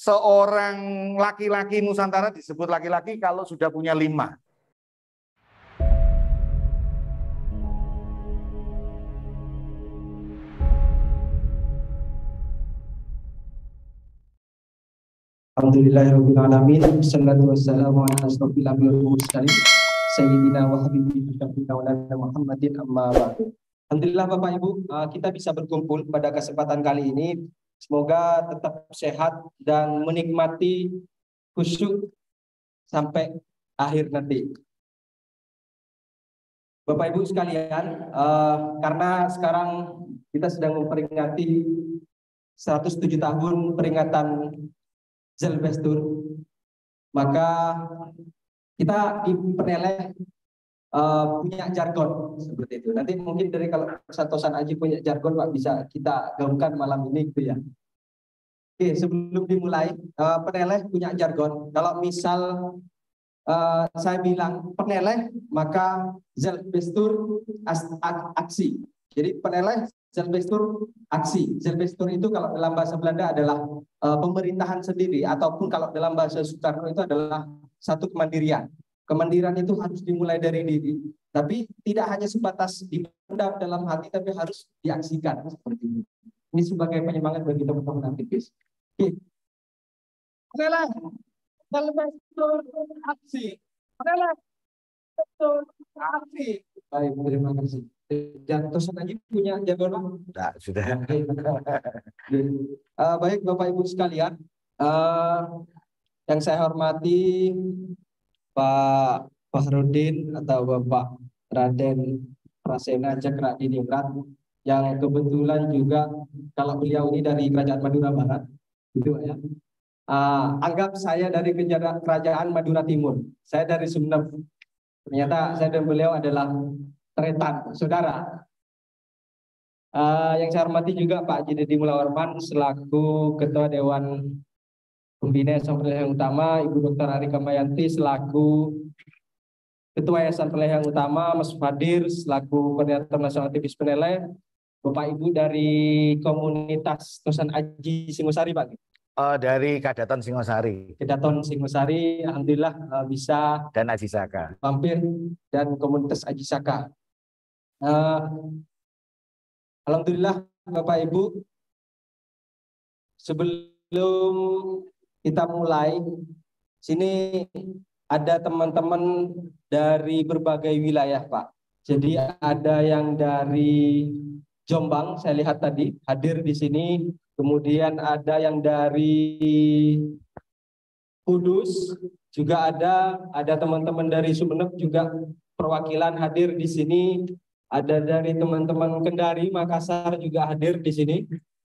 seorang laki-laki Nusantara disebut laki-laki kalau sudah punya lima. Alhamdulillahirrahmanirrahim Salatu wassalamu ala asrafil abiyar mursalin Sayyidina wa habibina wa Muhammadin amma Alhamdulillah Bapak Ibu, uh, kita bisa berkumpul pada kesempatan kali ini Semoga tetap sehat dan menikmati khusyuk sampai akhir nanti. Bapak Ibu sekalian, uh, karena sekarang kita sedang memperingati 107 tahun peringatan Zelbestur, maka kita diperoleh uh, punya jargon seperti itu. Nanti mungkin dari kalau Santosan Aji punya jargon Pak bisa kita gaungkan malam ini gitu ya. Oke, sebelum dimulai, uh, peneleh punya jargon. Kalau misal uh, saya bilang peneleh, maka zelbestur aksi. Jadi peneleh zelbestur aksi. Zelbestur itu kalau dalam bahasa Belanda adalah uh, pemerintahan sendiri, ataupun kalau dalam bahasa Soekarno itu adalah satu kemandirian. Kemandiran itu harus dimulai dari diri, tapi tidak hanya sebatas dipendam dalam hati, tapi harus diaksikan seperti ini. Ini sebagai penyemangat bagi teman-teman aktivis. Oke, okay. lah, aksi, rela betul aksi. Baik, terima kasih. Dan lagi punya jagoan Nah, sudah. Eh, baik Bapak Ibu sekalian, eh, yang saya hormati Pak Fahrudin atau Bapak Raden Prasena Cakradiningrat yang kebetulan juga kalau beliau ini dari Kerajaan Madura Barat gitu ya. Uh, anggap saya dari Kerajaan Madura Timur. Saya dari sumeneb Ternyata saya dan beliau adalah teretan, saudara. Uh, yang saya hormati juga Pak Jidedi Mulawarman selaku Ketua Dewan Pembina Yayasan Penelitian Utama Ibu Dr. Arika Mayanti selaku Ketua Yayasan Peneleh Utama, Mas Fadir, selaku Koordinator Nasional Aktivis Peneleh, Bapak Ibu dari komunitas Tosan Aji Singosari, Pak. Uh, dari Kadaton Singosari. Kadaton Singosari, alhamdulillah uh, bisa dan Aji Saka. Mampir dan komunitas Aji Saka. Uh, alhamdulillah Bapak Ibu sebelum kita mulai. Sini ada teman-teman dari berbagai wilayah, Pak. Jadi hmm. ada yang dari Jombang, saya lihat tadi hadir di sini. Kemudian ada yang dari Kudus, juga ada ada teman-teman dari Sumeneb juga perwakilan hadir di sini. Ada dari teman-teman Kendari, Makassar juga hadir di sini.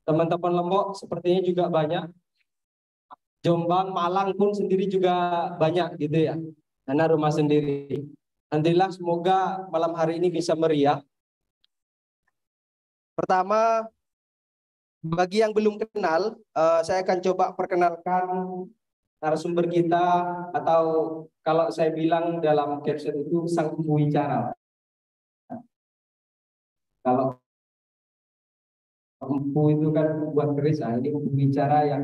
Teman-teman Lombok sepertinya juga banyak. Jombang, Malang pun sendiri juga banyak gitu ya. Karena rumah sendiri. Alhamdulillah semoga malam hari ini bisa meriah. Pertama, bagi yang belum kenal, uh, saya akan coba perkenalkan narasumber kita atau kalau saya bilang dalam caption itu sang pembicara. Kalau empu itu kan buat keris, nah, ini pembicara yang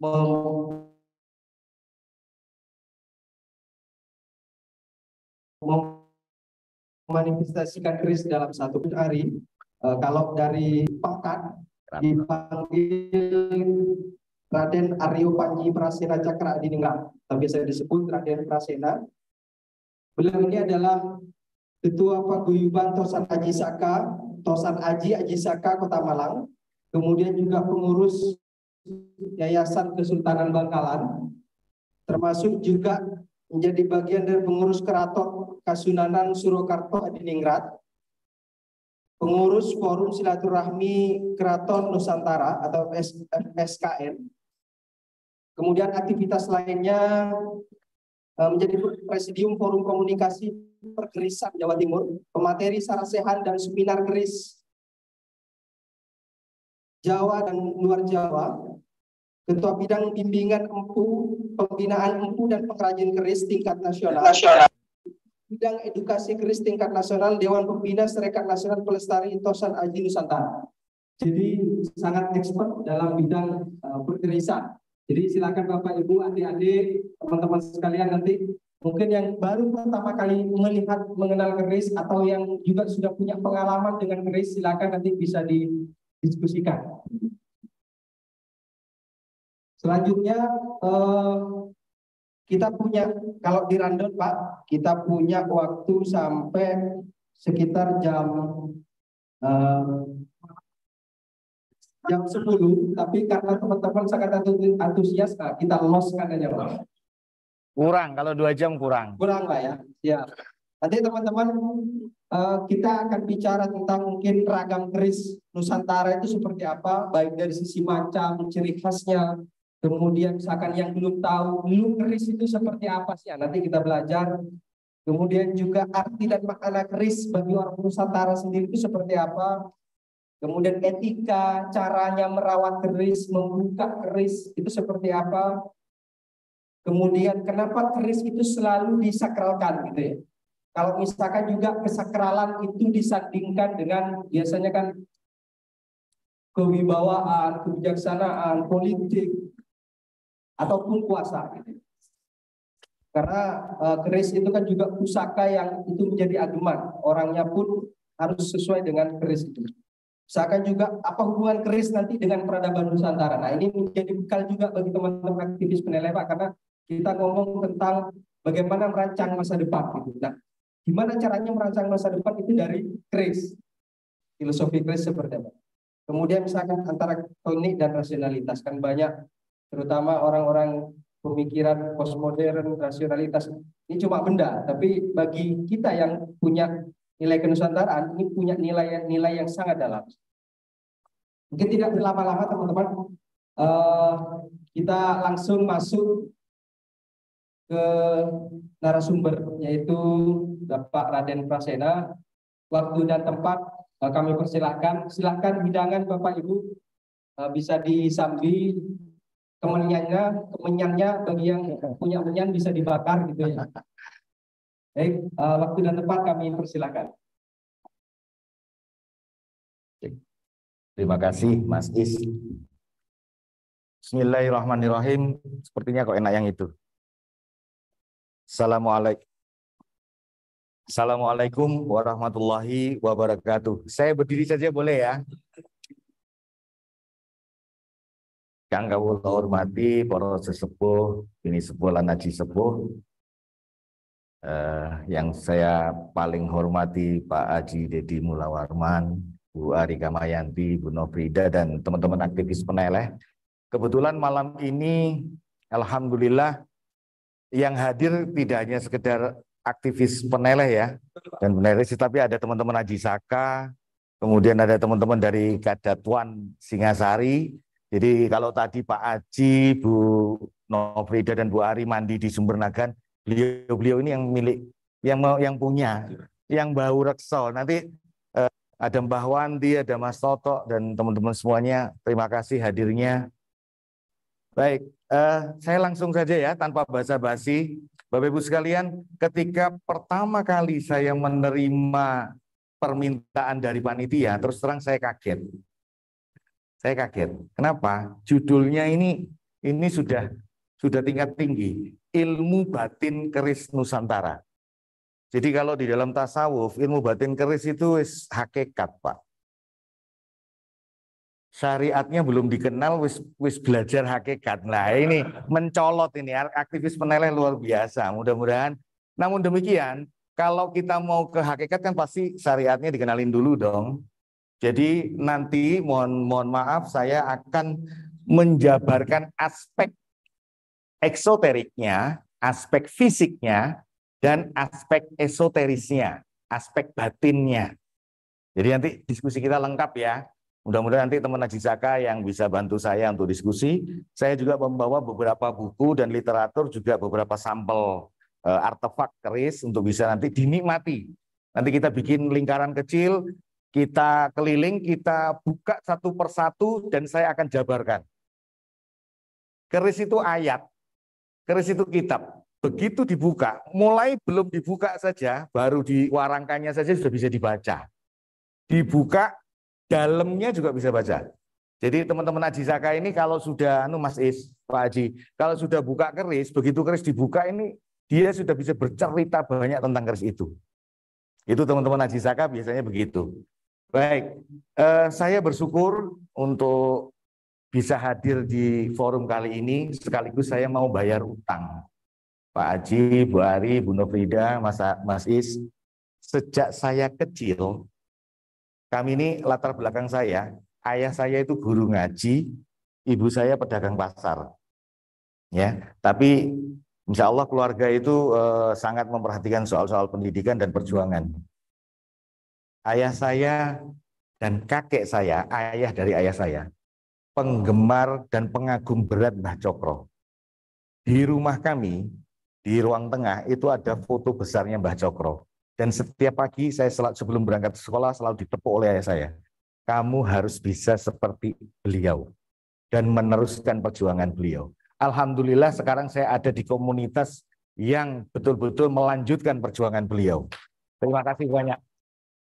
memanifestasikan Kris dalam satu hari. E, kalau dari pangkat dipanggil Raden Aryo Panji Prasena Cakra di Ningrat, tapi saya disebut Raden Prasena. Beliau ini adalah Ketua Paguyuban Tosan Aji Saka, Tosan Aji Aji Saka Kota Malang, kemudian juga pengurus Yayasan Kesultanan Bangkalan, termasuk juga menjadi bagian dari pengurus keraton Kasunanan Surakarta Adiningrat, pengurus Forum Silaturahmi Keraton Nusantara atau FSKN. Kemudian aktivitas lainnya eh, menjadi presidium Forum Komunikasi Perkerisan Jawa Timur, pemateri sarasehan dan seminar keris Jawa dan luar Jawa, Ketua Bidang Bimbingan Empu, Pembinaan Empu dan Pengrajin Keris tingkat nasional. nasional. Bidang Edukasi Keris tingkat nasional Dewan Pembina Serikat Nasional Pelestari Intosan Aji Nusantara. Jadi sangat expert dalam bidang uh, eh, perkerisan. Jadi silakan Bapak Ibu, adik-adik, teman-teman sekalian nanti mungkin yang baru pertama kali melihat mengenal keris atau yang juga sudah punya pengalaman dengan keris silakan nanti bisa didiskusikan. Selanjutnya eh, kita punya kalau di rundown Pak, kita punya waktu sampai sekitar jam eh, jam 10, tapi karena teman-teman sangat antusias, pak kita loskan aja Pak. Kurang, kalau dua jam kurang. Kurang Pak ya, ya. Nanti teman-teman eh, kita akan bicara tentang mungkin ragam keris Nusantara itu seperti apa, baik dari sisi macam, ciri khasnya, Kemudian misalkan yang belum tahu keris itu seperti apa sih? Ya, nanti kita belajar. Kemudian juga arti dan makna keris bagi orang Nusantara sendiri itu seperti apa? Kemudian etika, caranya merawat keris, membuka keris itu seperti apa? Kemudian kenapa keris itu selalu disakralkan gitu ya? Kalau misalkan juga kesakralan itu disandingkan dengan biasanya kan kewibawaan, kebijaksanaan, politik, ataupun kuasa gitu. Karena eh, keris itu kan juga pusaka yang itu menjadi ageman. Orangnya pun harus sesuai dengan keris itu. Seakan juga apa hubungan keris nanti dengan peradaban Nusantara. Nah ini menjadi bekal juga bagi teman-teman aktivis penilai karena kita ngomong tentang bagaimana merancang masa depan gitu. Nah, gimana caranya merancang masa depan itu dari keris. Filosofi keris seperti apa? Kemudian misalkan antara klinik dan rasionalitas kan banyak terutama orang-orang pemikiran postmodern, rasionalitas. Ini cuma benda, tapi bagi kita yang punya nilai kenusantaraan, ini punya nilai-nilai yang sangat dalam. Mungkin tidak berlama-lama teman-teman, uh, kita langsung masuk ke narasumber, yaitu Bapak Raden Prasena. Waktu dan tempat eh, kami persilahkan. Silahkan hidangan Bapak Ibu eh, bisa disambi kemenyannya kemenyannya bagi yang punya menyan bisa dibakar gitu ya baik uh, waktu dan tempat kami persilahkan terima kasih Mas Is Bismillahirrahmanirrahim sepertinya kok enak yang itu Assalamualaikum Assalamualaikum warahmatullahi wabarakatuh. Saya berdiri saja boleh ya? Yang kau hormati para sesepuh, ini sepuh lan aji sepuh. Eh, yang saya paling hormati Pak Haji Dedi Mulawarman, Bu Ari Mayanti, Bu Novrida, dan teman-teman aktivis peneleh. Kebetulan malam ini, Alhamdulillah, yang hadir tidak hanya sekedar aktivis peneleh ya, dan peneleh, tapi ada teman-teman Haji Saka, kemudian ada teman-teman dari Kadatuan Singasari, jadi kalau tadi Pak Aji, Bu Nofrida dan Bu Ari mandi di Sumber Nagan, beliau-beliau ini yang milik, yang mau, yang punya, yang bau reksa. Nanti eh, ada Mbah Wandi, ada Mas Toto dan teman-teman semuanya. Terima kasih hadirnya. Baik, eh, saya langsung saja ya tanpa basa-basi. Bapak Ibu sekalian, ketika pertama kali saya menerima permintaan dari panitia, terus terang saya kaget saya kaget. Kenapa? Judulnya ini ini sudah sudah tingkat tinggi, ilmu batin keris Nusantara. Jadi kalau di dalam tasawuf, ilmu batin keris itu wis hakikat, Pak. Syariatnya belum dikenal, wis, wis belajar hakikat. Nah ini mencolot ini, aktivis peneleh luar biasa. Mudah-mudahan. Namun demikian, kalau kita mau ke hakikat kan pasti syariatnya dikenalin dulu dong. Jadi nanti mohon mohon maaf saya akan menjabarkan aspek eksoteriknya, aspek fisiknya dan aspek esoterisnya, aspek batinnya. Jadi nanti diskusi kita lengkap ya. Mudah-mudahan nanti teman Zaka yang bisa bantu saya untuk diskusi. Saya juga membawa beberapa buku dan literatur juga beberapa sampel e, artefak keris untuk bisa nanti dinikmati. Nanti kita bikin lingkaran kecil, kita keliling, kita buka satu persatu dan saya akan jabarkan. Keris itu ayat, keris itu kitab. Begitu dibuka, mulai belum dibuka saja, baru di saja sudah bisa dibaca. Dibuka, dalamnya juga bisa baca. Jadi teman-teman Saka ini kalau sudah, anu Mas Is, Pak Haji, kalau sudah buka keris, begitu keris dibuka ini, dia sudah bisa bercerita banyak tentang keris itu. Itu teman-teman Saka biasanya begitu. Baik, uh, saya bersyukur untuk bisa hadir di forum kali ini. Sekaligus saya mau bayar utang. Pak Aji, Bu Ari, Bu Novrida, Mas, Mas Is. Sejak saya kecil, kami ini latar belakang saya, ayah saya itu guru ngaji, ibu saya pedagang pasar. Ya, tapi Insya Allah keluarga itu eh, sangat memperhatikan soal-soal pendidikan dan perjuangan ayah saya dan kakek saya, ayah dari ayah saya, penggemar dan pengagum berat Mbah Cokro. Di rumah kami, di ruang tengah, itu ada foto besarnya Mbah Cokro. Dan setiap pagi saya selalu, sebelum berangkat sekolah selalu ditepuk oleh ayah saya. Kamu harus bisa seperti beliau dan meneruskan perjuangan beliau. Alhamdulillah sekarang saya ada di komunitas yang betul-betul melanjutkan perjuangan beliau. Terima kasih banyak.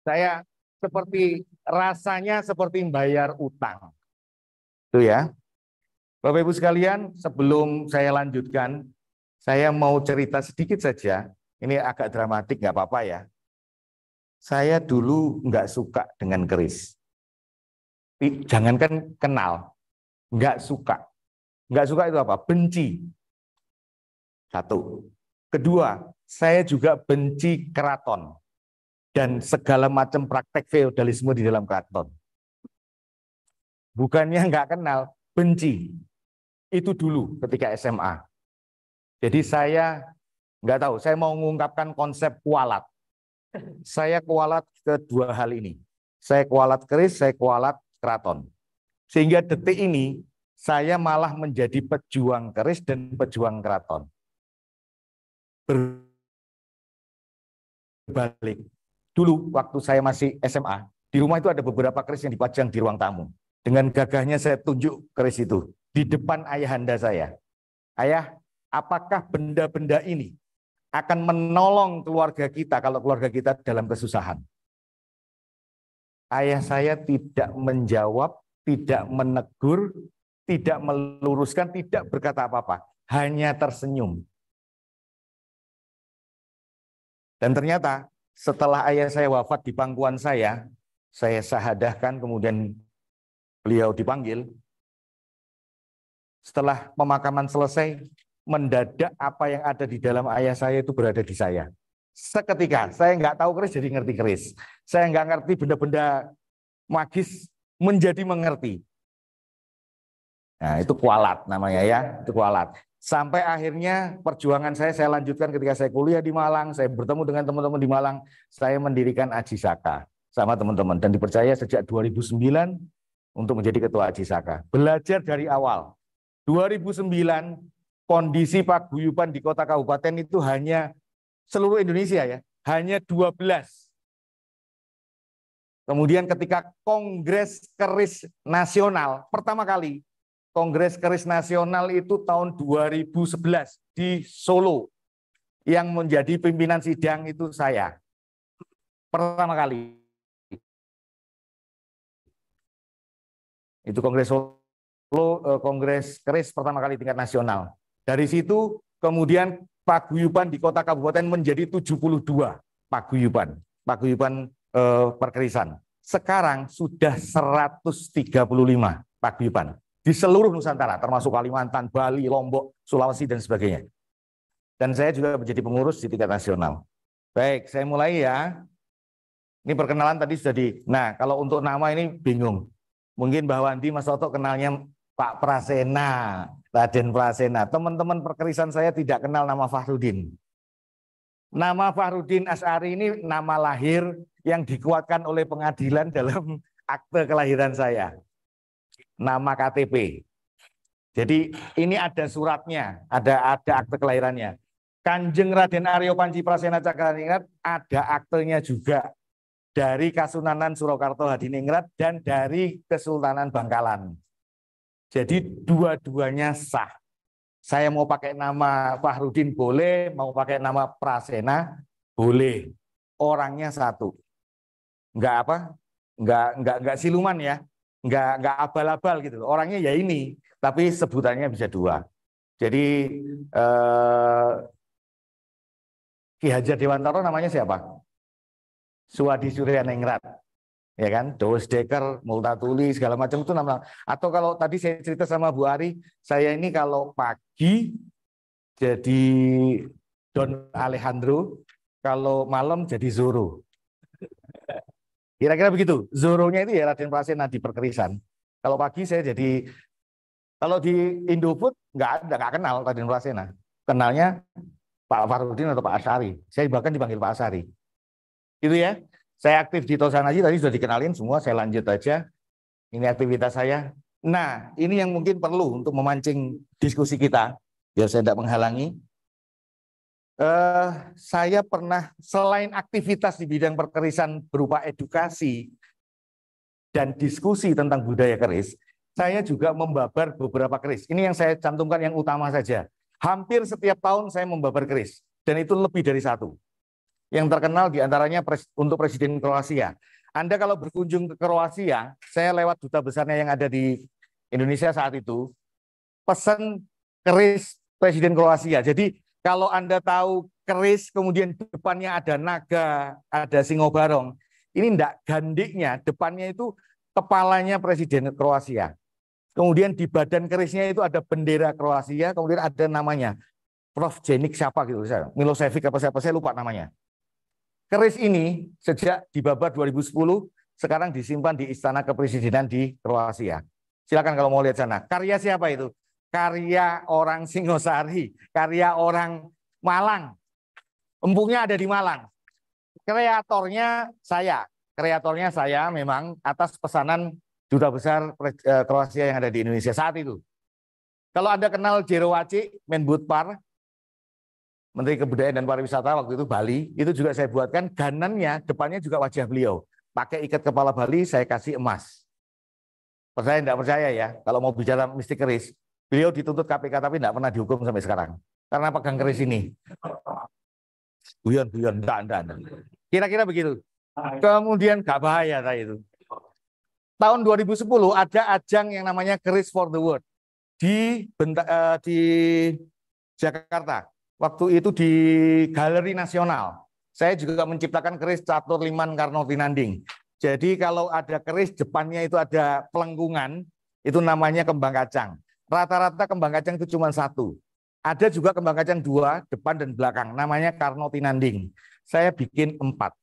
Saya seperti rasanya seperti membayar utang. Itu ya. Bapak Ibu sekalian, sebelum saya lanjutkan, saya mau cerita sedikit saja. Ini agak dramatik, nggak apa-apa ya. Saya dulu nggak suka dengan keris. Jangankan kenal, nggak suka. Nggak suka itu apa? Benci. Satu. Kedua, saya juga benci keraton dan segala macam praktek feodalisme di dalam keraton. Bukannya nggak kenal, benci. Itu dulu ketika SMA. Jadi saya nggak tahu, saya mau mengungkapkan konsep kualat. Saya kualat ke dua hal ini. Saya kualat keris, saya kualat keraton. Sehingga detik ini, saya malah menjadi pejuang keris dan pejuang keraton. Berbalik Dulu waktu saya masih SMA, di rumah itu ada beberapa keris yang dipajang di ruang tamu. Dengan gagahnya saya tunjuk keris itu di depan ayahanda saya. Ayah, apakah benda-benda ini akan menolong keluarga kita kalau keluarga kita dalam kesusahan? Ayah saya tidak menjawab, tidak menegur, tidak meluruskan, tidak berkata apa-apa, hanya tersenyum. Dan ternyata setelah ayah saya wafat di pangkuan saya, saya sahadahkan kemudian beliau dipanggil. Setelah pemakaman selesai, mendadak apa yang ada di dalam ayah saya itu berada di saya. Seketika, saya nggak tahu keris jadi ngerti keris. Saya nggak ngerti benda-benda magis menjadi mengerti. Nah, itu kualat namanya ya, itu kualat. Sampai akhirnya perjuangan saya saya lanjutkan ketika saya kuliah di Malang, saya bertemu dengan teman-teman di Malang, saya mendirikan Aji Saka sama teman-teman dan dipercaya sejak 2009 untuk menjadi ketua Aji Saka Belajar dari awal. 2009 kondisi Pak Guyupan di kota kabupaten itu hanya seluruh Indonesia ya, hanya 12. Kemudian ketika Kongres Keris Nasional pertama kali Kongres Keris Nasional itu tahun 2011 di Solo. Yang menjadi pimpinan sidang itu saya. Pertama kali. Itu Kongres Solo, eh, Kongres Keris pertama kali tingkat nasional. Dari situ kemudian paguyuban di kota kabupaten menjadi 72 paguyuban. Paguyuban eh, perkerisan. Sekarang sudah 135 paguyuban di seluruh Nusantara, termasuk Kalimantan, Bali, Lombok, Sulawesi, dan sebagainya. Dan saya juga menjadi pengurus di tingkat nasional. Baik, saya mulai ya. Ini perkenalan tadi sudah di... Nah, kalau untuk nama ini bingung. Mungkin Mbak Wandi, Mas Toto kenalnya Pak Prasena, Raden Prasena. Teman-teman perkerisan saya tidak kenal nama Fahrudin. Nama Fahrudin Asari ini nama lahir yang dikuatkan oleh pengadilan dalam akte kelahiran saya nama KTP. Jadi ini ada suratnya, ada ada akte kelahirannya. Kanjeng Raden Aryo Panji Prasena Cakraningrat ada aktenya juga dari Kasunanan Surakarta Hadiningrat dan dari Kesultanan Bangkalan. Jadi dua-duanya sah. Saya mau pakai nama Fahrudin boleh, mau pakai nama Prasena boleh. Orangnya satu. Enggak apa? Enggak enggak enggak siluman ya nggak nggak abal-abal gitu loh. Orangnya ya ini, tapi sebutannya bisa dua. Jadi eh, Ki Hajar Dewantara namanya siapa? Suwadi Surya nengrat Ya kan? Doris Decker, Multatuli, segala macam itu nama. Atau kalau tadi saya cerita sama Bu Ari, saya ini kalau pagi jadi Don Alejandro, kalau malam jadi Zoro. Kira-kira begitu. Zoronya itu ya Raden Prasena di perkerisan. Kalau pagi saya jadi kalau di Indofood nggak ada, nggak kenal Raden Prasena. Kenalnya Pak Farudin atau Pak Asari. Saya bahkan dipanggil Pak Asari. Gitu ya. Saya aktif di Tosanaji tadi sudah dikenalin semua, saya lanjut aja. Ini aktivitas saya. Nah, ini yang mungkin perlu untuk memancing diskusi kita biar saya tidak menghalangi. Uh, saya pernah selain aktivitas di bidang perkerisan berupa edukasi dan diskusi tentang budaya keris, saya juga membabar beberapa keris. Ini yang saya cantumkan yang utama saja. Hampir setiap tahun saya membabar keris, dan itu lebih dari satu. Yang terkenal diantaranya untuk Presiden Kroasia. Anda kalau berkunjung ke Kroasia, saya lewat duta besarnya yang ada di Indonesia saat itu, pesan keris Presiden Kroasia. Jadi kalau Anda tahu keris, kemudian depannya ada naga, ada singobarong. Ini ndak gandiknya, depannya itu kepalanya Presiden Kroasia. Kemudian di badan kerisnya itu ada bendera Kroasia, kemudian ada namanya. Prof. Jenik siapa gitu, Milosevic apa siapa, saya lupa namanya. Keris ini sejak di Babat 2010, sekarang disimpan di Istana Kepresidenan di Kroasia. Silakan kalau mau lihat sana. Karya siapa itu? karya orang Singosari, karya orang Malang. Empungnya ada di Malang. Kreatornya saya, kreatornya saya memang atas pesanan duta besar eh, Kroasia yang ada di Indonesia saat itu. Kalau Anda kenal Jero Waci, Menbudpar, Menteri Kebudayaan dan Pariwisata waktu itu Bali, itu juga saya buatkan ganannya, depannya juga wajah beliau. Pakai ikat kepala Bali, saya kasih emas. Percaya tidak percaya ya, kalau mau bicara mistik keris. Beliau dituntut KPK tapi tidak pernah dihukum sampai sekarang. Karena pegang keris ini. Guyon, guyon, enggak, enggak, enggak. Kira-kira begitu. Kemudian gak bahaya tadi itu. Tahun 2010 ada ajang yang namanya Keris for the World di eh, di Jakarta. Waktu itu di Galeri Nasional. Saya juga menciptakan keris catur liman Karno Tinanding. Jadi kalau ada keris depannya itu ada pelengkungan, itu namanya kembang kacang rata-rata kembang kacang itu cuma satu. Ada juga kembang kacang dua, depan dan belakang. Namanya Karno Saya bikin empat.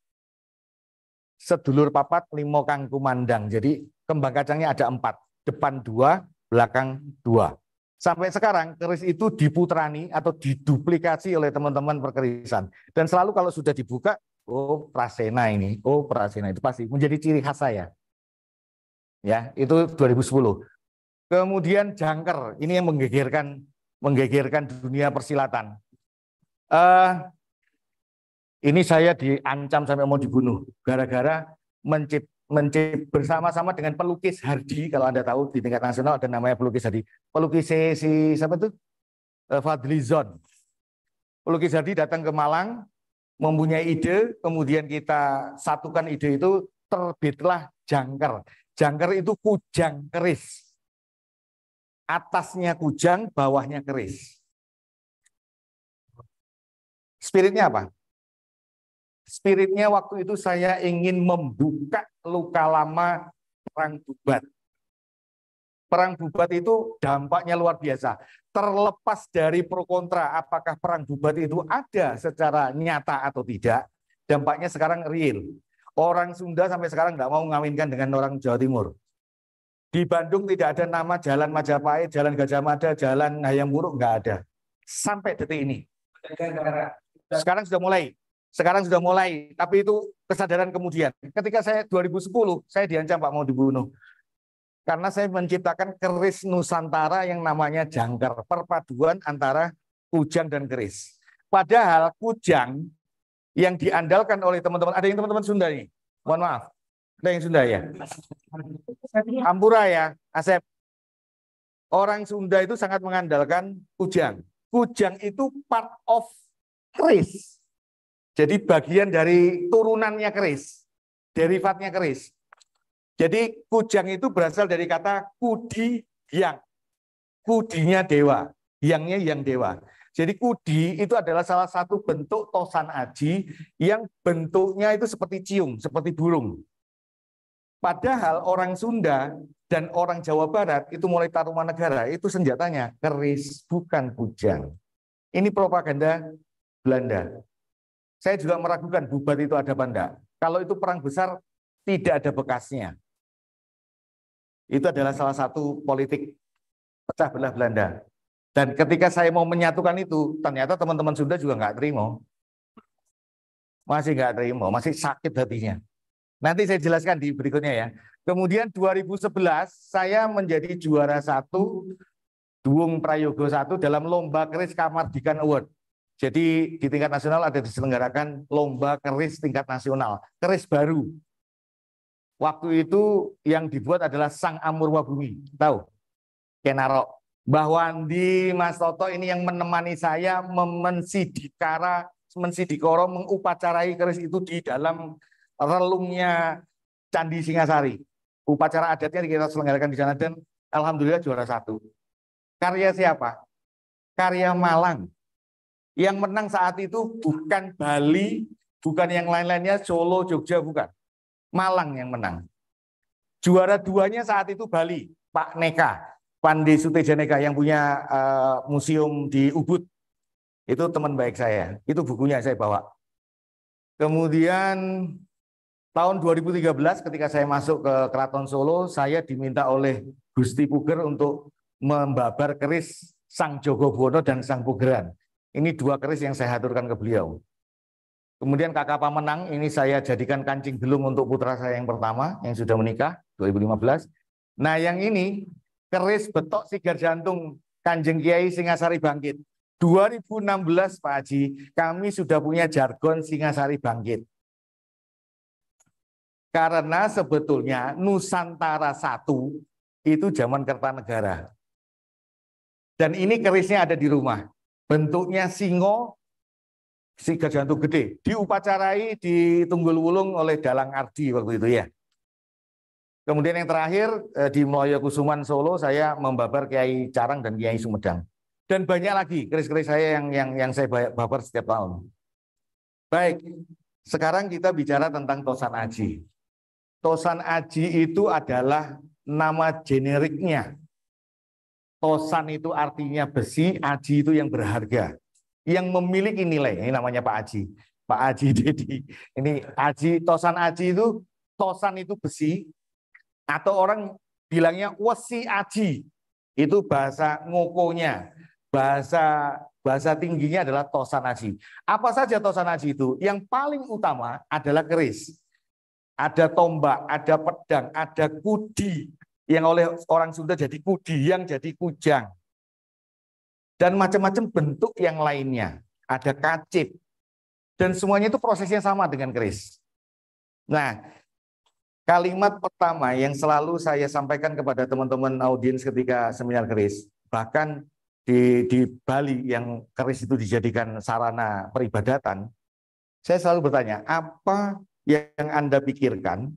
Sedulur papat limo kangku mandang. Jadi kembang kacangnya ada empat. Depan dua, belakang dua. Sampai sekarang keris itu diputrani atau diduplikasi oleh teman-teman perkerisan. Dan selalu kalau sudah dibuka, oh prasena ini, oh prasena itu pasti menjadi ciri khas saya. Ya, itu 2010. Kemudian jangkar, ini yang menggegerkan menggegerkan dunia persilatan. Uh, ini saya diancam sampai mau dibunuh gara-gara mencipt, mencip bersama-sama dengan pelukis Hardi kalau anda tahu di tingkat nasional ada namanya pelukis Hardi. Pelukis si, si siapa itu eh, Fadli Fadlizon. Pelukis Hardi datang ke Malang mempunyai ide, kemudian kita satukan ide itu terbitlah jangkar. Jangkar itu kujang keris atasnya kujang, bawahnya keris. Spiritnya apa? Spiritnya waktu itu saya ingin membuka luka lama perang bubat. Perang bubat itu dampaknya luar biasa. Terlepas dari pro kontra apakah perang bubat itu ada secara nyata atau tidak, dampaknya sekarang real. Orang Sunda sampai sekarang nggak mau mengawinkan dengan orang Jawa Timur. Di Bandung tidak ada nama Jalan Majapahit, Jalan Gajah Mada, Jalan Hayam Wuruk, nggak ada. Sampai detik ini. Sekarang sudah mulai. Sekarang sudah mulai, tapi itu kesadaran kemudian. Ketika saya 2010, saya diancam Pak mau dibunuh. Karena saya menciptakan keris Nusantara yang namanya jangkar, perpaduan antara kujang dan keris. Padahal kujang yang diandalkan oleh teman-teman, ada yang teman-teman Sunda nih, mohon maaf. Ada yang Sunda ya? Ampura ya, Asep. Orang Sunda itu sangat mengandalkan kujang. Kujang itu part of keris. Jadi bagian dari turunannya keris. Derivatnya keris. Jadi kujang itu berasal dari kata kudi yang. Kudinya dewa. Yangnya yang dewa. Jadi kudi itu adalah salah satu bentuk tosan aji yang bentuknya itu seperti cium, seperti burung. Padahal orang Sunda dan orang Jawa Barat itu mulai negara itu senjatanya keris bukan bujang. Ini propaganda Belanda. Saya juga meragukan bubat itu ada banda. Kalau itu perang besar tidak ada bekasnya. Itu adalah salah satu politik pecah belah Belanda. Dan ketika saya mau menyatukan itu, ternyata teman-teman Sunda juga nggak terima. Masih nggak terima, masih sakit hatinya. Nanti saya jelaskan di berikutnya ya. Kemudian 2011 saya menjadi juara satu Duung Prayogo satu dalam lomba keris Kamardikan Award. Jadi di tingkat nasional ada diselenggarakan lomba keris tingkat nasional, keris baru. Waktu itu yang dibuat adalah Sang Amurwa Bumi, tahu? Kenaro, Mbah Wandi, Mas Toto ini yang menemani saya memensidikara, mensidikoro, mengupacarai keris itu di dalam relungnya Candi Singasari. Upacara adatnya kita selenggarakan di sana dan alhamdulillah juara satu. Karya siapa? Karya Malang. Yang menang saat itu bukan Bali, bukan yang lain-lainnya Solo, Jogja, bukan. Malang yang menang. Juara duanya saat itu Bali, Pak Neka, Pandi Neka yang punya uh, museum di Ubud. Itu teman baik saya. Itu bukunya saya bawa. Kemudian Tahun 2013 ketika saya masuk ke Keraton Solo, saya diminta oleh Gusti Puger untuk membabar keris Sang Jogobono dan Sang Pugeran. Ini dua keris yang saya haturkan ke beliau. Kemudian kakak pamenang ini saya jadikan kancing gelung untuk putra saya yang pertama yang sudah menikah 2015. Nah yang ini keris betok sigar jantung Kanjeng Kiai Singasari Bangkit. 2016 Pak Haji kami sudah punya jargon Singasari Bangkit. Karena sebetulnya Nusantara satu itu zaman Kertanegara. Dan ini kerisnya ada di rumah. Bentuknya singo, si itu gede. Diupacarai di Tunggul Wulung oleh Dalang Ardi waktu itu ya. Kemudian yang terakhir eh, di Melayu Kusuman Solo saya membabar Kiai Carang dan Kiai Sumedang. Dan banyak lagi keris-keris saya yang yang yang saya babar setiap tahun. Baik, sekarang kita bicara tentang Tosan Aji. Tosan Aji itu adalah nama generiknya. Tosan itu artinya besi, Aji itu yang berharga. Yang memiliki nilai, ini namanya Pak Aji. Pak Aji Jadi Ini Aji, Tosan Aji itu, Tosan itu besi. Atau orang bilangnya wesi Aji. Itu bahasa ngokonya. Bahasa bahasa tingginya adalah Tosan Aji. Apa saja Tosan Aji itu? Yang paling utama adalah keris ada tombak, ada pedang, ada kudi yang oleh orang Sunda jadi kudi, yang jadi kujang. Dan macam-macam bentuk yang lainnya. Ada kacip. Dan semuanya itu prosesnya sama dengan keris. Nah, kalimat pertama yang selalu saya sampaikan kepada teman-teman audiens ketika seminar keris, bahkan di, di Bali yang keris itu dijadikan sarana peribadatan, saya selalu bertanya, apa yang Anda pikirkan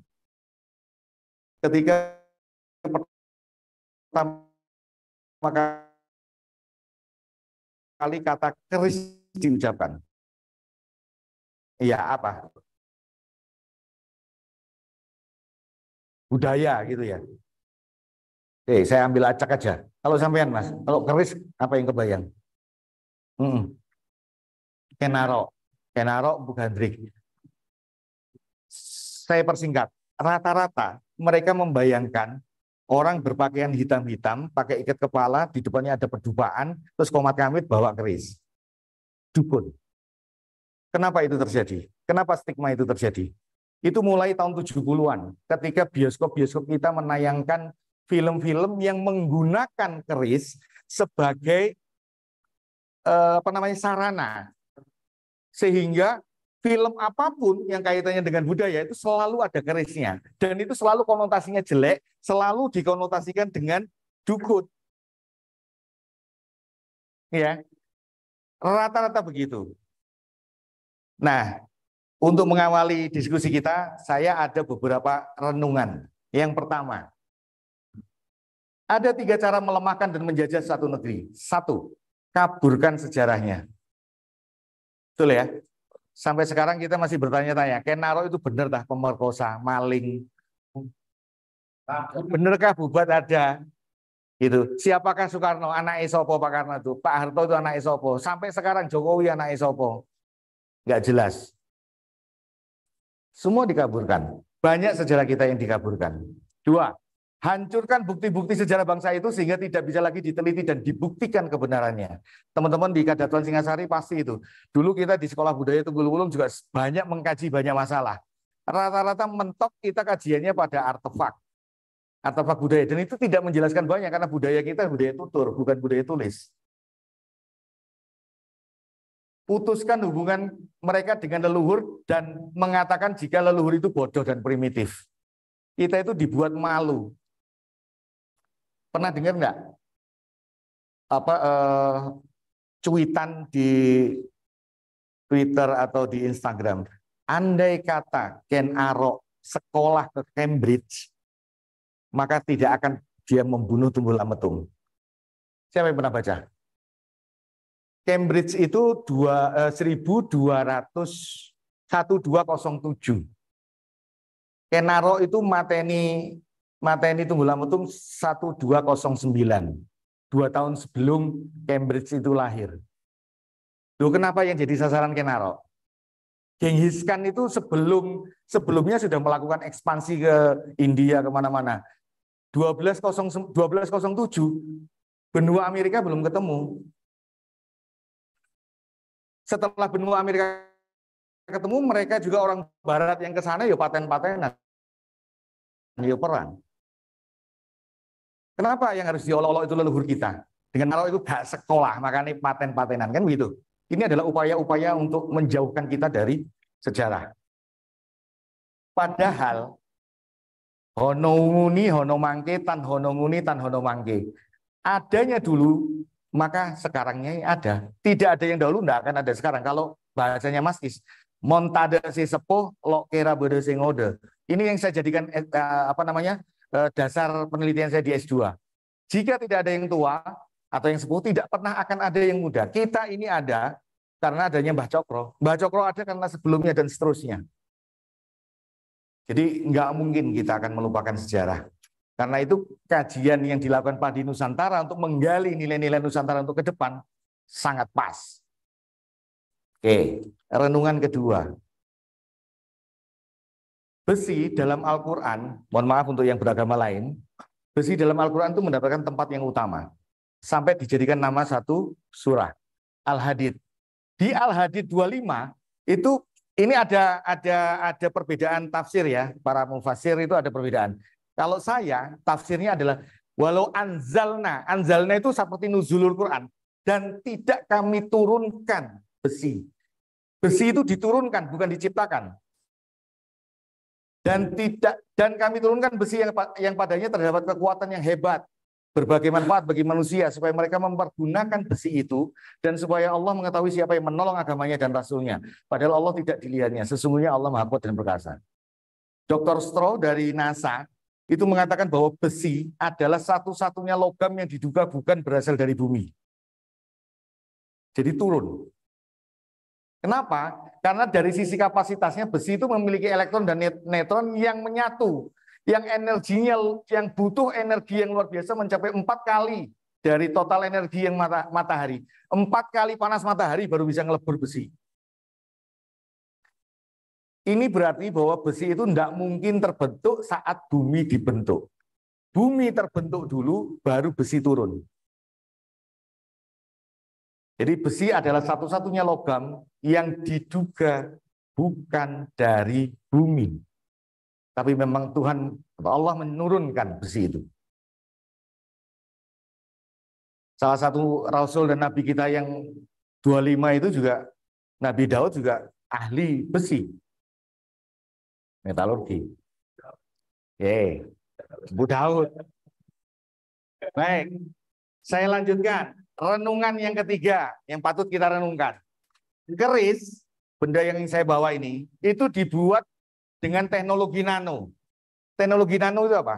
ketika pertama kali kata keris diucapkan. Iya, apa? Budaya gitu ya. Oke, saya ambil acak aja. Kalau sampean mas, kalau keris apa yang kebayang? Hmm. Kenaro, kenaro bukan trik saya persingkat, rata-rata mereka membayangkan orang berpakaian hitam-hitam, pakai ikat kepala, di depannya ada perdupaan, terus komat kamit bawa keris. Dukun. Kenapa itu terjadi? Kenapa stigma itu terjadi? Itu mulai tahun 70-an ketika bioskop-bioskop kita menayangkan film-film yang menggunakan keris sebagai eh, apa namanya sarana sehingga film apapun yang kaitannya dengan budaya itu selalu ada kerisnya dan itu selalu konotasinya jelek, selalu dikonotasikan dengan dukun. Ya. Rata-rata begitu. Nah, untuk mengawali diskusi kita, saya ada beberapa renungan. Yang pertama, ada tiga cara melemahkan dan menjajah satu negeri. Satu, kaburkan sejarahnya. Betul ya? Sampai sekarang kita masih bertanya-tanya, Kenaro itu benar tak pemerkosa, maling? Benarkah bubat ada? Gitu. Siapakah Soekarno? Anak Esopo Pak Karno itu. Pak Harto itu anak Esopo. Sampai sekarang Jokowi anak Esopo. Nggak jelas. Semua dikaburkan. Banyak sejarah kita yang dikaburkan. Dua, hancurkan bukti-bukti sejarah bangsa itu sehingga tidak bisa lagi diteliti dan dibuktikan kebenarannya. Teman-teman di Kadatuan Singasari pasti itu. Dulu kita di sekolah budaya Tunggulwulung juga banyak mengkaji banyak masalah. Rata-rata mentok kita kajiannya pada artefak. Artefak budaya. Dan itu tidak menjelaskan banyak karena budaya kita budaya tutur, bukan budaya tulis. Putuskan hubungan mereka dengan leluhur dan mengatakan jika leluhur itu bodoh dan primitif. Kita itu dibuat malu Pernah dengar nggak apa eh, cuitan di Twitter atau di Instagram? Andai kata Ken Arok sekolah ke Cambridge, maka tidak akan dia membunuh Tumbulametung. Siapa yang pernah baca? Cambridge itu dua eh, 1200 1207. Kenaro itu mateni tunggu mateni tunggu 1209, dua tahun sebelum Cambridge itu lahir. Loh kenapa yang jadi sasaran Kenaro? Genghis Khan itu sebelum sebelumnya sudah melakukan ekspansi ke India kemana-mana. 1207 benua Amerika belum ketemu. Setelah benua Amerika ketemu, mereka juga orang Barat yang ke sana ya paten-patenan, ya perang. Kenapa yang harus diolok-olok itu leluhur kita? Dengan kalau itu gak sekolah, makanya paten-patenan kan begitu. Ini adalah upaya-upaya untuk menjauhkan kita dari sejarah. Padahal hono nguni hono mangke tan hono tan hono Adanya dulu maka sekarangnya ada. Tidak ada yang dahulu tidak akan ada sekarang. Kalau bahasanya Mas montada si sepuh lo kera berde Ini yang saya jadikan eh, eh, apa namanya Eh, dasar penelitian saya di S2. Jika tidak ada yang tua atau yang sepuh, tidak pernah akan ada yang muda. Kita ini ada karena adanya Mbah Cokro. Mbah Cokro ada karena sebelumnya dan seterusnya. Jadi nggak mungkin kita akan melupakan sejarah. Karena itu kajian yang dilakukan Pak Padi Nusantara untuk menggali nilai-nilai Nusantara untuk ke depan sangat pas. Oke, renungan kedua. Besi dalam Al-Quran, mohon maaf untuk yang beragama lain, besi dalam Al-Quran itu mendapatkan tempat yang utama. Sampai dijadikan nama satu surah, Al-Hadid. Di Al-Hadid 25, itu ini ada ada ada perbedaan tafsir ya, para mufasir itu ada perbedaan. Kalau saya, tafsirnya adalah, walau anzalna, anzalna itu seperti nuzulul Quran, dan tidak kami turunkan besi. Besi itu diturunkan, bukan diciptakan dan tidak dan kami turunkan besi yang, yang padanya terdapat kekuatan yang hebat berbagai manfaat bagi manusia supaya mereka mempergunakan besi itu dan supaya Allah mengetahui siapa yang menolong agamanya dan rasulnya padahal Allah tidak dilihatnya sesungguhnya Allah Maha Kuat dan Perkasa Dr. Stroh dari NASA itu mengatakan bahwa besi adalah satu-satunya logam yang diduga bukan berasal dari bumi. Jadi turun. Kenapa? Karena dari sisi kapasitasnya besi itu memiliki elektron dan netron yang menyatu, yang energinya yang butuh energi yang luar biasa mencapai empat kali dari total energi yang mata, matahari. Empat kali panas matahari baru bisa ngelebur besi. Ini berarti bahwa besi itu tidak mungkin terbentuk saat bumi dibentuk. Bumi terbentuk dulu, baru besi turun. Jadi besi adalah satu-satunya logam yang diduga bukan dari bumi. Tapi memang Tuhan Allah menurunkan besi itu. Salah satu rasul dan nabi kita yang 25 itu juga Nabi Daud juga ahli besi. Metalurgi. Yeay. Bu Daud. Baik. Saya lanjutkan renungan yang ketiga yang patut kita renungkan. Keris, benda yang saya bawa ini, itu dibuat dengan teknologi nano. Teknologi nano itu apa?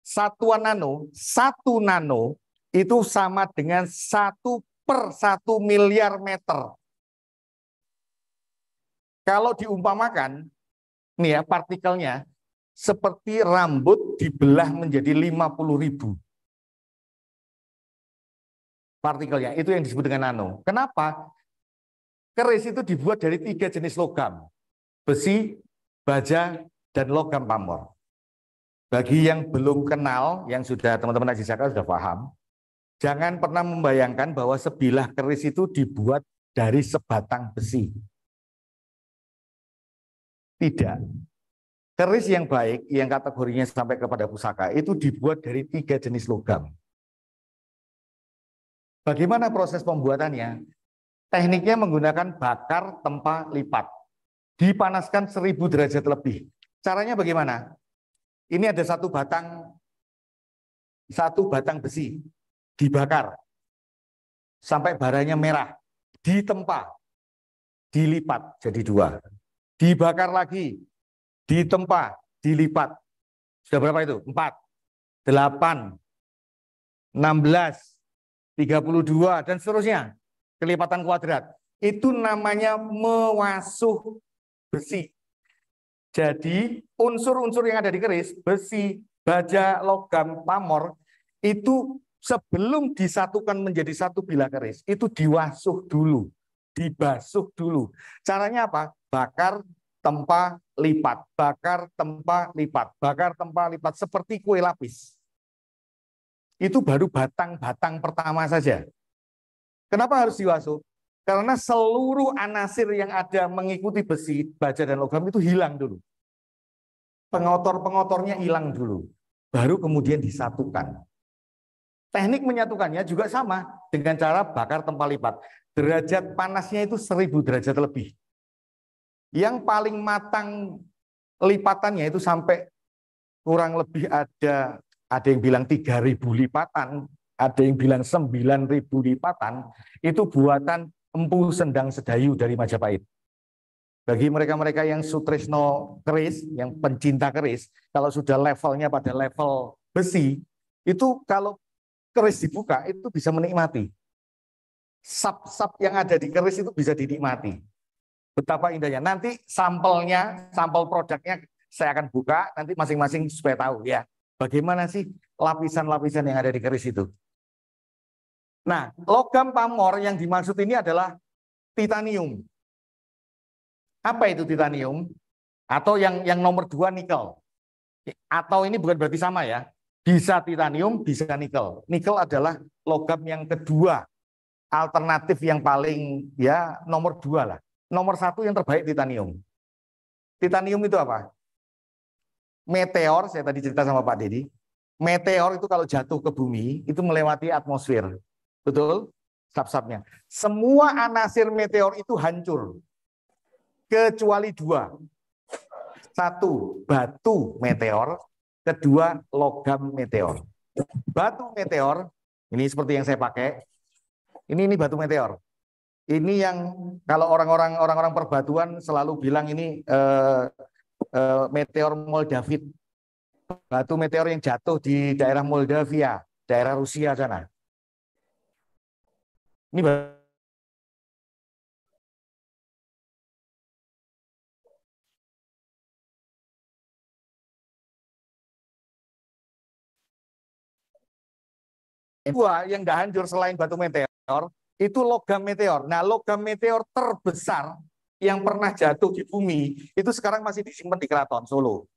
Satuan nano, satu nano itu sama dengan satu per satu miliar meter. Kalau diumpamakan, nih ya partikelnya, seperti rambut dibelah menjadi lima puluh ribu partikelnya. Itu yang disebut dengan nano. Kenapa? Keris itu dibuat dari tiga jenis logam. Besi, baja, dan logam pamor. Bagi yang belum kenal, yang sudah teman-teman Aziz Saka sudah paham, jangan pernah membayangkan bahwa sebilah keris itu dibuat dari sebatang besi. Tidak. Keris yang baik, yang kategorinya sampai kepada pusaka, itu dibuat dari tiga jenis logam. Bagaimana proses pembuatannya? Tekniknya menggunakan bakar tempa lipat. Dipanaskan 1000 derajat lebih. Caranya bagaimana? Ini ada satu batang satu batang besi dibakar sampai baranya merah, ditempa, dilipat jadi dua, dibakar lagi, ditempa, dilipat. Sudah berapa itu? Empat, delapan, enam belas, 32, dan seterusnya. Kelipatan kuadrat. Itu namanya mewasuh besi. Jadi unsur-unsur yang ada di keris, besi, baja, logam, pamor, itu sebelum disatukan menjadi satu bila keris, itu diwasuh dulu, dibasuh dulu. Caranya apa? Bakar, tempa, lipat, bakar, tempa, lipat, bakar, tempa, lipat, seperti kue lapis itu baru batang-batang pertama saja. Kenapa harus diwasu? Karena seluruh anasir yang ada mengikuti besi, baja, dan logam itu hilang dulu. Pengotor-pengotornya hilang dulu. Baru kemudian disatukan. Teknik menyatukannya juga sama dengan cara bakar tempat lipat. Derajat panasnya itu seribu derajat lebih. Yang paling matang lipatannya itu sampai kurang lebih ada ada yang bilang 3000 lipatan, ada yang bilang 9000 lipatan, itu buatan Empu Sendang Sedayu dari Majapahit. Bagi mereka-mereka yang sutrisno keris, yang pencinta keris, kalau sudah levelnya pada level besi, itu kalau keris dibuka itu bisa menikmati. Sap-sap yang ada di keris itu bisa dinikmati. Betapa indahnya. Nanti sampelnya, sampel produknya saya akan buka, nanti masing-masing supaya tahu ya. Bagaimana sih lapisan-lapisan yang ada di keris itu? Nah, logam pamor yang dimaksud ini adalah titanium. Apa itu titanium? Atau yang yang nomor dua nikel. Atau ini bukan berarti sama ya. Bisa titanium, bisa nikel. Nikel adalah logam yang kedua. Alternatif yang paling ya nomor dua lah. Nomor satu yang terbaik titanium. Titanium itu apa? meteor, saya tadi cerita sama Pak Dedi, meteor itu kalau jatuh ke bumi, itu melewati atmosfer. Betul? Sab-sabnya. Semua anasir meteor itu hancur. Kecuali dua. Satu, batu meteor. Kedua, logam meteor. Batu meteor, ini seperti yang saya pakai. Ini ini batu meteor. Ini yang kalau orang-orang orang-orang perbatuan selalu bilang ini eh, Eh, meteor Moldavit, batu meteor yang jatuh di daerah Moldavia, daerah Rusia sana. Ini dua yang nggak hancur selain batu meteor itu logam meteor. Nah, logam meteor terbesar yang pernah jatuh di bumi itu sekarang masih disimpan di keraton Solo.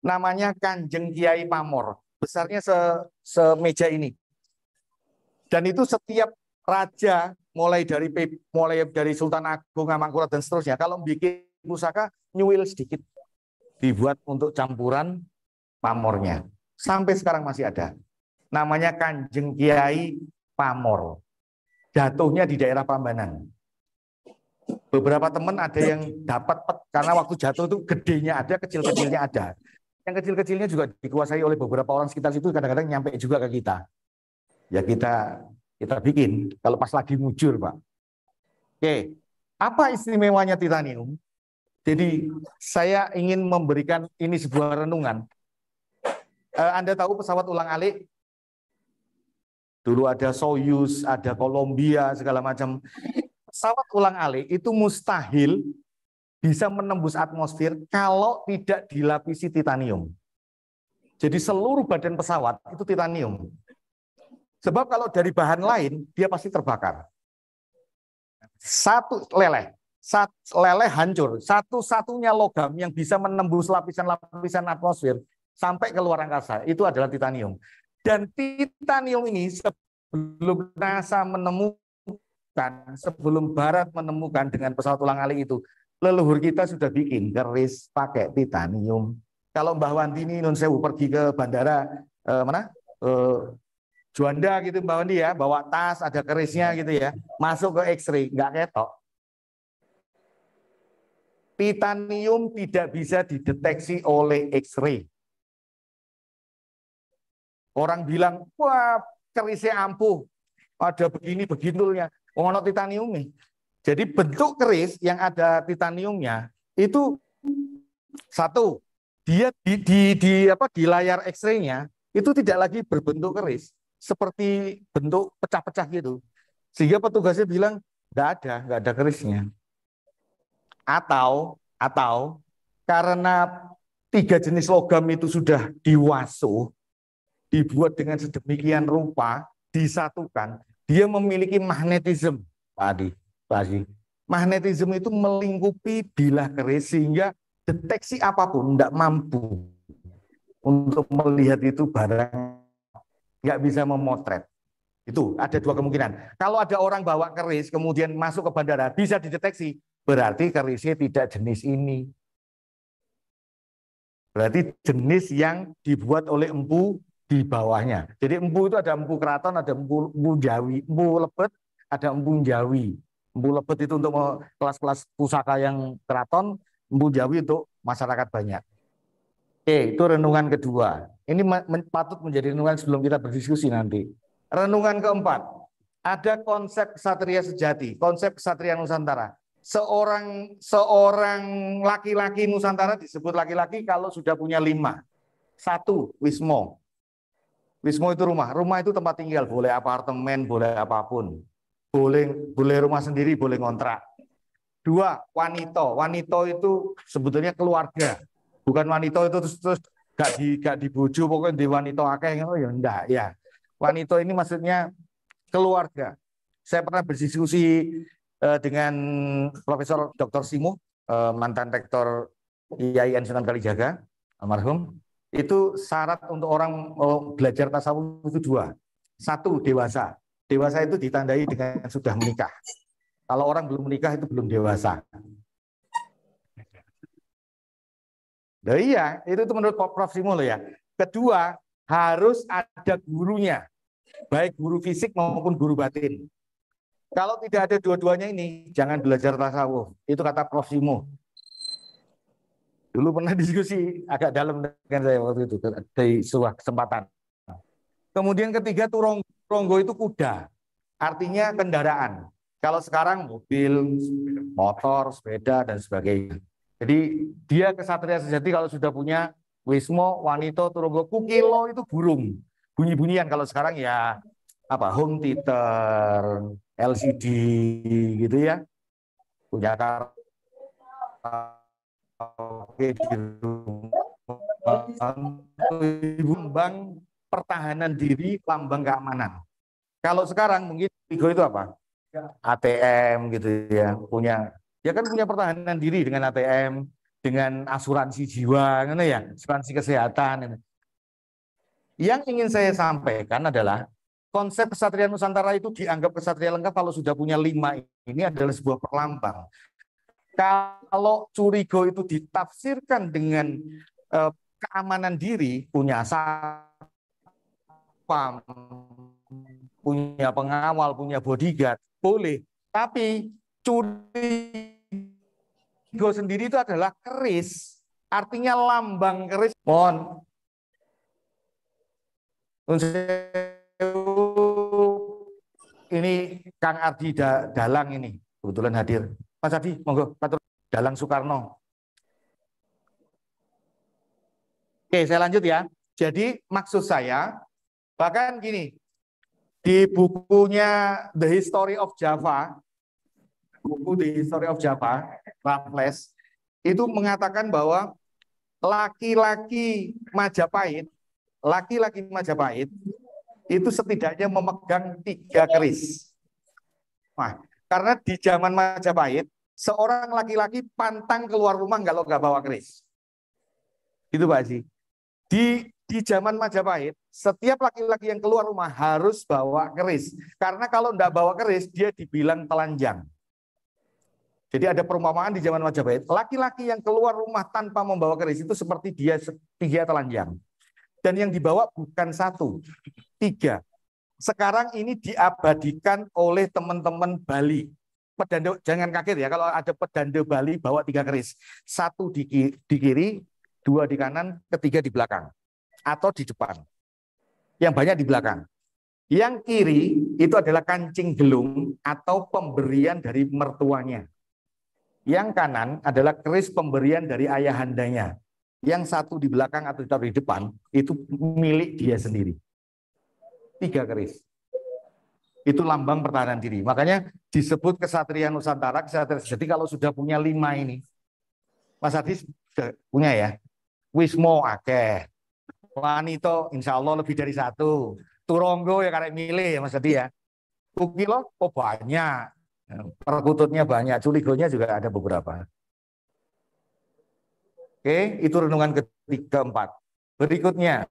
Namanya Kanjeng Kiai Pamor, besarnya se semeja ini. Dan itu setiap raja mulai dari mulai dari Sultan Agung Amangkurat dan seterusnya kalau bikin pusaka nyuil sedikit dibuat untuk campuran pamornya. Sampai sekarang masih ada. Namanya Kanjeng Kiai Pamor. Jatuhnya di daerah Pambanan. Beberapa teman ada yang dapat pet karena waktu jatuh itu gedenya ada, kecil-kecilnya ada. Yang kecil-kecilnya juga dikuasai oleh beberapa orang sekitar situ kadang-kadang nyampe juga ke kita. Ya kita kita bikin kalau pas lagi mujur, Pak. Oke, apa istimewanya titanium? Jadi saya ingin memberikan ini sebuah renungan. Eh, Anda tahu pesawat ulang alik Dulu ada Soyuz, ada Columbia segala macam pesawat ulang alik itu mustahil bisa menembus atmosfer kalau tidak dilapisi titanium. Jadi seluruh badan pesawat itu titanium. Sebab kalau dari bahan lain, dia pasti terbakar. Satu leleh, sat, leleh hancur. Satu-satunya logam yang bisa menembus lapisan-lapisan atmosfer sampai ke luar angkasa, itu adalah titanium. Dan titanium ini sebelum NASA menemukan bahkan sebelum Barat menemukan dengan pesawat ulang alik itu, leluhur kita sudah bikin keris pakai titanium. Kalau Mbah Wanti ini non sewu pergi ke bandara eh, mana? Eh, Juanda gitu Mbak Wandi ya, bawa tas ada kerisnya gitu ya, masuk ke X-ray nggak ketok. Titanium tidak bisa dideteksi oleh X-ray. Orang bilang, wah kerisnya ampuh, ada begini begitulnya. Wong ono nih, Jadi bentuk keris yang ada titaniumnya itu satu dia di, di, di apa di layar X-ray-nya itu tidak lagi berbentuk keris seperti bentuk pecah-pecah gitu. Sehingga petugasnya bilang enggak ada, enggak ada kerisnya. Atau atau karena tiga jenis logam itu sudah diwasuh, dibuat dengan sedemikian rupa, disatukan, dia memiliki magnetism, Pak Adi. Pak Magnetism itu melingkupi bilah keris sehingga deteksi apapun tidak mampu untuk melihat itu barang nggak bisa memotret. Itu ada dua kemungkinan. Kalau ada orang bawa keris kemudian masuk ke bandara bisa dideteksi, berarti kerisnya tidak jenis ini. Berarti jenis yang dibuat oleh empu di bawahnya. Jadi empu itu ada empu keraton, ada empu, empu jawi, empu lebet, ada empu jawi. Empu lebet itu untuk kelas-kelas pusaka yang keraton, empu jawi untuk masyarakat banyak. Oke, itu renungan kedua. Ini patut menjadi renungan sebelum kita berdiskusi nanti. Renungan keempat, ada konsep satria sejati, konsep satria Nusantara. Seorang seorang laki-laki Nusantara disebut laki-laki kalau sudah punya lima. Satu, Wismo. Wismo itu rumah. Rumah itu tempat tinggal, iya. boleh apartemen, boleh apapun. Boleh boleh rumah sendiri, boleh kontrak. Dua, wanita. Wanita itu sebetulnya keluarga. Bukan wanita itu terus, terus gak di gak dibuju pokoknya di wanita akeh oh ya enggak ya. Wanita ini maksudnya keluarga. Saya pernah berdiskusi eh, dengan Profesor Dr. Simo, eh, mantan rektor IAIN Sunan Kalijaga almarhum itu syarat untuk orang oh, belajar tasawuf itu dua. Satu, dewasa. Dewasa itu ditandai dengan sudah menikah. Kalau orang belum menikah itu belum dewasa. Nah, iya, itu, menurut Prof. Simul ya. Kedua, harus ada gurunya. Baik guru fisik maupun guru batin. Kalau tidak ada dua-duanya ini, jangan belajar tasawuf. Itu kata Prof. Simo. Dulu pernah diskusi agak dalam dengan saya waktu itu dari sebuah kesempatan. Kemudian ketiga turong turonggo itu kuda, artinya kendaraan. Kalau sekarang mobil, motor, sepeda dan sebagainya. Jadi dia kesatria sejati kalau sudah punya wismo, wanito, turonggo, kukilo itu burung. Bunyi-bunyian kalau sekarang ya apa home theater, LCD gitu ya. Punya kar Oke di rumah lambang pertahanan diri, lambang keamanan. Kalau sekarang mungkin Pigo itu apa? ATM gitu ya, punya ya kan punya pertahanan diri dengan ATM, dengan asuransi jiwa, gitu ya, asuransi kesehatan. Gitu. Yang ingin saya sampaikan adalah konsep kesatria Nusantara itu dianggap kesatria lengkap kalau sudah punya lima ini adalah sebuah perlambang. Kalau curigo itu ditafsirkan dengan eh, keamanan diri, punya satpam, punya pengawal, punya bodyguard, boleh. Tapi curigo sendiri itu adalah keris, artinya lambang keris. Mohon. Ini Kang Ardi Dalang ini kebetulan hadir. Mas Adi, monggo matur Dalang Soekarno. Oke, saya lanjut ya. Jadi maksud saya bahkan gini, di bukunya The History of Java, buku The History of Java, Raffles, itu mengatakan bahwa laki-laki Majapahit, laki-laki Majapahit itu setidaknya memegang tiga keris. Nah, karena di zaman Majapahit seorang laki-laki pantang keluar rumah kalau nggak bawa keris. Itu Pak Haji. Di di zaman Majapahit, setiap laki-laki yang keluar rumah harus bawa keris. Karena kalau nggak bawa keris, dia dibilang telanjang. Jadi ada perumpamaan di zaman Majapahit, laki-laki yang keluar rumah tanpa membawa keris itu seperti dia dia telanjang. Dan yang dibawa bukan satu, tiga. Sekarang ini diabadikan oleh teman-teman Bali pedando jangan kaget ya kalau ada pedando Bali bawa tiga keris. Satu di, di kiri, dua di kanan, ketiga di belakang atau di depan. Yang banyak di belakang. Yang kiri itu adalah kancing gelung atau pemberian dari mertuanya. Yang kanan adalah keris pemberian dari ayahandanya. Yang satu di belakang atau di depan itu milik dia sendiri. Tiga keris itu lambang pertahanan diri. Makanya disebut kesatria Nusantara, kesatria sejati kalau sudah punya lima ini. Mas Adi punya ya. Wismo akeh. Wanito insya Allah lebih dari satu. Turonggo ya karek milih ya Mas Adi ya. Kukilo oh banyak. Perkututnya banyak, culigonya juga ada beberapa. Oke, itu renungan ketiga empat. Berikutnya,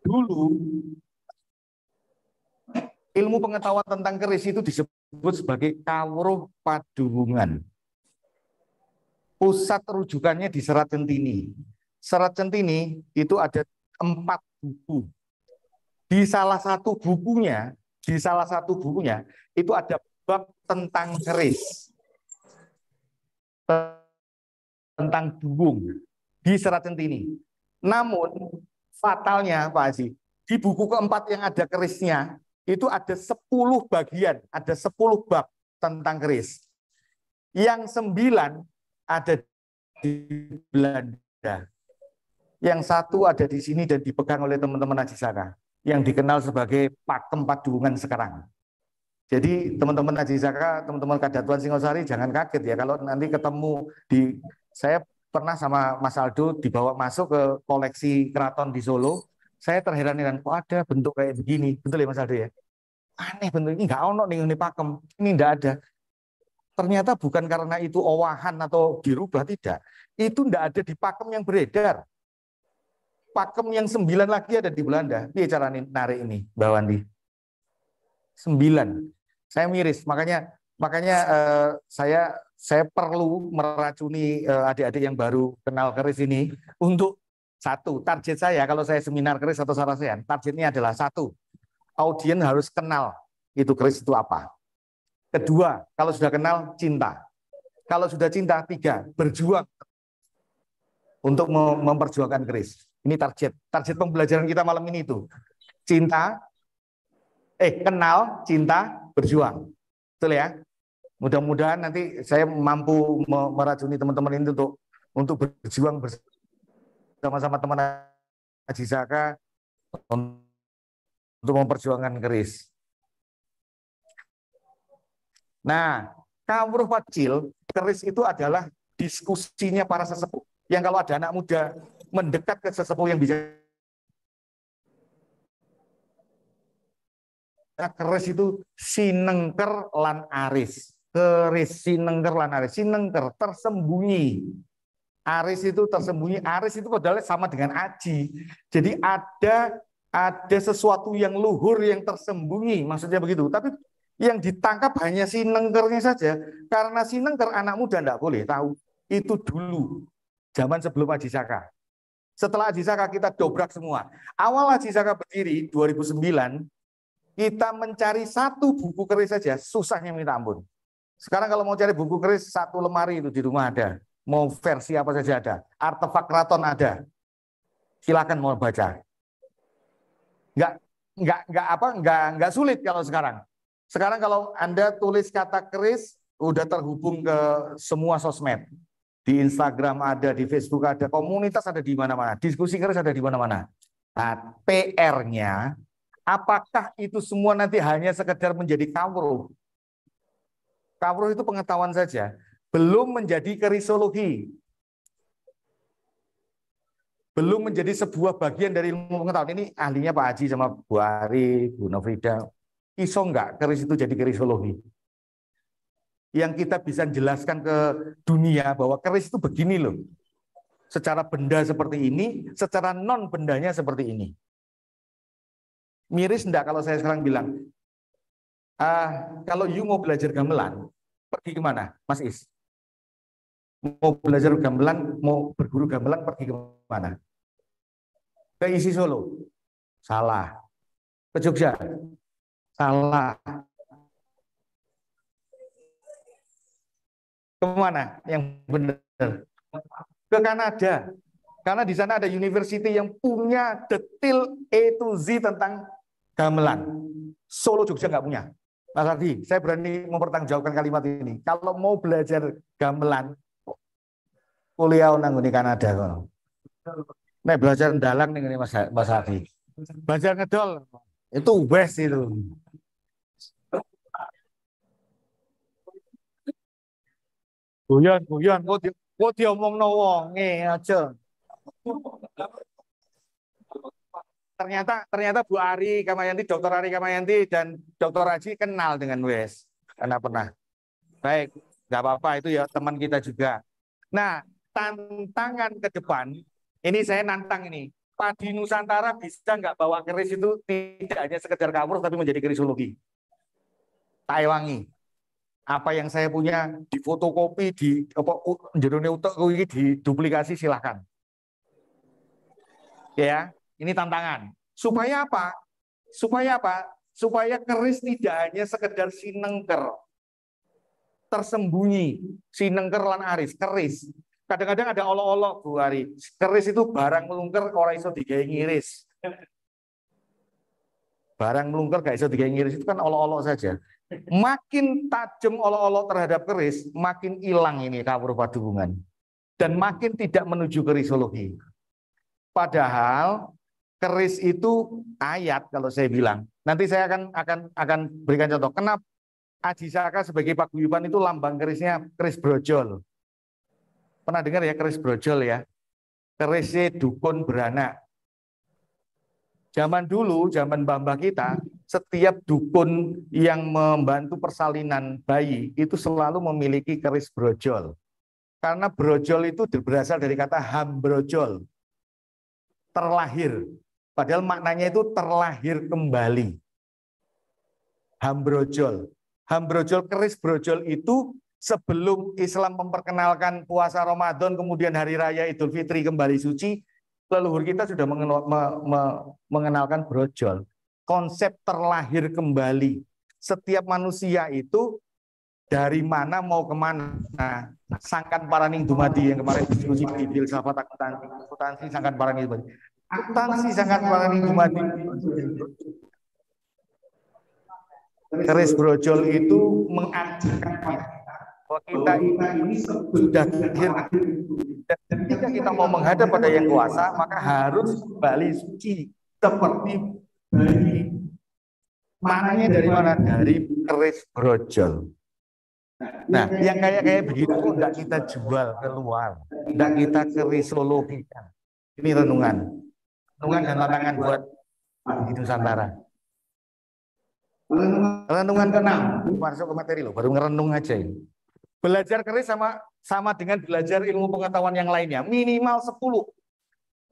dulu Ilmu pengetahuan tentang keris itu disebut sebagai kawruh padurungan. Pusat rujukannya di Serat Centini. Serat Centini itu ada empat buku. Di salah satu bukunya, di salah satu bukunya itu ada bab tentang keris. Tentang dubung di Serat Centini. Namun fatalnya Pak Haji, di buku keempat yang ada kerisnya itu ada 10 bagian, ada 10 bab tentang keris. Yang sembilan ada di Belanda. Yang satu ada di sini dan dipegang oleh teman-teman Najisaka. Yang dikenal sebagai Tempat dukungan sekarang. Jadi teman-teman Saka, teman-teman Kadatuan Singosari jangan kaget ya. Kalau nanti ketemu di... Saya pernah sama Mas Aldo dibawa masuk ke koleksi keraton di Solo saya terheran-heran kok ada bentuk kayak begini betul ya Mas Aldo ya aneh bentuk ini nggak ono nih ini pakem ini nggak ada ternyata bukan karena itu owahan atau dirubah tidak itu nggak ada di pakem yang beredar pakem yang sembilan lagi ada di Belanda dia cara narik ini Mbak sembilan saya miris makanya makanya uh, saya saya perlu meracuni eh, adik-adik yang baru kenal keris ini untuk satu, target saya kalau saya seminar keris atau sarasean, targetnya adalah satu, audiens harus kenal itu keris itu apa. Kedua, kalau sudah kenal, cinta. Kalau sudah cinta, tiga, berjuang untuk memperjuangkan keris. Ini target. Target pembelajaran kita malam ini itu. Cinta, eh kenal, cinta, berjuang. Betul ya? Mudah-mudahan nanti saya mampu meracuni teman-teman ini untuk untuk berjuang bersama sama-sama teman Haji Zaka untuk memperjuangkan keris. Nah, kamruh kecil, keris itu adalah diskusinya para sesepuh. Yang kalau ada anak muda mendekat ke sesepuh yang bisa nah, keris itu sinengker lan aris. Keris sinengker lan aris. Sinengker tersembunyi Aris itu tersembunyi. Aris itu padahal sama dengan aji. Jadi ada ada sesuatu yang luhur yang tersembunyi, maksudnya begitu. Tapi yang ditangkap hanya si nengkernya saja. Karena si nengker anak muda tidak boleh tahu. Itu dulu, zaman sebelum Aji Saka. Setelah Aji Saka kita dobrak semua. Awal Aji Saka berdiri 2009, kita mencari satu buku keris saja susahnya minta ampun. Sekarang kalau mau cari buku keris satu lemari itu di rumah ada mau versi apa saja ada. Artefak keraton ada. Silakan mau baca. Nggak nggak nggak apa nggak nggak sulit kalau sekarang. Sekarang kalau anda tulis kata keris udah terhubung ke semua sosmed. Di Instagram ada, di Facebook ada, komunitas ada di mana-mana, diskusi keris ada di mana-mana. Nah, PR-nya, apakah itu semua nanti hanya sekedar menjadi kawruh? Kawruh itu pengetahuan saja belum menjadi kerisologi, belum menjadi sebuah bagian dari ilmu pengetahuan. Ini ahlinya Pak Haji sama Bu Ari, Bu Novrida, Iso enggak keris itu jadi kerisologi? Yang kita bisa jelaskan ke dunia bahwa keris itu begini loh. Secara benda seperti ini, secara non bendanya seperti ini. Miris ndak kalau saya sekarang bilang, ah, kalau you mau belajar gamelan, pergi kemana, Mas Is? mau belajar gamelan, mau berguru gamelan pergi ke mana? Ke isi Solo. Salah. Ke Jogja. Salah. Kemana yang benar? Ke Kanada. Karena di sana ada university yang punya detail A to Z tentang gamelan. Solo Jogja nggak punya. Mas Ardi, saya berani mempertanggungjawabkan kalimat ini. Kalau mau belajar gamelan, kuliah nang di Kanada kono. Nek belajar dalang ning Mas Mas Hadi. Belajar ngedol itu wes itu. Guyon, guyon, kok di, kok diomongno wonge aja. Ternyata ternyata Bu Ari Kamayanti, Dokter Ari Kamayanti dan Dokter Raji kenal dengan Wes. Karena pernah. Baik, nggak apa-apa itu ya teman kita juga. Nah, tantangan ke depan, ini saya nantang ini, padi Nusantara bisa nggak bawa keris itu tidak hanya sekedar kapur tapi menjadi kerisologi. Taiwangi. Apa yang saya punya di fotokopi di apa jerone utek di duplikasi silahkan. Ya, ini tantangan. Supaya apa? Supaya apa? Supaya keris tidak hanya sekedar sinengker tersembunyi sinengker lan aris keris Kadang-kadang ada olok-olok Bu Ari. Keris itu barang melungker ora iso digawe ngiris. Barang melungker gak iso digawe ngiris itu kan olok-olok saja. Makin tajam olok-olok terhadap keris, makin hilang ini kabur padungan. Dan makin tidak menuju kerisologi. Padahal keris itu ayat kalau saya bilang. Nanti saya akan akan akan berikan contoh. Kenapa Aji Saka sebagai paguyuban itu lambang kerisnya keris brojol. Pernah dengar ya keris brojol ya? keris dukun beranak. Zaman dulu, zaman bambang kita, setiap dukun yang membantu persalinan bayi itu selalu memiliki keris brojol. Karena brojol itu berasal dari kata ham brojol Terlahir. Padahal maknanya itu terlahir kembali. ham brojol ham brojol keris brojol itu sebelum Islam memperkenalkan puasa Ramadan, kemudian hari raya Idul Fitri kembali suci, leluhur kita sudah mengenalkan brojol. Konsep terlahir kembali. Setiap manusia itu dari mana mau kemana. Nah, sangkan paraning dumadi yang kemarin diskusi di filsafat akuntansi, sangkan paraning dumadi. Akuntansi sangkan paraning dumadi. Keris brojol itu mengajarkan bahwa kita ini sudah akhir dan ketika kita mau menghadap pada yang kuasa maka harus kembali suci seperti bayi mananya dari mana dari keris brojol Nah, yang kayak kayak begitu tidak kita jual keluar, tidak kita kerisologikan. Ini renungan. Renungan dan tantangan buat di Nusantara. Renungan keenam, masuk ke materi loh, baru ngerenung aja ini. Belajar keris sama sama dengan belajar ilmu pengetahuan yang lainnya. Minimal 10.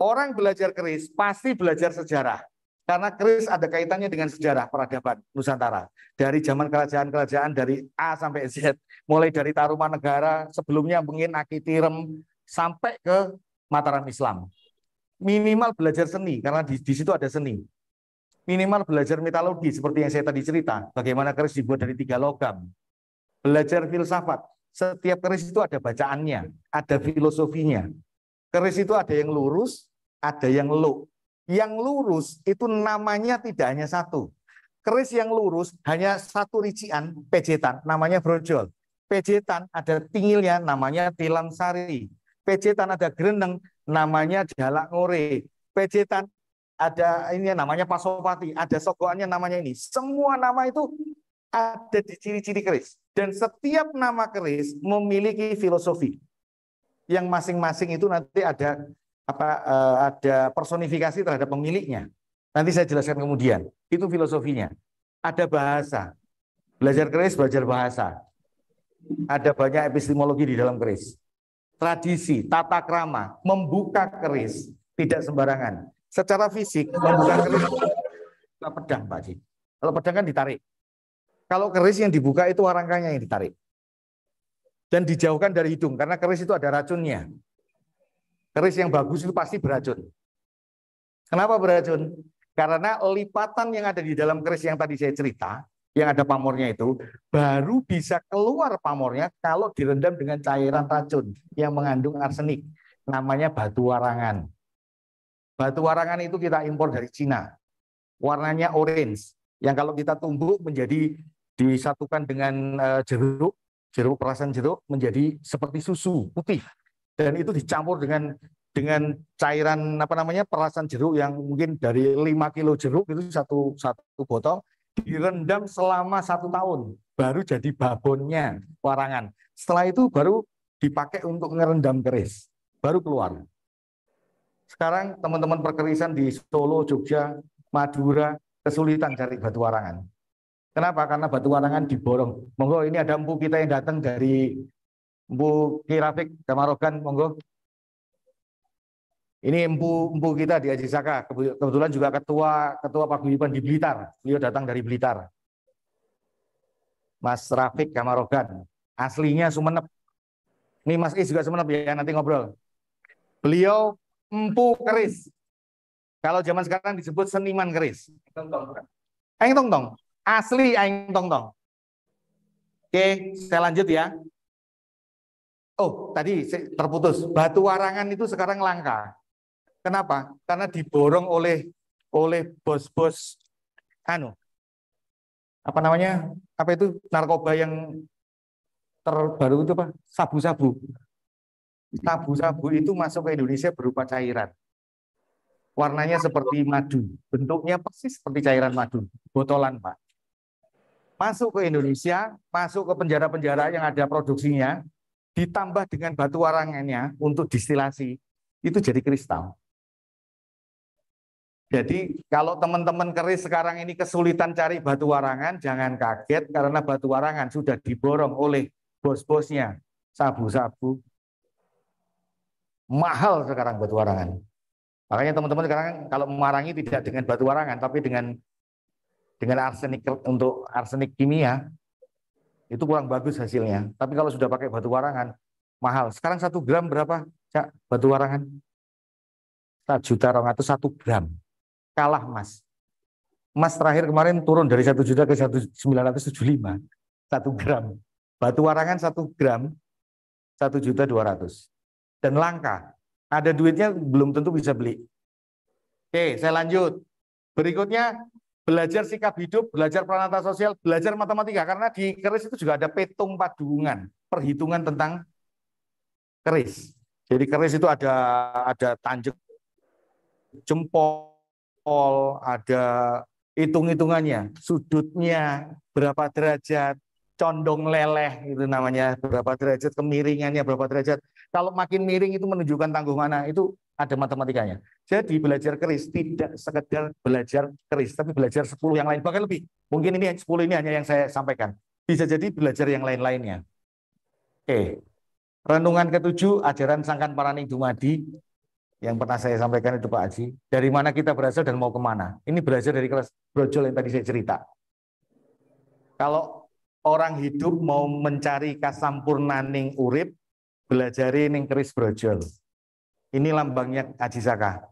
Orang belajar keris pasti belajar sejarah. Karena keris ada kaitannya dengan sejarah peradaban Nusantara. Dari zaman kerajaan-kerajaan dari A sampai Z. Mulai dari Taruman negara sebelumnya mungkin Akitirem, sampai ke Mataram Islam. Minimal belajar seni, karena di, di situ ada seni. Minimal belajar metalurgi seperti yang saya tadi cerita. Bagaimana keris dibuat dari tiga logam. Belajar filsafat, setiap keris itu ada bacaannya, ada filosofinya. Keris itu ada yang lurus, ada yang low. Yang lurus itu namanya tidak hanya satu. Keris yang lurus hanya satu rician, pejetan, namanya brojol. Pejetan ada tingilnya, namanya tilang sari. Pejetan ada greneng, namanya jalak ngore. Pejetan ada ini namanya pasopati, ada sogoannya namanya ini. Semua nama itu ada di ciri-ciri keris. Dan setiap nama keris memiliki filosofi yang masing-masing itu nanti ada apa eh, ada personifikasi terhadap pemiliknya. Nanti saya jelaskan kemudian. Itu filosofinya. Ada bahasa. Belajar keris, belajar bahasa. Ada banyak epistemologi di dalam keris. Tradisi, tata krama, membuka keris. Tidak sembarangan. Secara fisik, membuka keris. Pedang, Pak Ji. Kalau pedang kan ditarik. Kalau keris yang dibuka itu warangkanya yang ditarik. Dan dijauhkan dari hidung, karena keris itu ada racunnya. Keris yang bagus itu pasti beracun. Kenapa beracun? Karena lipatan yang ada di dalam keris yang tadi saya cerita, yang ada pamornya itu, baru bisa keluar pamornya kalau direndam dengan cairan racun yang mengandung arsenik. Namanya batu warangan. Batu warangan itu kita impor dari Cina. Warnanya orange, yang kalau kita tumbuk menjadi disatukan dengan eh, jeruk, jeruk perasan jeruk menjadi seperti susu putih dan itu dicampur dengan dengan cairan apa namanya perasan jeruk yang mungkin dari 5 kilo jeruk itu satu satu botol direndam selama satu tahun baru jadi babonnya warangan setelah itu baru dipakai untuk ngerendam keris baru keluar sekarang teman-teman perkerisan di Solo Jogja Madura kesulitan cari batu warangan Kenapa? Karena batu warangan diborong. Monggo ini ada empu kita yang datang dari empu Kirafik Kamarogan, monggo. Ini empu empu kita di Aji Saka, kebetulan juga ketua ketua Pak Guyuban di Blitar. Beliau datang dari Blitar. Mas Rafik Kamarogan, aslinya Sumenep. Ini Mas Is juga Sumenep ya, nanti ngobrol. Beliau empu keris. Kalau zaman sekarang disebut seniman keris. Engtong tong. Asli aing tong tong. Oke, saya lanjut ya. Oh, tadi terputus. Batu warangan itu sekarang langka. Kenapa? Karena diborong oleh oleh bos-bos anu apa namanya apa itu narkoba yang terbaru itu apa sabu-sabu sabu-sabu itu masuk ke Indonesia berupa cairan warnanya seperti madu bentuknya persis seperti cairan madu botolan pak masuk ke Indonesia, masuk ke penjara-penjara yang ada produksinya, ditambah dengan batu warangannya untuk distilasi, itu jadi kristal. Jadi kalau teman-teman keris sekarang ini kesulitan cari batu warangan, jangan kaget karena batu warangan sudah diborong oleh bos-bosnya, sabu-sabu. Mahal sekarang batu warangan. Makanya teman-teman sekarang kalau mengarangi tidak dengan batu warangan, tapi dengan dengan arsenik untuk arsenik kimia itu kurang bagus hasilnya. Tapi kalau sudah pakai batu warangan mahal. Sekarang satu gram berapa? Cak, batu warangan? Satu juta orang atau satu gram. Kalah mas. Mas terakhir kemarin turun dari satu juta ke satu sembilan ratus tujuh lima. Satu gram. Batu warangan satu gram satu juta dua ratus. Dan langka. Ada duitnya belum tentu bisa beli. Oke, saya lanjut. Berikutnya belajar sikap hidup, belajar peranata sosial, belajar matematika karena di keris itu juga ada petung padungan, perhitungan tentang keris. Jadi keris itu ada ada tanjek jempol, ada hitung-hitungannya, sudutnya berapa derajat, condong leleh itu namanya berapa derajat kemiringannya berapa derajat kalau makin miring itu menunjukkan tangguh mana itu ada matematikanya jadi belajar keris tidak sekedar belajar keris tapi belajar 10 yang lain bahkan lebih mungkin ini 10 ini hanya yang saya sampaikan bisa jadi belajar yang lain-lainnya oke renungan ketujuh ajaran sangkan paraning dumadi yang pernah saya sampaikan itu Pak Haji dari mana kita berasal dan mau kemana ini belajar dari kelas brojol yang tadi saya cerita kalau orang hidup mau mencari kasampurnaning urip, belajari ning keris brojol. Ini lambangnya Aji Saka.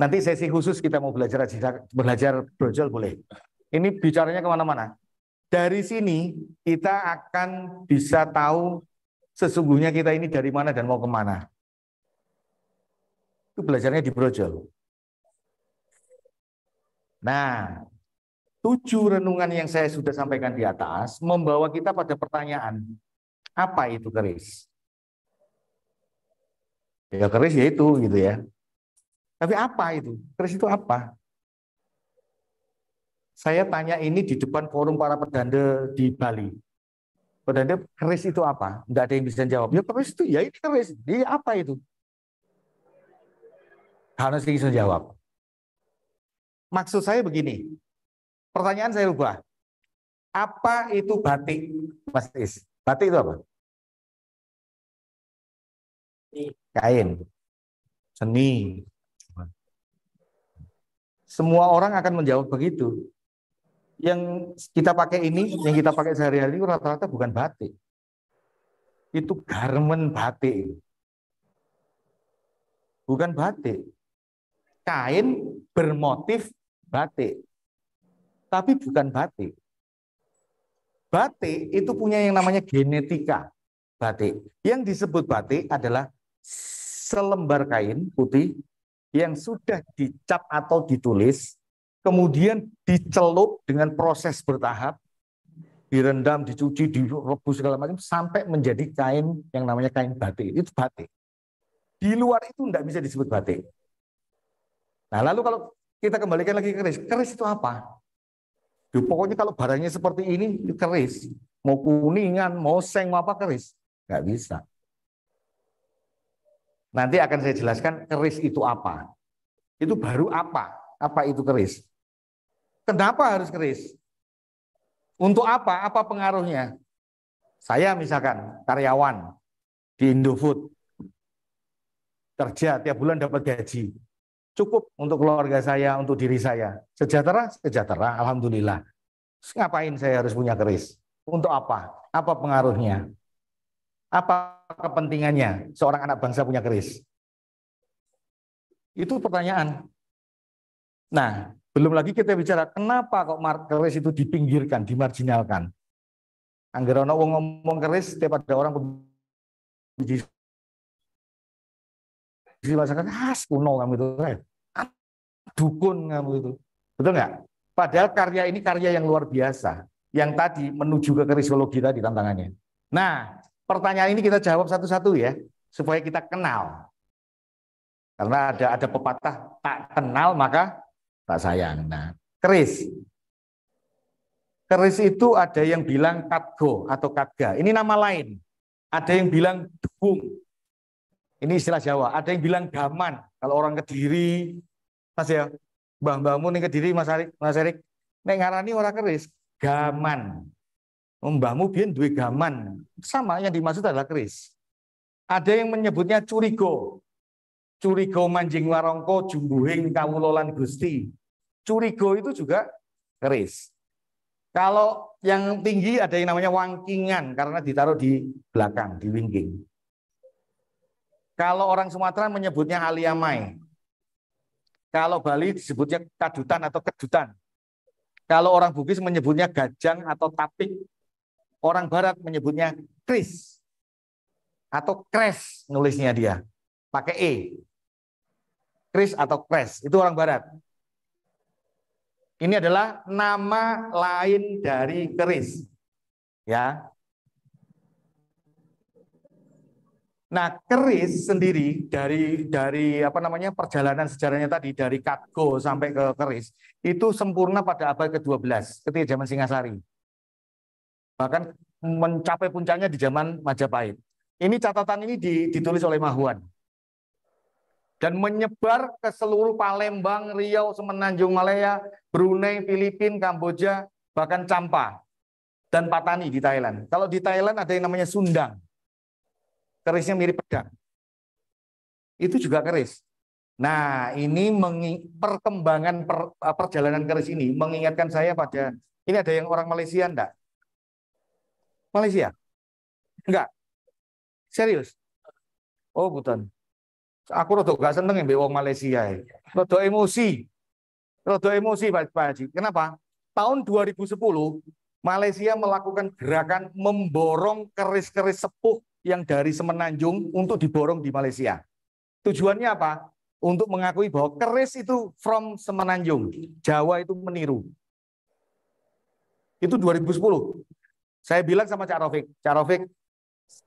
Nanti sesi khusus kita mau belajar Aji Saka, belajar brojol boleh. Ini bicaranya kemana-mana. Dari sini kita akan bisa tahu sesungguhnya kita ini dari mana dan mau kemana. Itu belajarnya di brojol. Nah, tujuh renungan yang saya sudah sampaikan di atas membawa kita pada pertanyaan, apa itu keris? Ya keris ya itu gitu ya. Tapi apa itu? Keris itu apa? Saya tanya ini di depan forum para pedanda di Bali. Pedanda keris itu apa? Tidak ada yang bisa jawab. Ya keris itu ya itu keris. Ini apa itu? Harus bisa jawab. Maksud saya begini, Pertanyaan saya ubah. Apa itu batik, Mas Is? Batik itu apa? Kain. Seni. Semua orang akan menjawab begitu. Yang kita pakai ini, yang kita pakai sehari-hari rata-rata bukan batik. Itu garment batik. Bukan batik. Kain bermotif batik tapi bukan batik. Batik itu punya yang namanya genetika batik. Yang disebut batik adalah selembar kain putih yang sudah dicap atau ditulis, kemudian dicelup dengan proses bertahap, direndam, dicuci, direbus segala macam sampai menjadi kain yang namanya kain batik. Itu batik. Di luar itu tidak bisa disebut batik. Nah, lalu kalau kita kembalikan lagi ke keris. Keris itu apa? Ya, pokoknya kalau barangnya seperti ini keris, mau kuningan, mau seng, mau apa keris, nggak bisa. Nanti akan saya jelaskan keris itu apa. Itu baru apa? Apa itu keris? Kenapa harus keris? Untuk apa? Apa pengaruhnya? Saya misalkan karyawan di Indofood, kerja tiap bulan dapat gaji cukup untuk keluarga saya, untuk diri saya. Sejahtera, sejahtera, alhamdulillah. Terus ngapain saya harus punya keris? Untuk apa? Apa pengaruhnya? Apa kepentingannya seorang anak bangsa punya keris? Itu pertanyaan. Nah, belum lagi kita bicara kenapa kok keris itu dipinggirkan, dimarginalkan. Angger uang wong ngomong keris setiap ada orang puji negeri masyarakat khas kuno kamu itu kan dukun kamu itu betul nggak padahal karya ini karya yang luar biasa yang tadi menuju ke kerisologi tadi tantangannya nah pertanyaan ini kita jawab satu-satu ya supaya kita kenal karena ada ada pepatah tak kenal maka tak sayang nah keris keris itu ada yang bilang katgo atau katga ini nama lain ada yang bilang dukung ini istilah Jawa. Ada yang bilang gaman. Kalau orang Kediri, Mas ya, mbah-mbahmu nih Kediri Mas Arik, Mas Erik, nih ngarani orang keris, gaman. Mbahmu biyen duit gaman. Sama yang dimaksud adalah keris. Ada yang menyebutnya curigo. Curigo manjing warongko jumbuhing kawulolan gusti. Curigo itu juga keris. Kalau yang tinggi ada yang namanya wangkingan karena ditaruh di belakang, di wingking. Kalau orang Sumatera menyebutnya aliamai. Kalau Bali disebutnya kadutan atau kedutan. Kalau orang Bugis menyebutnya gajang atau tapik. Orang Barat menyebutnya kris atau kres nulisnya dia. Pakai E. Kris atau kres. Itu orang Barat. Ini adalah nama lain dari keris. Ya. Nah, keris sendiri dari dari apa namanya perjalanan sejarahnya tadi dari Katgo sampai ke keris itu sempurna pada abad ke-12 ketika zaman Singasari. Bahkan mencapai puncaknya di zaman Majapahit. Ini catatan ini ditulis oleh Mahuan. Dan menyebar ke seluruh Palembang, Riau, Semenanjung Malaya, Brunei, Filipin, Kamboja, bahkan Campa dan Patani di Thailand. Kalau di Thailand ada yang namanya Sundang kerisnya mirip pedang. Itu juga keris. Nah, ini perkembangan per, eh, perjalanan keris ini mengingatkan saya pada ini ada yang orang Malaysia enggak? Malaysia? Enggak. Serius? Oh, bukan. Aku rada gak seneng yang wong Malaysia. Ya. Rada emosi. Rada emosi Pak Haji. Kenapa? Tahun 2010 Malaysia melakukan gerakan memborong keris-keris sepuh yang dari Semenanjung untuk diborong di Malaysia. Tujuannya apa? Untuk mengakui bahwa keris itu from Semenanjung. Jawa itu meniru. Itu 2010. Saya bilang sama Cak Rofik, Cak Rofik,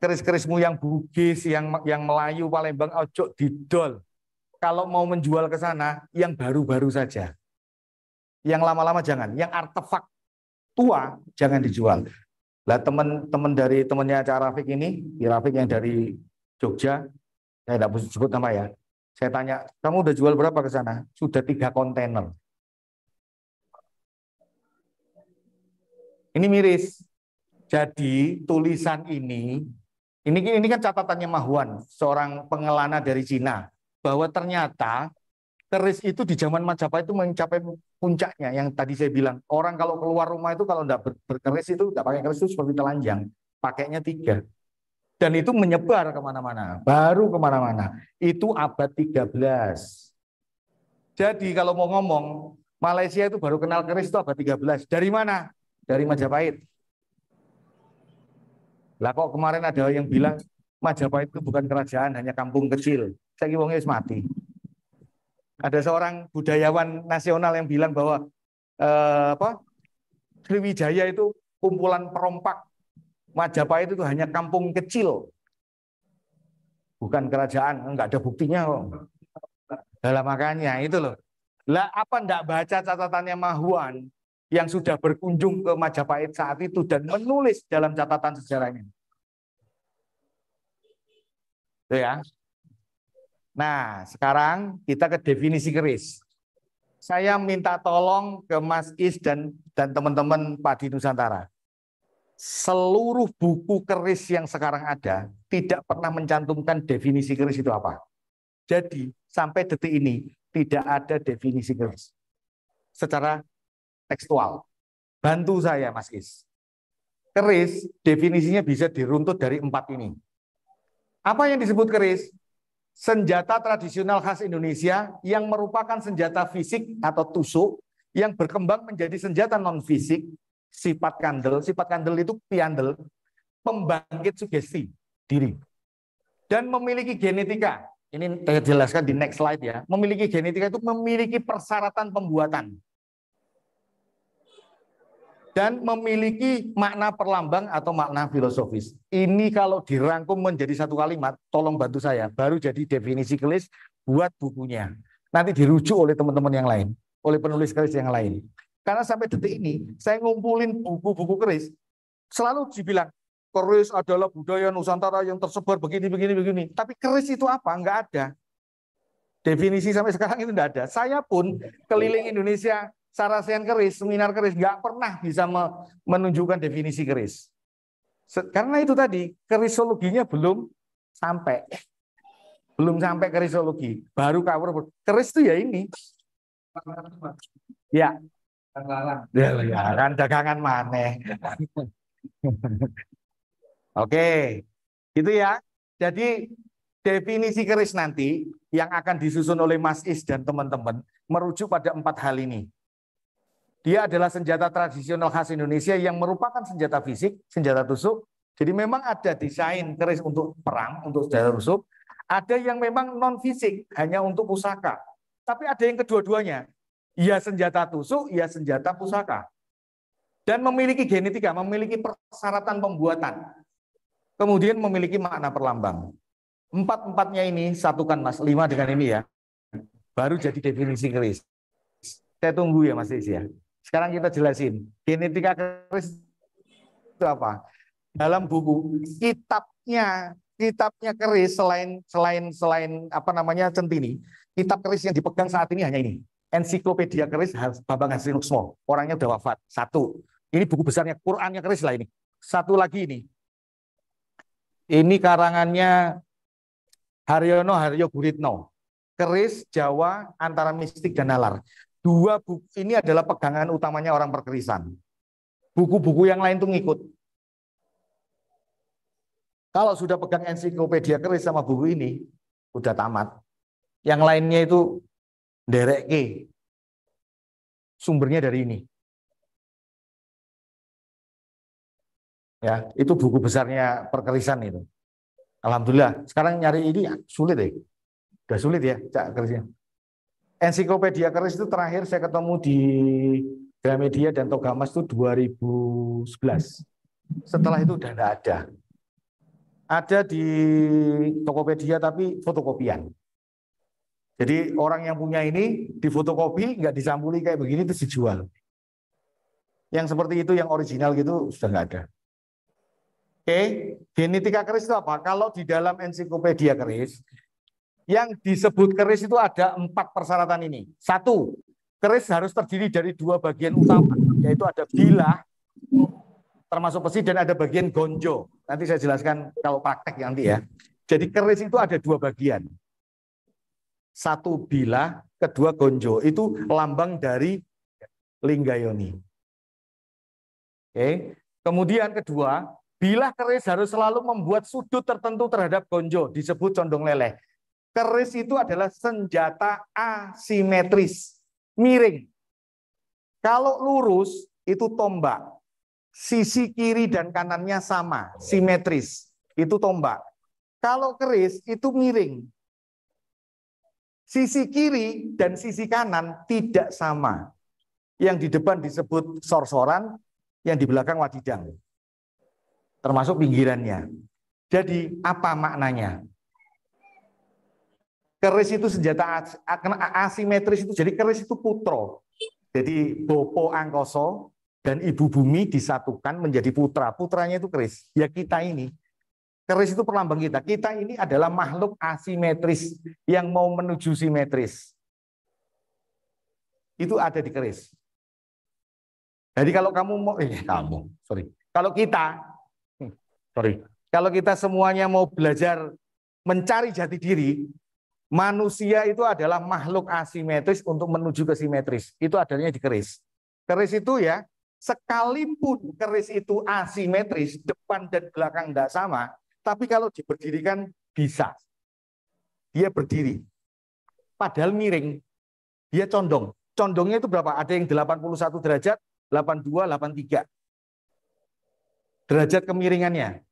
keris-kerismu yang Bugis, yang yang Melayu, Palembang, ojo didol. Kalau mau menjual ke sana, yang baru-baru saja. Yang lama-lama jangan. Yang artefak tua jangan dijual. Lah teman-teman dari temannya Cak Rafik ini, Rafik yang dari Jogja, saya tidak bisa sebut nama ya. Saya tanya, kamu udah jual berapa ke sana? Sudah tiga kontainer. Ini miris. Jadi tulisan ini, ini ini kan catatannya Mahuan, seorang pengelana dari Cina, bahwa ternyata keris itu di zaman Majapahit itu mencapai puncaknya yang tadi saya bilang orang kalau keluar rumah itu kalau tidak ber berkeris itu tidak pakai keris itu seperti telanjang pakainya tiga dan itu menyebar kemana-mana baru kemana-mana itu abad 13 jadi kalau mau ngomong Malaysia itu baru kenal keris itu abad 13 dari mana dari Majapahit lah kok kemarin ada yang bilang Majapahit itu bukan kerajaan hanya kampung kecil saya kira mati ada seorang budayawan nasional yang bilang bahwa eh, apa Sriwijaya itu kumpulan perompak. Majapahit itu hanya kampung kecil. Bukan kerajaan, enggak ada buktinya kok. Dalam makanya itu loh. Lah apa enggak baca catatannya Mahuan yang sudah berkunjung ke Majapahit saat itu dan menulis dalam catatan sejarahnya. Itu ya. Nah, sekarang kita ke definisi keris. Saya minta tolong ke Mas Is dan dan teman-teman Padi Nusantara. Seluruh buku keris yang sekarang ada tidak pernah mencantumkan definisi keris itu apa. Jadi sampai detik ini tidak ada definisi keris secara tekstual. Bantu saya Mas Is. Keris definisinya bisa diruntut dari empat ini. Apa yang disebut keris? senjata tradisional khas Indonesia yang merupakan senjata fisik atau tusuk yang berkembang menjadi senjata non fisik sifat kandel sifat kandel itu piandel pembangkit sugesti diri dan memiliki genetika ini saya jelaskan di next slide ya memiliki genetika itu memiliki persyaratan pembuatan dan memiliki makna perlambang atau makna filosofis. Ini kalau dirangkum menjadi satu kalimat, tolong bantu saya, baru jadi definisi kelis buat bukunya. Nanti dirujuk oleh teman-teman yang lain, oleh penulis keris yang lain. Karena sampai detik ini, saya ngumpulin buku-buku keris, selalu dibilang, keris adalah budaya Nusantara yang tersebar begini, begini, begini. Tapi keris itu apa? Enggak ada. Definisi sampai sekarang itu enggak ada. Saya pun keliling Indonesia Sarasian keris, seminar keris, nggak pernah bisa menunjukkan definisi keris. Karena itu tadi, kerisologinya belum sampai. Belum sampai kerisologi. Baru kawur. Keris itu ya ini. Ya. Ya, ya kan dagangan maneh. Oke. itu ya. Jadi definisi keris nanti yang akan disusun oleh Mas Is dan teman-teman merujuk pada empat hal ini. Dia adalah senjata tradisional khas Indonesia yang merupakan senjata fisik, senjata tusuk. Jadi memang ada desain keris untuk perang, untuk senjata tusuk. Ada yang memang non fisik, hanya untuk pusaka. Tapi ada yang kedua-duanya. ia ya senjata tusuk, ia ya senjata pusaka. Dan memiliki genetika, memiliki persyaratan pembuatan. Kemudian memiliki makna perlambang. Empat-empatnya ini, satukan mas, lima dengan ini ya. Baru jadi definisi keris. Saya tunggu ya Mas Is ya. Sekarang kita jelasin. Genetika keris itu apa? Dalam buku kitabnya kitabnya keris selain selain selain apa namanya centini kitab keris yang dipegang saat ini hanya ini ensiklopedia keris Bambang Hasinuksmo orangnya udah wafat satu ini buku besarnya Qurannya keris lah ini satu lagi ini ini karangannya Haryono Haryo Guritno keris Jawa antara mistik dan nalar Dua buku ini adalah pegangan utamanya orang perkerisan. Buku-buku yang lain tuh ngikut. Kalau sudah pegang ensiklopedia keris sama buku ini, udah tamat. Yang lainnya itu derek ke. Sumbernya dari ini. Ya, itu buku besarnya perkerisan itu. Alhamdulillah. Sekarang nyari ini sulit deh Udah sulit ya, cak kerisnya ensiklopedia keris itu terakhir saya ketemu di Gramedia dan Togamas itu 2011. Setelah itu udah tidak ada. Ada di Tokopedia tapi fotokopian. Jadi orang yang punya ini difotokopi, nggak disampuli kayak begini terus dijual. Yang seperti itu, yang original gitu sudah nggak ada. Oke, genetika keris itu apa? Kalau di dalam ensiklopedia keris, yang disebut keris itu ada empat persyaratan ini. Satu, keris harus terdiri dari dua bagian utama, yaitu ada bilah, termasuk besi, dan ada bagian gonjo. Nanti saya jelaskan kalau praktek nanti ya. Jadi keris itu ada dua bagian. Satu bilah, kedua gonjo. Itu lambang dari linggayoni. Oke. Kemudian kedua, bilah keris harus selalu membuat sudut tertentu terhadap gonjo, disebut condong leleh. Keris itu adalah senjata asimetris, miring. Kalau lurus itu tombak. Sisi kiri dan kanannya sama, simetris. Itu tombak. Kalau keris itu miring. Sisi kiri dan sisi kanan tidak sama. Yang di depan disebut sorsoran, yang di belakang wadidang. Termasuk pinggirannya. Jadi apa maknanya? keris itu senjata asimetris itu jadi keris itu putro jadi bopo angkoso dan ibu bumi disatukan menjadi putra putranya itu keris ya kita ini keris itu perlambang kita kita ini adalah makhluk asimetris yang mau menuju simetris itu ada di keris jadi kalau kamu mau eh kamu sorry kalau kita hmm, sorry kalau kita semuanya mau belajar mencari jati diri Manusia itu adalah makhluk asimetris untuk menuju ke simetris. Itu adanya di keris. Keris itu ya, sekalipun keris itu asimetris, depan dan belakang tidak sama, tapi kalau diberdirikan bisa. Dia berdiri. Padahal miring. Dia condong. Condongnya itu berapa? Ada yang 81 derajat, 82, 83. Derajat kemiringannya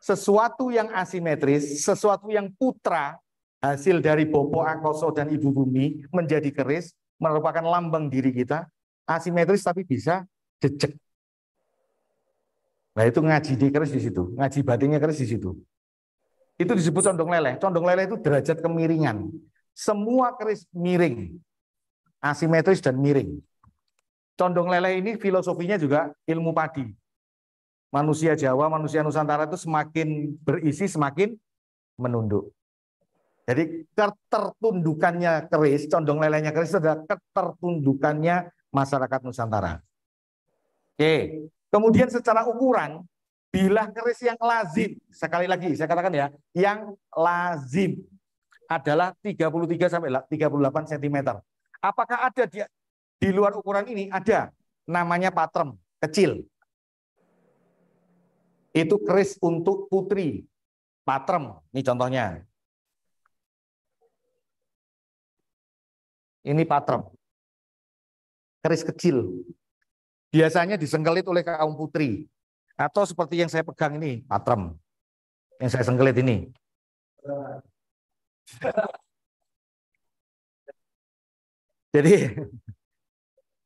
sesuatu yang asimetris, sesuatu yang putra hasil dari Bopo Akoso dan Ibu Bumi menjadi keris merupakan lambang diri kita asimetris tapi bisa jejek. Nah itu ngaji di keris di situ, ngaji batinnya keris di situ. Itu disebut condong leleh. Condong leleh itu derajat kemiringan. Semua keris miring, asimetris dan miring. Condong leleh ini filosofinya juga ilmu padi manusia Jawa, manusia Nusantara itu semakin berisi, semakin menunduk. Jadi ketertundukannya keris, condong lelenya keris adalah ketertundukannya masyarakat Nusantara. Oke, kemudian secara ukuran, bilah keris yang lazim, sekali lagi saya katakan ya, yang lazim adalah 33 sampai 38 cm. Apakah ada di, di luar ukuran ini? Ada. Namanya patrem, kecil itu keris untuk putri, patrem. Ini contohnya. Ini patrem. Keris kecil. Biasanya disengkelit oleh kaum putri. Atau seperti yang saya pegang ini, patrem. Yang saya sengkelit ini. Jadi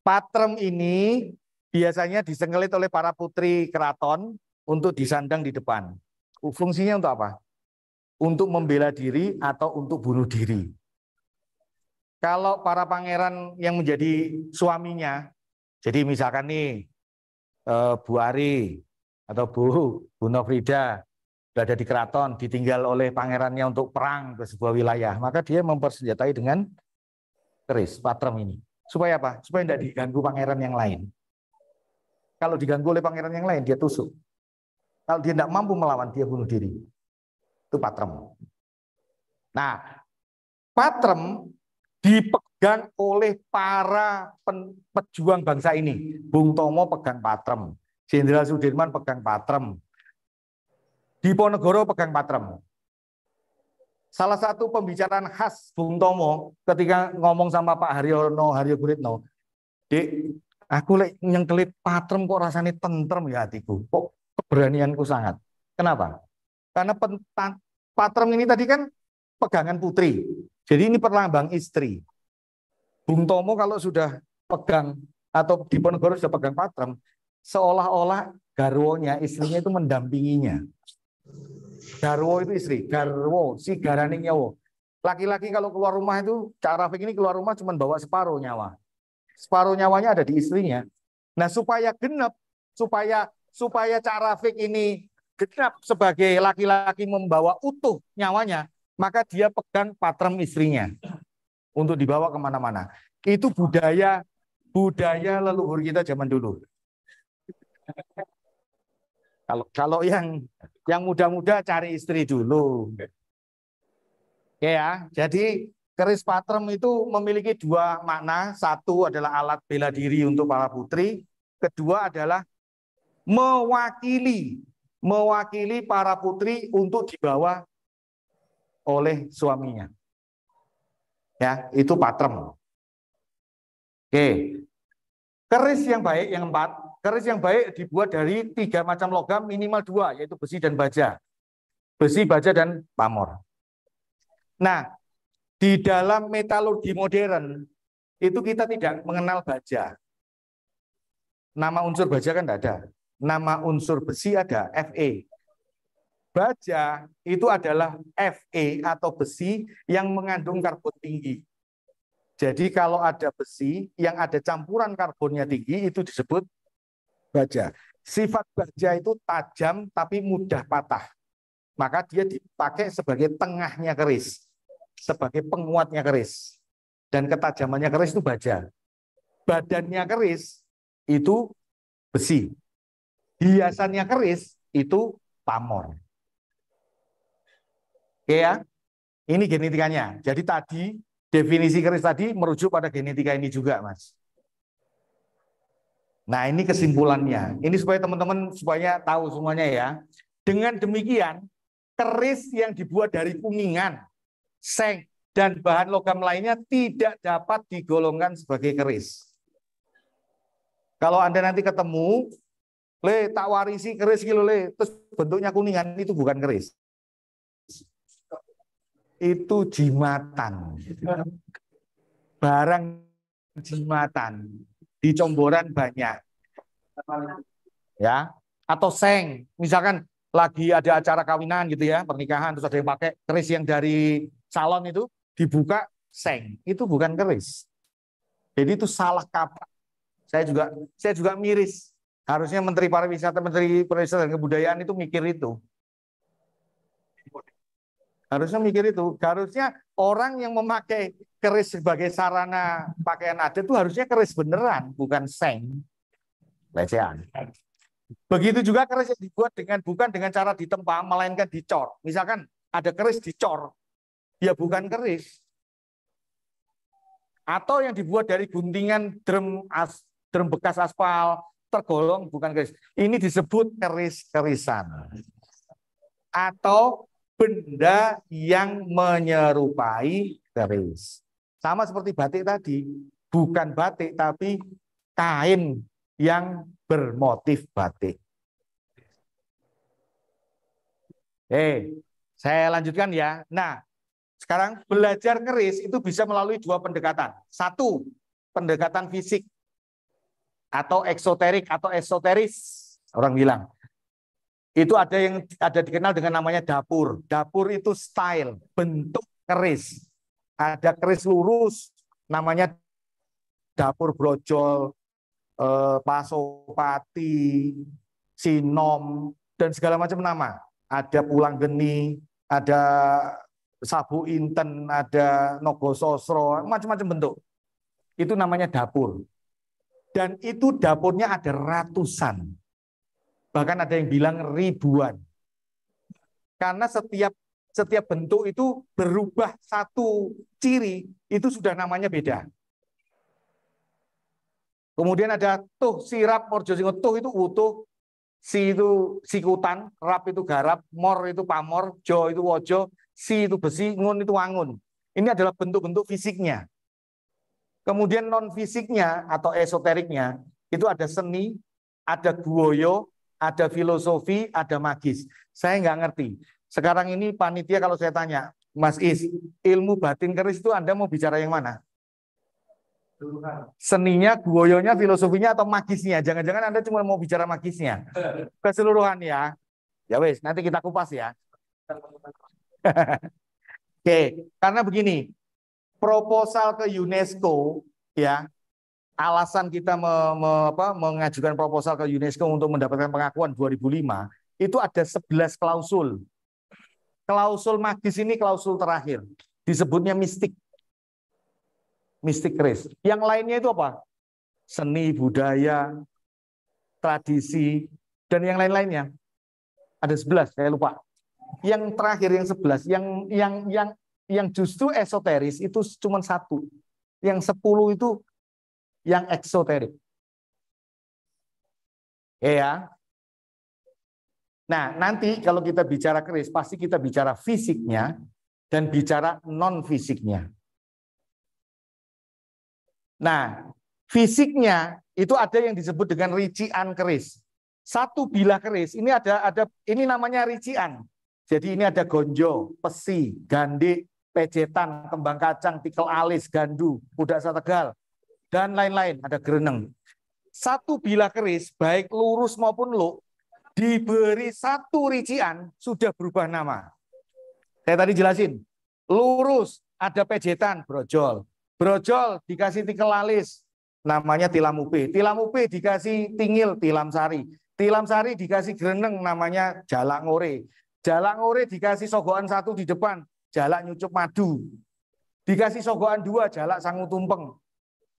patrem ini biasanya disengkelit oleh para putri keraton untuk disandang di depan. Fungsinya untuk apa? Untuk membela diri atau untuk bunuh diri. Kalau para pangeran yang menjadi suaminya, jadi misalkan nih eh, Bu Ari atau Bu Bu Nofrida berada di keraton, ditinggal oleh pangerannya untuk perang ke sebuah wilayah, maka dia mempersenjatai dengan keris, patrem ini. Supaya apa? Supaya tidak diganggu pangeran yang lain. Kalau diganggu oleh pangeran yang lain, dia tusuk. Kalau dia tidak mampu melawan, dia bunuh diri. Itu patrem. Nah, patrem dipegang oleh para pejuang bangsa ini. Bung Tomo pegang patrem, Jenderal Sudirman pegang patrem, Diponegoro pegang patrem. Salah satu pembicaraan khas Bung Tomo ketika ngomong sama Pak Haryono, Haryo Guritno, Dek, aku lek nyengkelit patrem kok rasanya tentrem ya hatiku. Kok keberanianku sangat. Kenapa? Karena patrem ini tadi kan pegangan putri. Jadi ini perlambang istri. Bung Tomo kalau sudah pegang atau di Ponegoro sudah pegang patrem, seolah-olah garwonya istrinya itu mendampinginya. Garwo itu istri, garwo si garane nyawa. Laki-laki kalau keluar rumah itu cara begini ini keluar rumah cuma bawa separuh nyawa. Separuh nyawanya ada di istrinya. Nah, supaya genep, supaya supaya cara Rafiq ini genap sebagai laki-laki membawa utuh nyawanya, maka dia pegang patrem istrinya untuk dibawa kemana-mana. Itu budaya budaya leluhur kita zaman dulu. Kalau kalau yang yang muda-muda cari istri dulu. Oke ya, jadi keris patrem itu memiliki dua makna. Satu adalah alat bela diri untuk para putri. Kedua adalah mewakili mewakili para putri untuk dibawa oleh suaminya. Ya, itu patrem. Oke. Keris yang baik yang empat, keris yang baik dibuat dari tiga macam logam minimal dua, yaitu besi dan baja. Besi, baja, dan pamor. Nah, di dalam metalurgi modern, itu kita tidak mengenal baja. Nama unsur baja kan tidak ada nama unsur besi ada Fe. Baja itu adalah Fe atau besi yang mengandung karbon tinggi. Jadi kalau ada besi yang ada campuran karbonnya tinggi itu disebut baja. Sifat baja itu tajam tapi mudah patah. Maka dia dipakai sebagai tengahnya keris, sebagai penguatnya keris. Dan ketajamannya keris itu baja. Badannya keris itu besi hiasannya keris itu pamor. Oke ya. Ini genetikanya. Jadi tadi definisi keris tadi merujuk pada genetika ini juga, Mas. Nah, ini kesimpulannya. Ini supaya teman-teman supaya tahu semuanya ya. Dengan demikian, keris yang dibuat dari kuningan, seng, dan bahan logam lainnya tidak dapat digolongkan sebagai keris. Kalau Anda nanti ketemu Le, tak warisi keris gitu le. Terus bentuknya kuningan itu bukan keris. Itu jimatan. Barang jimatan. Di comboran banyak. Ya, atau seng. Misalkan lagi ada acara kawinan gitu ya, pernikahan terus ada yang pakai keris yang dari salon itu dibuka seng. Itu bukan keris. Jadi itu salah kaprah. Saya juga saya juga miris Harusnya Menteri Pariwisata, Menteri Pariwisata dan Kebudayaan itu mikir itu. Harusnya mikir itu. Harusnya orang yang memakai keris sebagai sarana pakaian adat itu harusnya keris beneran, bukan seng. Lecehan. Begitu juga keris yang dibuat dengan bukan dengan cara ditempa, melainkan dicor. Misalkan ada keris dicor, ya bukan keris. Atau yang dibuat dari guntingan drum as, drum bekas aspal, tergolong bukan keris. Ini disebut keris-kerisan. Atau benda yang menyerupai keris. Sama seperti batik tadi, bukan batik tapi kain yang bermotif batik. Eh, saya lanjutkan ya. Nah, sekarang belajar keris itu bisa melalui dua pendekatan. Satu, pendekatan fisik atau eksoterik atau esoteris orang bilang. Itu ada yang ada dikenal dengan namanya dapur. Dapur itu style, bentuk keris. Ada keris lurus namanya dapur brojol, eh, pasopati, sinom dan segala macam nama. Ada pulang geni, ada sabu inten, ada nogo sosro, macam-macam bentuk. Itu namanya dapur. Dan itu dapurnya ada ratusan. Bahkan ada yang bilang ribuan. Karena setiap setiap bentuk itu berubah satu ciri, itu sudah namanya beda. Kemudian ada tuh sirap morjosingo tuh itu utuh, si itu sikutan, rap itu garap, mor itu pamor, jo itu wojo, si itu besi, ngun itu wangun. Ini adalah bentuk-bentuk fisiknya. Kemudian non fisiknya atau esoteriknya itu ada seni, ada guoyo, ada filosofi, ada magis. Saya nggak ngerti. Sekarang ini panitia kalau saya tanya, Mas Is, ilmu batin keris itu Anda mau bicara yang mana? Seninya, guoyonya, filosofinya, atau magisnya? Jangan-jangan Anda cuma mau bicara magisnya. Keseluruhan ya. Ya wes, nanti kita kupas ya. Oke, karena begini, proposal ke UNESCO ya alasan kita me, me, apa, mengajukan proposal ke UNESCO untuk mendapatkan pengakuan 2005 itu ada 11 klausul. Klausul magis ini klausul terakhir. Disebutnya mistik. Mistik kris. Yang lainnya itu apa? Seni, budaya, tradisi, dan yang lain-lainnya. Ada 11, saya lupa. Yang terakhir yang 11, yang yang yang yang justru esoteris itu cuma satu. Yang sepuluh itu yang eksoterik. Iya ya. Nah, nanti kalau kita bicara keris, pasti kita bicara fisiknya dan bicara non-fisiknya. Nah, fisiknya itu ada yang disebut dengan rician keris. Satu bilah keris, ini ada ada ini namanya rician. Jadi ini ada gonjo, pesi, gandik, pecetan, kembang kacang, tikel alis, gandu, kuda tegal dan lain-lain. Ada gereneng. Satu bila keris, baik lurus maupun lu, diberi satu rician, sudah berubah nama. Saya tadi jelasin. Lurus, ada pejetan, brojol. Brojol dikasih tikel alis, namanya tilam Tilam Tilamupe dikasih tingil, tilam sari. Tilam sari dikasih gereneng, namanya jalak ngore. Jalak ngore dikasih sogoan satu di depan, jalak nyucup madu. Dikasih sogoan dua, jalak sangu tumpeng.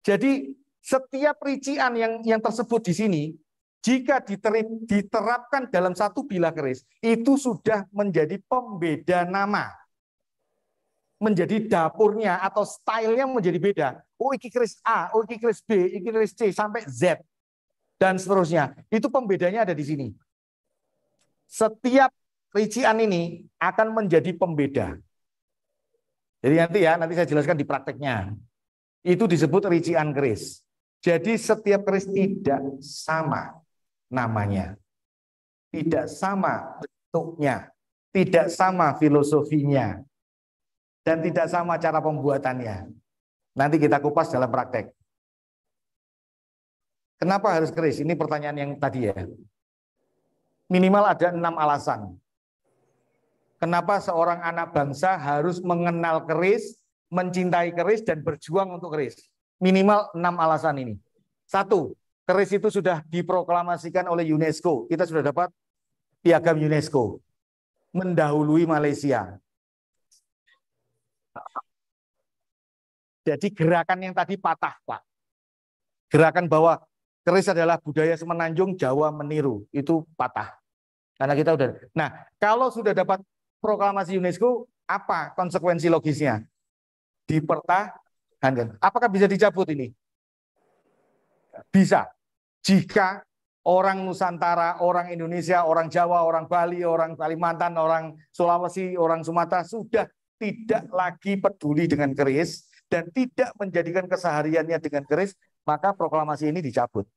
Jadi setiap rician yang yang tersebut di sini, jika diterapkan dalam satu bila keris, itu sudah menjadi pembeda nama. Menjadi dapurnya atau stylenya menjadi beda. Oh, iki keris A, oh, iki keris B, iki keris C, sampai Z. Dan seterusnya. Itu pembedanya ada di sini. Setiap rician ini akan menjadi pembeda. Jadi nanti ya, nanti saya jelaskan di prakteknya. Itu disebut rincian keris. Jadi setiap keris tidak sama namanya. Tidak sama bentuknya. Tidak sama filosofinya. Dan tidak sama cara pembuatannya. Nanti kita kupas dalam praktek. Kenapa harus keris? Ini pertanyaan yang tadi ya. Minimal ada enam alasan. Kenapa seorang anak bangsa harus mengenal keris, mencintai keris, dan berjuang untuk keris? Minimal enam alasan ini. Satu, keris itu sudah diproklamasikan oleh UNESCO. Kita sudah dapat piagam UNESCO. Mendahului Malaysia. Jadi gerakan yang tadi patah, Pak. Gerakan bahwa keris adalah budaya semenanjung Jawa meniru, itu patah. Karena kita udah. Nah, kalau sudah dapat proklamasi UNESCO, apa konsekuensi logisnya? Dipertahankan. Apakah bisa dicabut ini? Bisa. Jika orang Nusantara, orang Indonesia, orang Jawa, orang Bali, orang Kalimantan, orang Sulawesi, orang Sumatera sudah tidak lagi peduli dengan keris dan tidak menjadikan kesehariannya dengan keris, maka proklamasi ini dicabut.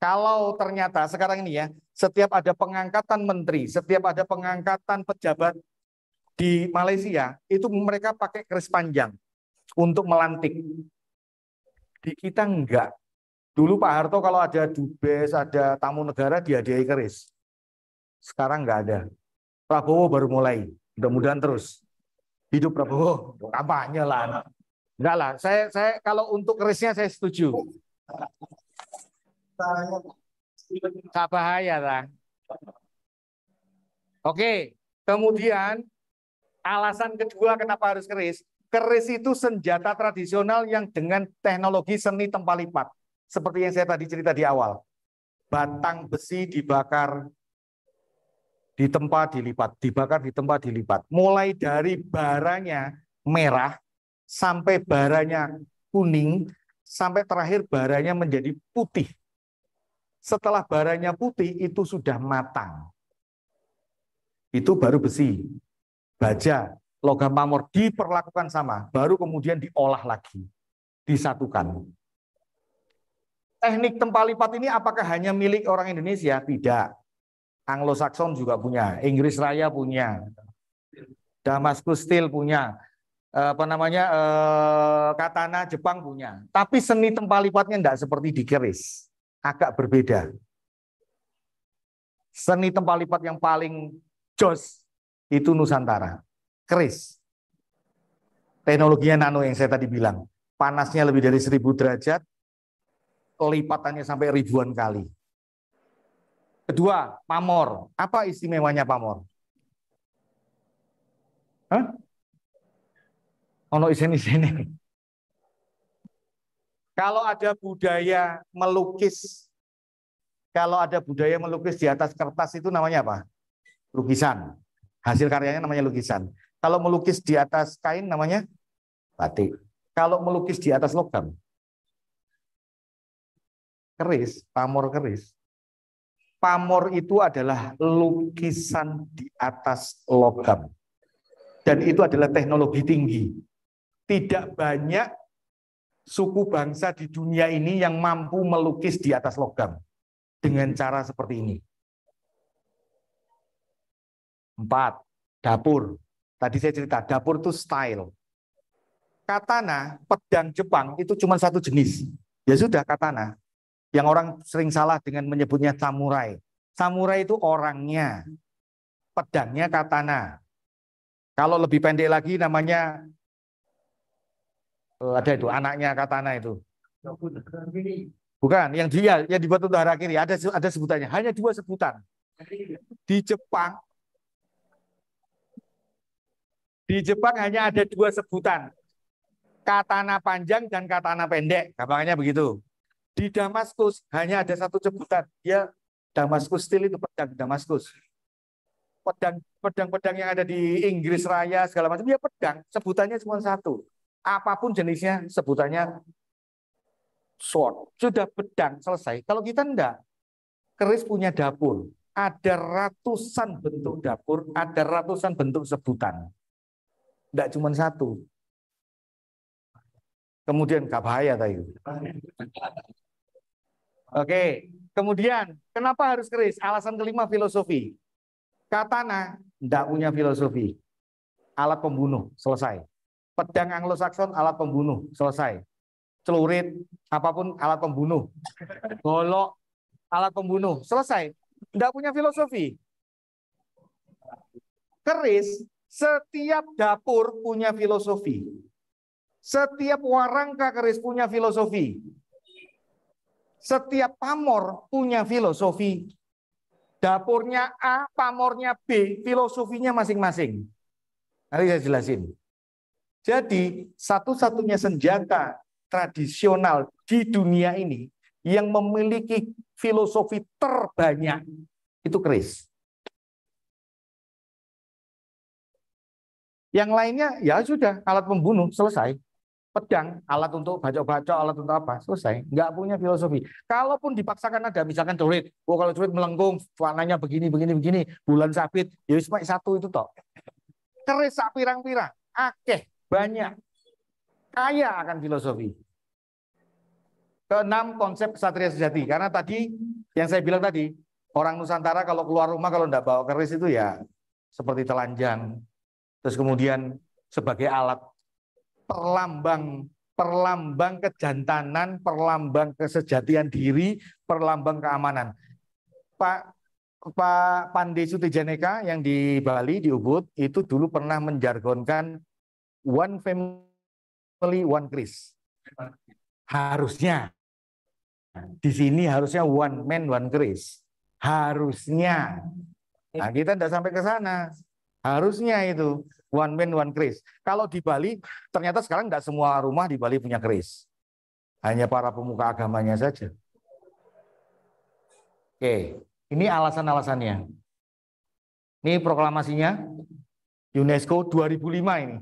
Kalau ternyata sekarang ini ya, setiap ada pengangkatan menteri, setiap ada pengangkatan pejabat di Malaysia, itu mereka pakai keris panjang untuk melantik. Di kita enggak. Dulu Pak Harto kalau ada dubes, ada tamu negara dia diai keris. Sekarang enggak ada. Prabowo baru mulai. Mudah-mudahan terus. Hidup Prabowo. Kampanye lah. Enggak lah. Saya, saya kalau untuk kerisnya saya setuju. Tak bahaya lah. Oke, kemudian alasan kedua kenapa harus keris. Keris itu senjata tradisional yang dengan teknologi seni lipat, Seperti yang saya tadi cerita di awal. Batang besi dibakar di tempat dilipat, dibakar di tempat dilipat. Mulai dari baranya merah sampai baranya kuning, sampai terakhir baranya menjadi putih setelah baranya putih itu sudah matang. Itu baru besi, baja, logam pamor diperlakukan sama, baru kemudian diolah lagi, disatukan. Teknik lipat ini apakah hanya milik orang Indonesia? Tidak. Anglo-Saxon juga punya, Inggris Raya punya, Damaskus Steel punya, eh, apa namanya eh, katana Jepang punya. Tapi seni lipatnya tidak seperti di keris agak berbeda. Seni tempat lipat yang paling jos itu Nusantara. Keris. Teknologinya nano yang saya tadi bilang. Panasnya lebih dari seribu derajat, lipatannya sampai ribuan kali. Kedua, pamor. Apa istimewanya pamor? Hah? Ono isen ini. Kalau ada budaya melukis, kalau ada budaya melukis di atas kertas itu namanya apa? Lukisan. Hasil karyanya namanya lukisan. Kalau melukis di atas kain namanya batik. Kalau melukis di atas logam, keris, pamor keris. Pamor itu adalah lukisan di atas logam. Dan itu adalah teknologi tinggi. Tidak banyak suku bangsa di dunia ini yang mampu melukis di atas logam dengan cara seperti ini. Empat, dapur. Tadi saya cerita, dapur itu style. Katana, pedang Jepang itu cuma satu jenis. Ya sudah, katana. Yang orang sering salah dengan menyebutnya samurai. Samurai itu orangnya, pedangnya katana. Kalau lebih pendek lagi namanya ada itu anaknya katana itu. Bukan, yang dia yang dibuat untuk kiri ada ada sebutannya. Hanya dua sebutan. Di Jepang di Jepang hanya ada dua sebutan. Katana panjang dan katana pendek. Gampangnya begitu. Di Damaskus hanya ada satu sebutan. Dia Damaskus still itu pedang Damaskus. Pedang pedang-pedang yang ada di Inggris Raya segala macam dia pedang, sebutannya cuma satu apapun jenisnya sebutannya sword. Sudah pedang selesai. Kalau kita enggak, keris punya dapur. Ada ratusan bentuk dapur, ada ratusan bentuk sebutan. Enggak cuma satu. Kemudian enggak bahaya tadi. Oke, kemudian kenapa harus keris? Alasan kelima filosofi. Katana ndak punya filosofi. Alat pembunuh, selesai pedang Anglo-Saxon alat pembunuh, selesai. Celurit, apapun alat pembunuh. Golok, alat pembunuh, selesai. Tidak punya filosofi. Keris, setiap dapur punya filosofi. Setiap warangka keris punya filosofi. Setiap pamor punya filosofi. Dapurnya A, pamornya B, filosofinya masing-masing. Nanti saya jelasin. Jadi satu-satunya senjata tradisional di dunia ini yang memiliki filosofi terbanyak itu keris. Yang lainnya ya sudah alat pembunuh selesai. Pedang, alat untuk baca-baca, alat untuk apa, selesai. Nggak punya filosofi. Kalaupun dipaksakan ada, misalkan curit. Oh, kalau curit melengkung, warnanya begini, begini, begini. Bulan sabit, ya satu itu toh. Keris sak pirang-pirang. Akeh banyak, kaya akan filosofi. Keenam konsep kesatria sejati. Karena tadi yang saya bilang tadi, orang Nusantara kalau keluar rumah kalau tidak bawa keris itu ya seperti telanjang. Terus kemudian sebagai alat perlambang perlambang kejantanan, perlambang kesejatian diri, perlambang keamanan. Pak Pak Pandey Sutijaneka yang di Bali di Ubud itu dulu pernah menjargonkan one family one Chris. Harusnya di sini harusnya one man one Chris. Harusnya. Nah, kita tidak sampai ke sana. Harusnya itu one man one Chris. Kalau di Bali ternyata sekarang tidak semua rumah di Bali punya Chris. Hanya para pemuka agamanya saja. Oke, ini alasan-alasannya. Ini proklamasinya UNESCO 2005 ini.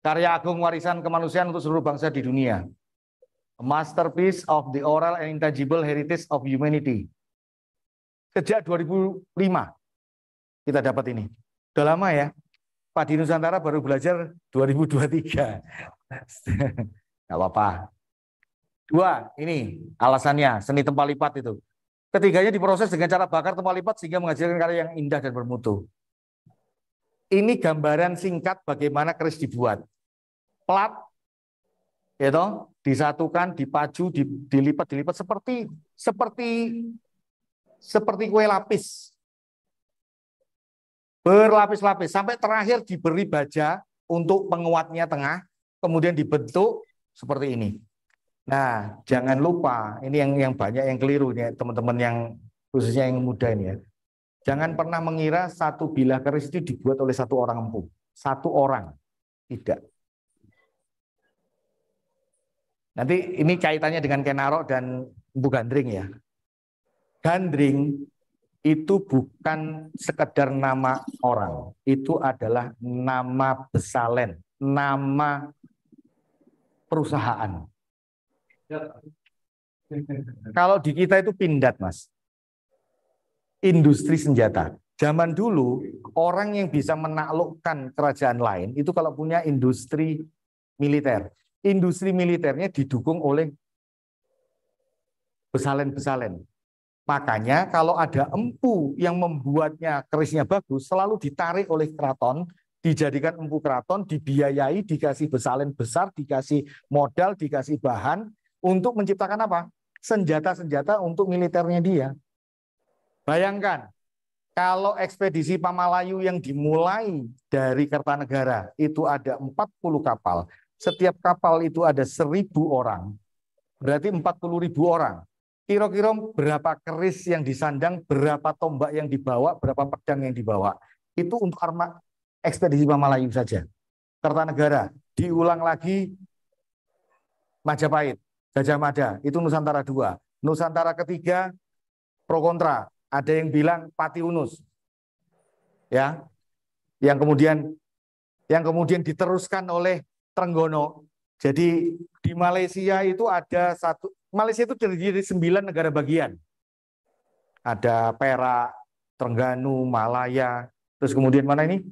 Karya agung warisan kemanusiaan untuk seluruh bangsa di dunia. A masterpiece of the oral and intangible heritage of humanity. Sejak 2005 kita dapat ini. Sudah lama ya. Pak di Nusantara baru belajar 2023. Gak apa-apa. Dua, ini alasannya, seni tempat lipat itu. Ketiganya diproses dengan cara bakar tempat lipat sehingga menghasilkan karya yang indah dan bermutu. Ini gambaran singkat bagaimana keris dibuat. Plat itu ya disatukan, dipacu, dilipat, dilipat seperti seperti seperti kue lapis. Berlapis-lapis sampai terakhir diberi baja untuk penguatnya tengah, kemudian dibentuk seperti ini. Nah, jangan lupa ini yang yang banyak yang keliru nih teman-teman yang khususnya yang muda ini ya. Jangan pernah mengira satu bilah keris itu dibuat oleh satu orang empu. Satu orang. Tidak. Nanti ini kaitannya dengan Kenaro dan Empu Gandring ya. Gandring itu bukan sekedar nama orang. Itu adalah nama besalen. Nama perusahaan. Kalau di kita itu pindat, Mas industri senjata. Zaman dulu orang yang bisa menaklukkan kerajaan lain itu kalau punya industri militer. Industri militernya didukung oleh besalen-besalen. Makanya kalau ada empu yang membuatnya kerisnya bagus, selalu ditarik oleh keraton, dijadikan empu keraton, dibiayai, dikasih besalen besar, dikasih modal, dikasih bahan untuk menciptakan apa? Senjata-senjata untuk militernya dia. Bayangkan, kalau ekspedisi Pamalayu yang dimulai dari Kertanegara itu ada 40 kapal. Setiap kapal itu ada 1000 orang. Berarti puluh ribu orang. Kira-kira berapa keris yang disandang, berapa tombak yang dibawa, berapa pedang yang dibawa. Itu untuk arma ekspedisi Pamalayu saja. Kertanegara, diulang lagi Majapahit, Gajah Mada, itu Nusantara dua, Nusantara ketiga pro kontra ada yang bilang pati unus. Ya. Yang kemudian yang kemudian diteruskan oleh Trenggono. Jadi di Malaysia itu ada satu Malaysia itu terdiri dari sembilan negara bagian. Ada Perak, Trengganu, Malaya, terus kemudian mana ini?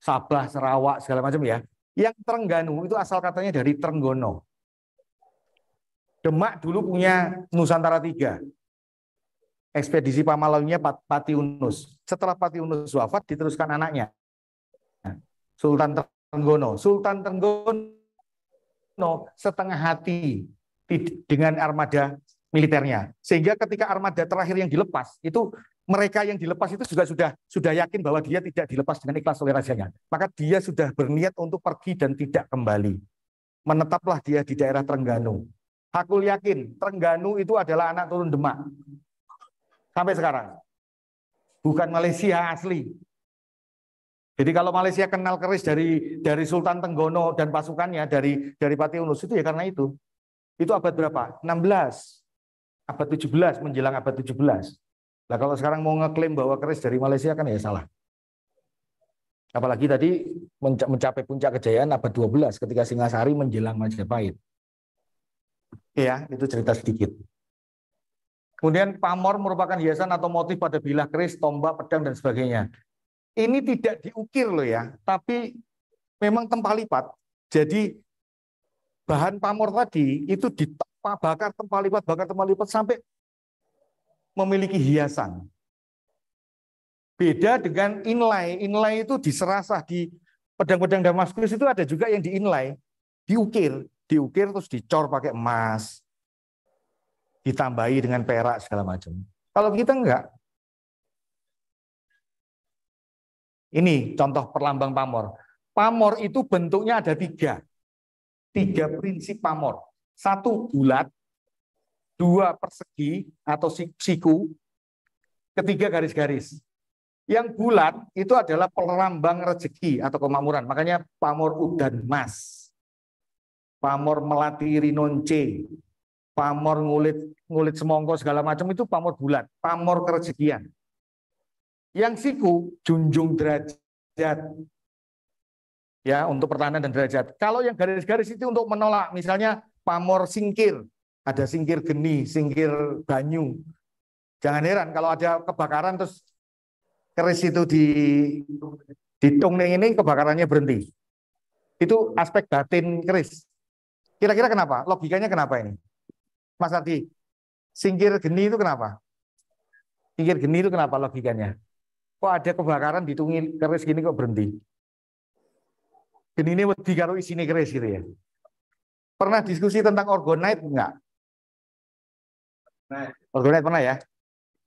Sabah, Sarawak, segala macam ya. Yang Trengganu itu asal katanya dari Trenggono. Demak dulu punya Nusantara tiga, ekspedisi Pamalawinnya Pati Unus. Setelah Pati Unus wafat, diteruskan anaknya. Sultan Tenggono. Sultan Tenggono setengah hati dengan armada militernya. Sehingga ketika armada terakhir yang dilepas, itu mereka yang dilepas itu juga sudah sudah yakin bahwa dia tidak dilepas dengan ikhlas oleh rajanya. Maka dia sudah berniat untuk pergi dan tidak kembali. Menetaplah dia di daerah Trengganu. Hakul yakin, Trengganu itu adalah anak turun Demak sampai sekarang. Bukan Malaysia asli. Jadi kalau Malaysia kenal keris dari dari Sultan Tenggono dan pasukannya dari dari Pati Unus itu ya karena itu. Itu abad berapa? 16. Abad 17 menjelang abad 17. Nah kalau sekarang mau ngeklaim bahwa keris dari Malaysia kan ya salah. Apalagi tadi mencapai puncak kejayaan abad 12 ketika Singasari menjelang Majapahit. Iya itu cerita sedikit. Kemudian pamor merupakan hiasan atau motif pada bilah keris, tombak, pedang, dan sebagainya. Ini tidak diukir loh ya, tapi memang tempat lipat. Jadi bahan pamor tadi itu dibakar bakar tempat lipat, bakar tempat lipat sampai memiliki hiasan. Beda dengan inlay. Inlay itu diserasah di pedang-pedang Damaskus itu ada juga yang di inlay, diukir, diukir terus dicor pakai emas, ditambahi dengan perak segala macam. Kalau kita enggak, ini contoh perlambang pamor. Pamor itu bentuknya ada tiga. Tiga prinsip pamor. Satu bulat, dua persegi atau siku, ketiga garis-garis. Yang bulat itu adalah perlambang rezeki atau kemakmuran. Makanya pamor udan emas, Pamor melati rinonce pamor ngulit ngulit semongko segala macam itu pamor bulat, pamor kerjekian. Yang siku junjung derajat. Ya, untuk pertahanan dan derajat. Kalau yang garis-garis itu untuk menolak, misalnya pamor singkir, ada singkir geni, singkir banyu. Jangan heran kalau ada kebakaran terus keris itu di di tungning ini kebakarannya berhenti. Itu aspek batin keris. Kira-kira kenapa? Logikanya kenapa ini? Mas Ardi, singkir geni itu kenapa? Singkir geni itu kenapa logikanya? Kok ada kebakaran di tungil keris gini kok berhenti? Geni ini wedi karo isine keris gitu ya. Pernah diskusi tentang organite enggak? Nah. Organite pernah ya?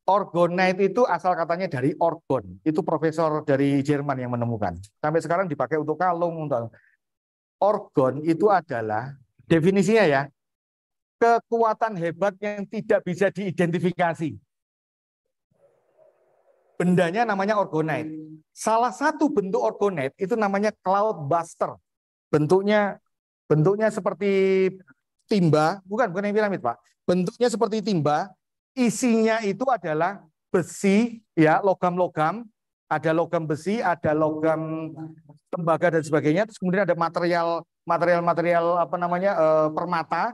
Organite itu asal katanya dari organ, Itu profesor dari Jerman yang menemukan. Sampai sekarang dipakai untuk kalung. Organ itu adalah definisinya ya kekuatan hebat yang tidak bisa diidentifikasi. Bendanya namanya orgonite. Salah satu bentuk orgonite itu namanya cloud buster. Bentuknya bentuknya seperti timba, bukan bukan yang piramid, Pak. Bentuknya seperti timba, isinya itu adalah besi, ya, logam-logam, ada logam besi, ada logam tembaga dan sebagainya, terus kemudian ada material material-material apa namanya? Eh, permata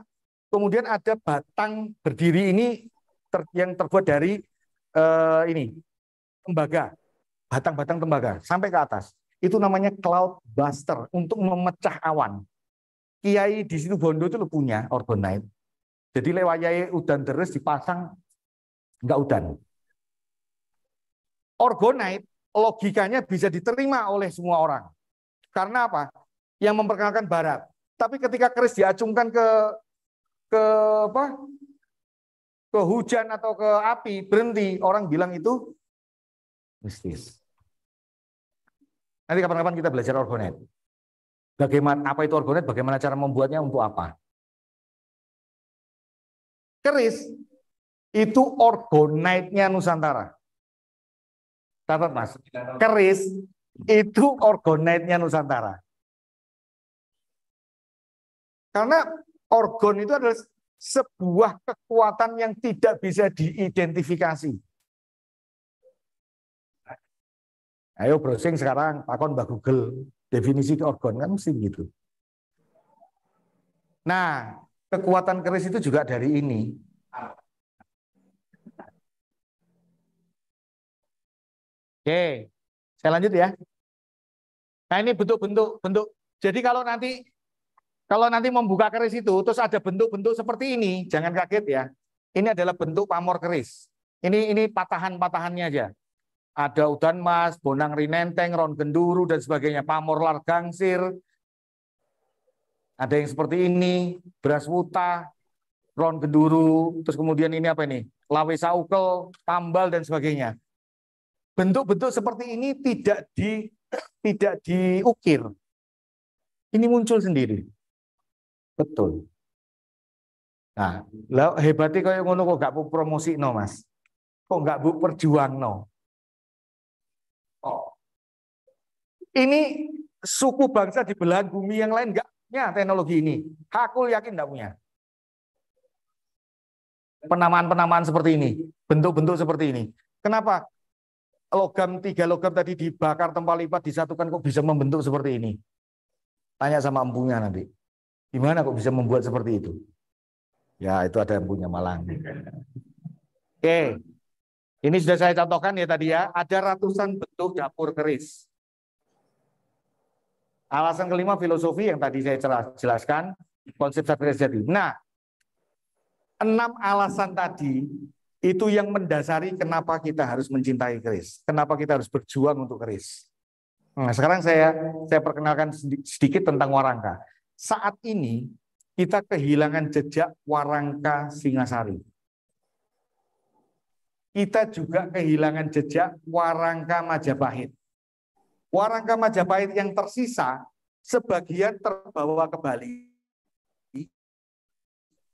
Kemudian ada batang berdiri ini ter, yang terbuat dari uh, ini tembaga, batang-batang tembaga sampai ke atas. Itu namanya cloud buster untuk memecah awan. Kiai di situ Bondo itu punya organite. Jadi lewayai udan terus dipasang nggak udan. Organite logikanya bisa diterima oleh semua orang. Karena apa? Yang memperkenalkan barat. Tapi ketika keris diacungkan ke ke apa? ke hujan atau ke api berhenti, orang bilang itu mistis. Nanti kapan-kapan kita belajar orgonet. Bagaimana apa itu orgonet, bagaimana cara membuatnya untuk apa? Keris itu organetnya Nusantara. Catat Mas. Keris itu organetnya Nusantara. Karena organ itu adalah sebuah kekuatan yang tidak bisa diidentifikasi. Ayo browsing sekarang, takon Mbak Google, definisi organ kan mesti gitu. Nah, kekuatan keris itu juga dari ini. Oke, saya lanjut ya. Nah ini bentuk-bentuk bentuk. Jadi kalau nanti kalau nanti membuka keris itu, terus ada bentuk-bentuk seperti ini, jangan kaget ya. Ini adalah bentuk pamor keris. Ini ini patahan-patahannya aja. Ada udan mas, bonang rinenteng, ron genduru, dan sebagainya. Pamor largangsir. Ada yang seperti ini, beras wuta, ron genduru, terus kemudian ini apa ini? Lawe saukel, tambal, dan sebagainya. Bentuk-bentuk seperti ini tidak di tidak diukir. Ini muncul sendiri. Betul. Nah, lo hebatnya kau ngono kok gak promosi no mas, kok gak bu perjuang no. Oh. Ini suku bangsa di belahan bumi yang lain gak punya teknologi ini. Hakul yakin gak punya. Penamaan-penamaan seperti ini, bentuk-bentuk seperti ini. Kenapa? Logam tiga logam tadi dibakar tempat lipat disatukan kok bisa membentuk seperti ini? Tanya sama empunya nanti. Gimana kok bisa membuat seperti itu? Ya, itu ada yang punya Malang. Oke. Ini sudah saya contohkan ya tadi ya, ada ratusan bentuk dapur keris. Alasan kelima filosofi yang tadi saya jelaskan, konsep satria jadi. Nah, enam alasan tadi itu yang mendasari kenapa kita harus mencintai keris, kenapa kita harus berjuang untuk keris. Nah, sekarang saya saya perkenalkan sedikit tentang warangka saat ini kita kehilangan jejak Warangka Singasari. Kita juga kehilangan jejak Warangka Majapahit. Warangka Majapahit yang tersisa sebagian terbawa ke Bali.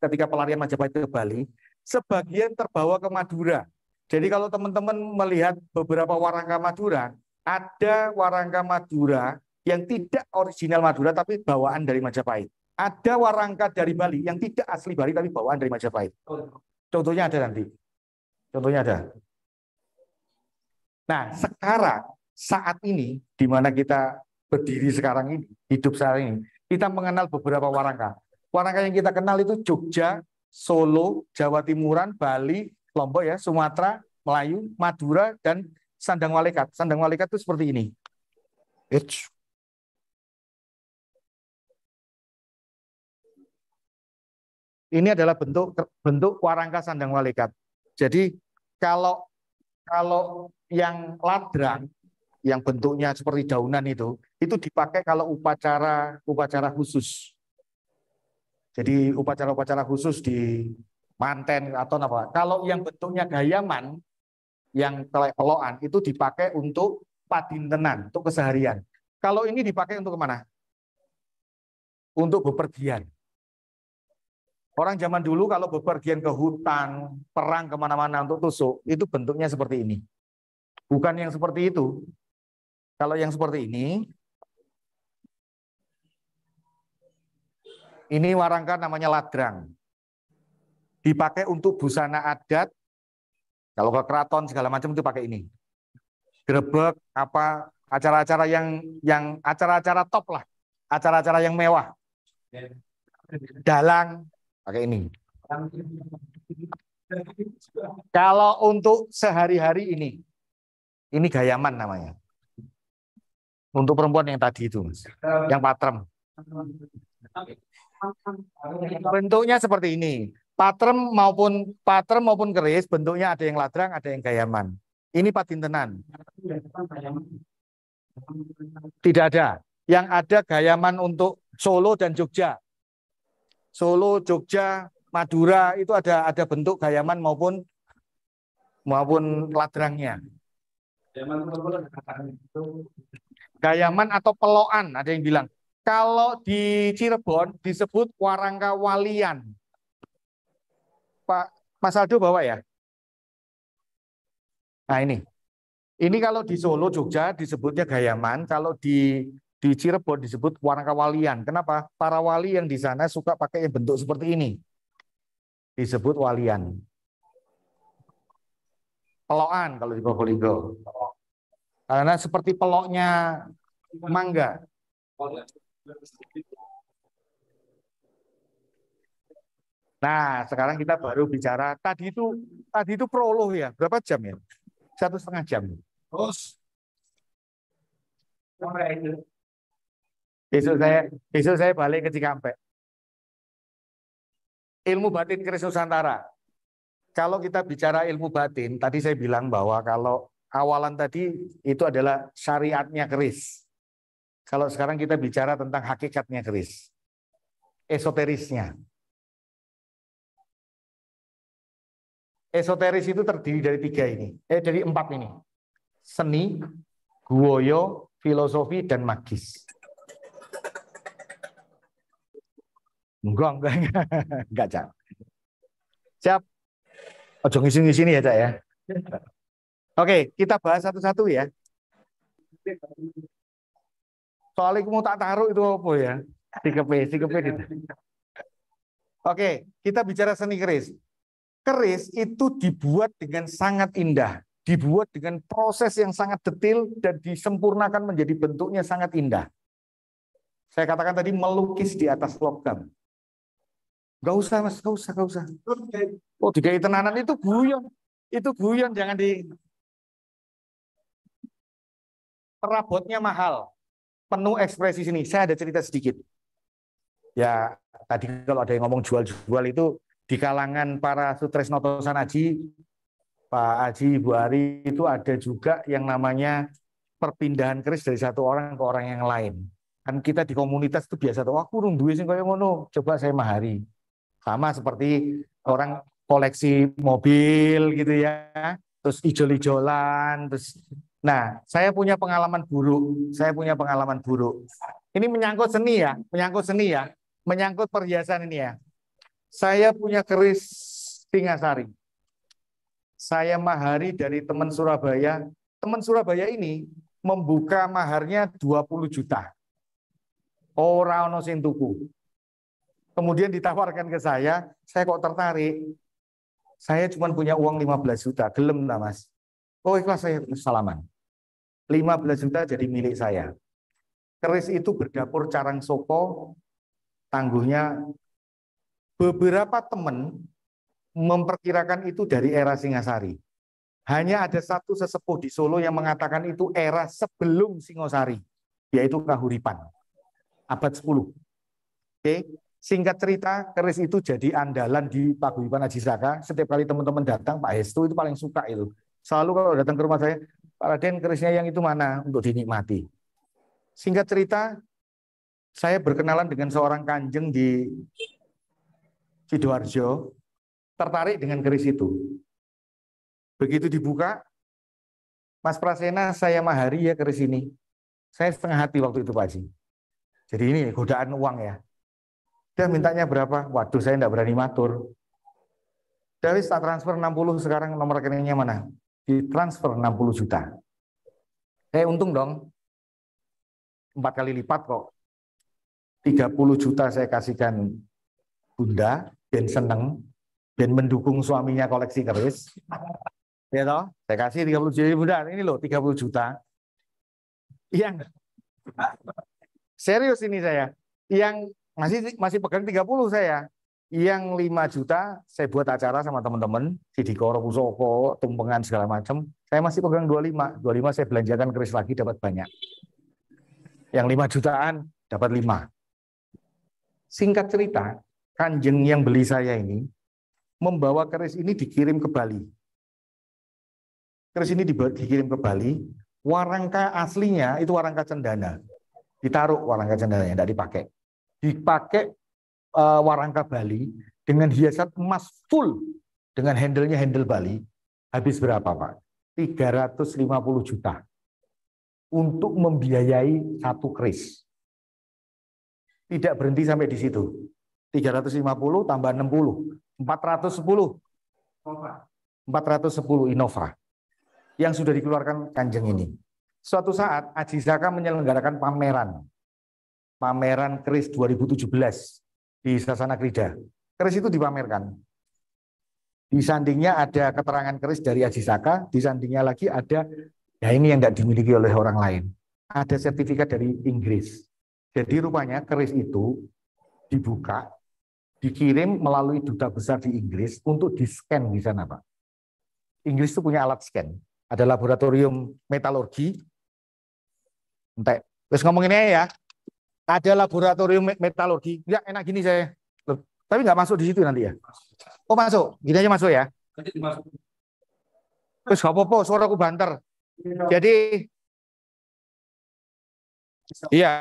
Ketika pelarian Majapahit ke Bali, sebagian terbawa ke Madura. Jadi kalau teman-teman melihat beberapa warangka Madura, ada warangka Madura yang tidak original Madura tapi bawaan dari Majapahit. Ada warangka dari Bali yang tidak asli Bali tapi bawaan dari Majapahit. Contohnya ada nanti. Contohnya ada. Nah, sekarang saat ini di mana kita berdiri sekarang ini, hidup sekarang ini, kita mengenal beberapa warangka. Warangka yang kita kenal itu Jogja, Solo, Jawa Timuran, Bali, Lombok ya, Sumatera, Melayu, Madura dan Sandang Walekat. Sandang Walekat itu seperti ini. It's Ini adalah bentuk bentuk warangka sandang walekat. Jadi kalau kalau yang ladrang yang bentuknya seperti daunan itu itu dipakai kalau upacara upacara khusus. Jadi upacara-upacara khusus di Manten atau apa. Kalau yang bentuknya gayaman yang telek-teloan itu dipakai untuk padintenan, untuk keseharian. Kalau ini dipakai untuk kemana? Untuk bepergian. Orang zaman dulu kalau bepergian ke hutan, perang kemana-mana untuk tusuk, itu bentuknya seperti ini. Bukan yang seperti itu. Kalau yang seperti ini, ini warangka namanya ladrang. Dipakai untuk busana adat, kalau ke keraton segala macam itu pakai ini. Grebek, apa acara-acara yang yang acara-acara top lah, acara-acara yang mewah. Dalang, pakai ini. Kalau untuk sehari-hari ini, ini gayaman namanya. Untuk perempuan yang tadi itu, mas. yang patrem. Bentuknya seperti ini. Patrem maupun patrem maupun keris, bentuknya ada yang ladrang, ada yang gayaman. Ini patintenan. Tidak ada. Yang ada gayaman untuk Solo dan Jogja. Solo, Jogja, Madura itu ada ada bentuk gayaman maupun maupun ladrangnya. Gayaman atau peloan ada yang bilang. Kalau di Cirebon disebut warangka walian. Pak Mas Aldo bawa ya? Nah ini. Ini kalau di Solo Jogja disebutnya gayaman, kalau di di Cirebon disebut warna kewalian. Kenapa? Para wali yang di sana suka pakai yang bentuk seperti ini. Disebut walian. Pelokan kalau di Probolinggo. Karena seperti peloknya mangga. Nah, sekarang kita baru bicara tadi itu tadi itu prolog ya. Berapa jam ya? Satu setengah jam. Terus. Besok saya hmm. besok saya balik ke Cikampek. Ilmu batin keris Nusantara. Kalau kita bicara ilmu batin, tadi saya bilang bahwa kalau awalan tadi itu adalah syariatnya keris. Kalau sekarang kita bicara tentang hakikatnya keris. Esoterisnya. Esoteris itu terdiri dari tiga ini. Eh, dari empat ini. Seni, guoyo, filosofi, dan magis. Enggak, enggak, enggak, Cak. Siap? Ojo ngisi-ngisi ya, Cak ya. Oke, kita bahas satu-satu ya. Soalnya mau tak taruh itu apa ya? Tiga p tiga p Oke, kita bicara seni keris. Keris itu dibuat dengan sangat indah, dibuat dengan proses yang sangat detail dan disempurnakan menjadi bentuknya sangat indah. Saya katakan tadi melukis di atas logam. Gak usah mas, gak usah, gak usah. Oh kayak tenanan itu guyon, itu guyon jangan di perabotnya mahal, penuh ekspresi sini. Saya ada cerita sedikit. Ya tadi kalau ada yang ngomong jual-jual itu di kalangan para sutresno tosan Aji, Pak Aji, Ibu Ari itu ada juga yang namanya perpindahan keris dari satu orang ke orang yang lain. Kan kita di komunitas itu biasa tuh, aku nunggu sih kayak ngono, coba saya mahari. Sama seperti orang koleksi mobil gitu ya, terus ijol-ijolan, terus Nah, saya punya pengalaman buruk. Saya punya pengalaman buruk. Ini menyangkut seni ya, menyangkut seni ya, menyangkut perhiasan ini ya. Saya punya keris Singasari. Saya mahari dari teman Surabaya. Teman Surabaya ini membuka maharnya 20 juta. Ora ono sing tuku kemudian ditawarkan ke saya, saya kok tertarik. Saya cuma punya uang 15 juta, gelem lah mas. Oh ikhlas saya salaman. 15 juta jadi milik saya. Keris itu berdapur carang soko, tangguhnya beberapa teman memperkirakan itu dari era Singasari. Hanya ada satu sesepuh di Solo yang mengatakan itu era sebelum Singosari, yaitu Kahuripan, abad 10. Oke, okay? Singkat cerita, keris itu jadi andalan di Paguyuban Haji Saka. Setiap kali teman-teman datang, Pak Hestu itu paling suka itu. Selalu kalau datang ke rumah saya, Pak Raden kerisnya yang itu mana untuk dinikmati. Singkat cerita, saya berkenalan dengan seorang kanjeng di Sidoarjo, tertarik dengan keris itu. Begitu dibuka, Mas Prasena saya mahari ya keris ini. Saya setengah hati waktu itu Pak Haji. Jadi ini godaan uang ya. Dia mintanya berapa? Waduh, saya tidak berani matur. Dari tak transfer 60 sekarang nomor rekeningnya mana? Di transfer 60 juta. Eh untung dong. Empat kali lipat kok. 30 juta saya kasihkan Bunda, dan seneng, dan mendukung suaminya koleksi keris. Ya toh, saya kasih 30 juta Bunda, ini loh 30 juta. Yang serius ini saya. Yang masih masih pegang 30 saya. Yang 5 juta saya buat acara sama teman-teman, Sidikoro, Pusoko, tumpengan segala macam. Saya masih pegang 25. 25 saya belanjakan keris lagi dapat banyak. Yang 5 jutaan dapat 5. Singkat cerita, kanjeng yang beli saya ini membawa keris ini dikirim ke Bali. Keris ini dikirim ke Bali, warangka aslinya itu warangka cendana. Ditaruh warangka cendana, tidak dipakai dipakai uh, warangka Bali dengan hiasan emas full dengan handle-nya handle Bali. Habis berapa, Pak? 350 juta untuk membiayai satu keris. Tidak berhenti sampai di situ. 350 tambah 60, 410. 410 Innova yang sudah dikeluarkan Kanjeng ini. Suatu saat Aji Zaka menyelenggarakan pameran pameran keris 2017 di Sasana Krida. Keris itu dipamerkan. Di sandingnya ada keterangan keris dari Haji Saka, di sandingnya lagi ada ya ini yang tidak dimiliki oleh orang lain. Ada sertifikat dari Inggris. Jadi rupanya keris itu dibuka, dikirim melalui duta besar di Inggris untuk di-scan di sana, Pak. Inggris itu punya alat scan. Ada laboratorium metalurgi. Entek. Terus ngomongin ya, ada laboratorium metalurgi. Enggak enak gini saya. Loh, tapi nggak masuk di situ nanti ya. Oh masuk, gini aja masuk ya. Terus gak apa-apa, suaraku banter. Iya. Jadi, iya.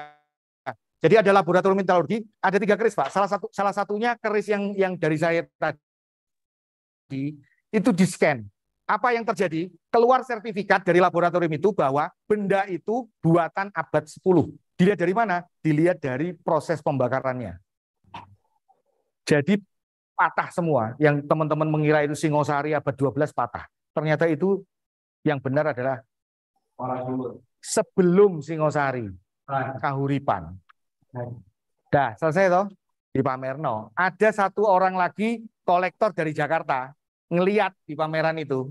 Jadi ada laboratorium metalurgi, ada tiga keris pak. Salah satu salah satunya keris yang yang dari saya tadi itu di scan. Apa yang terjadi? Keluar sertifikat dari laboratorium itu bahwa benda itu buatan abad 10 Dilihat dari mana? Dilihat dari proses pembakarannya. Jadi patah semua. Yang teman-teman mengira itu Singosari abad 12 patah. Ternyata itu yang benar adalah sebelum Singosari, Kahuripan. Dah, selesai toh? Di Pamerno. Ada satu orang lagi kolektor dari Jakarta ngeliat di pameran itu.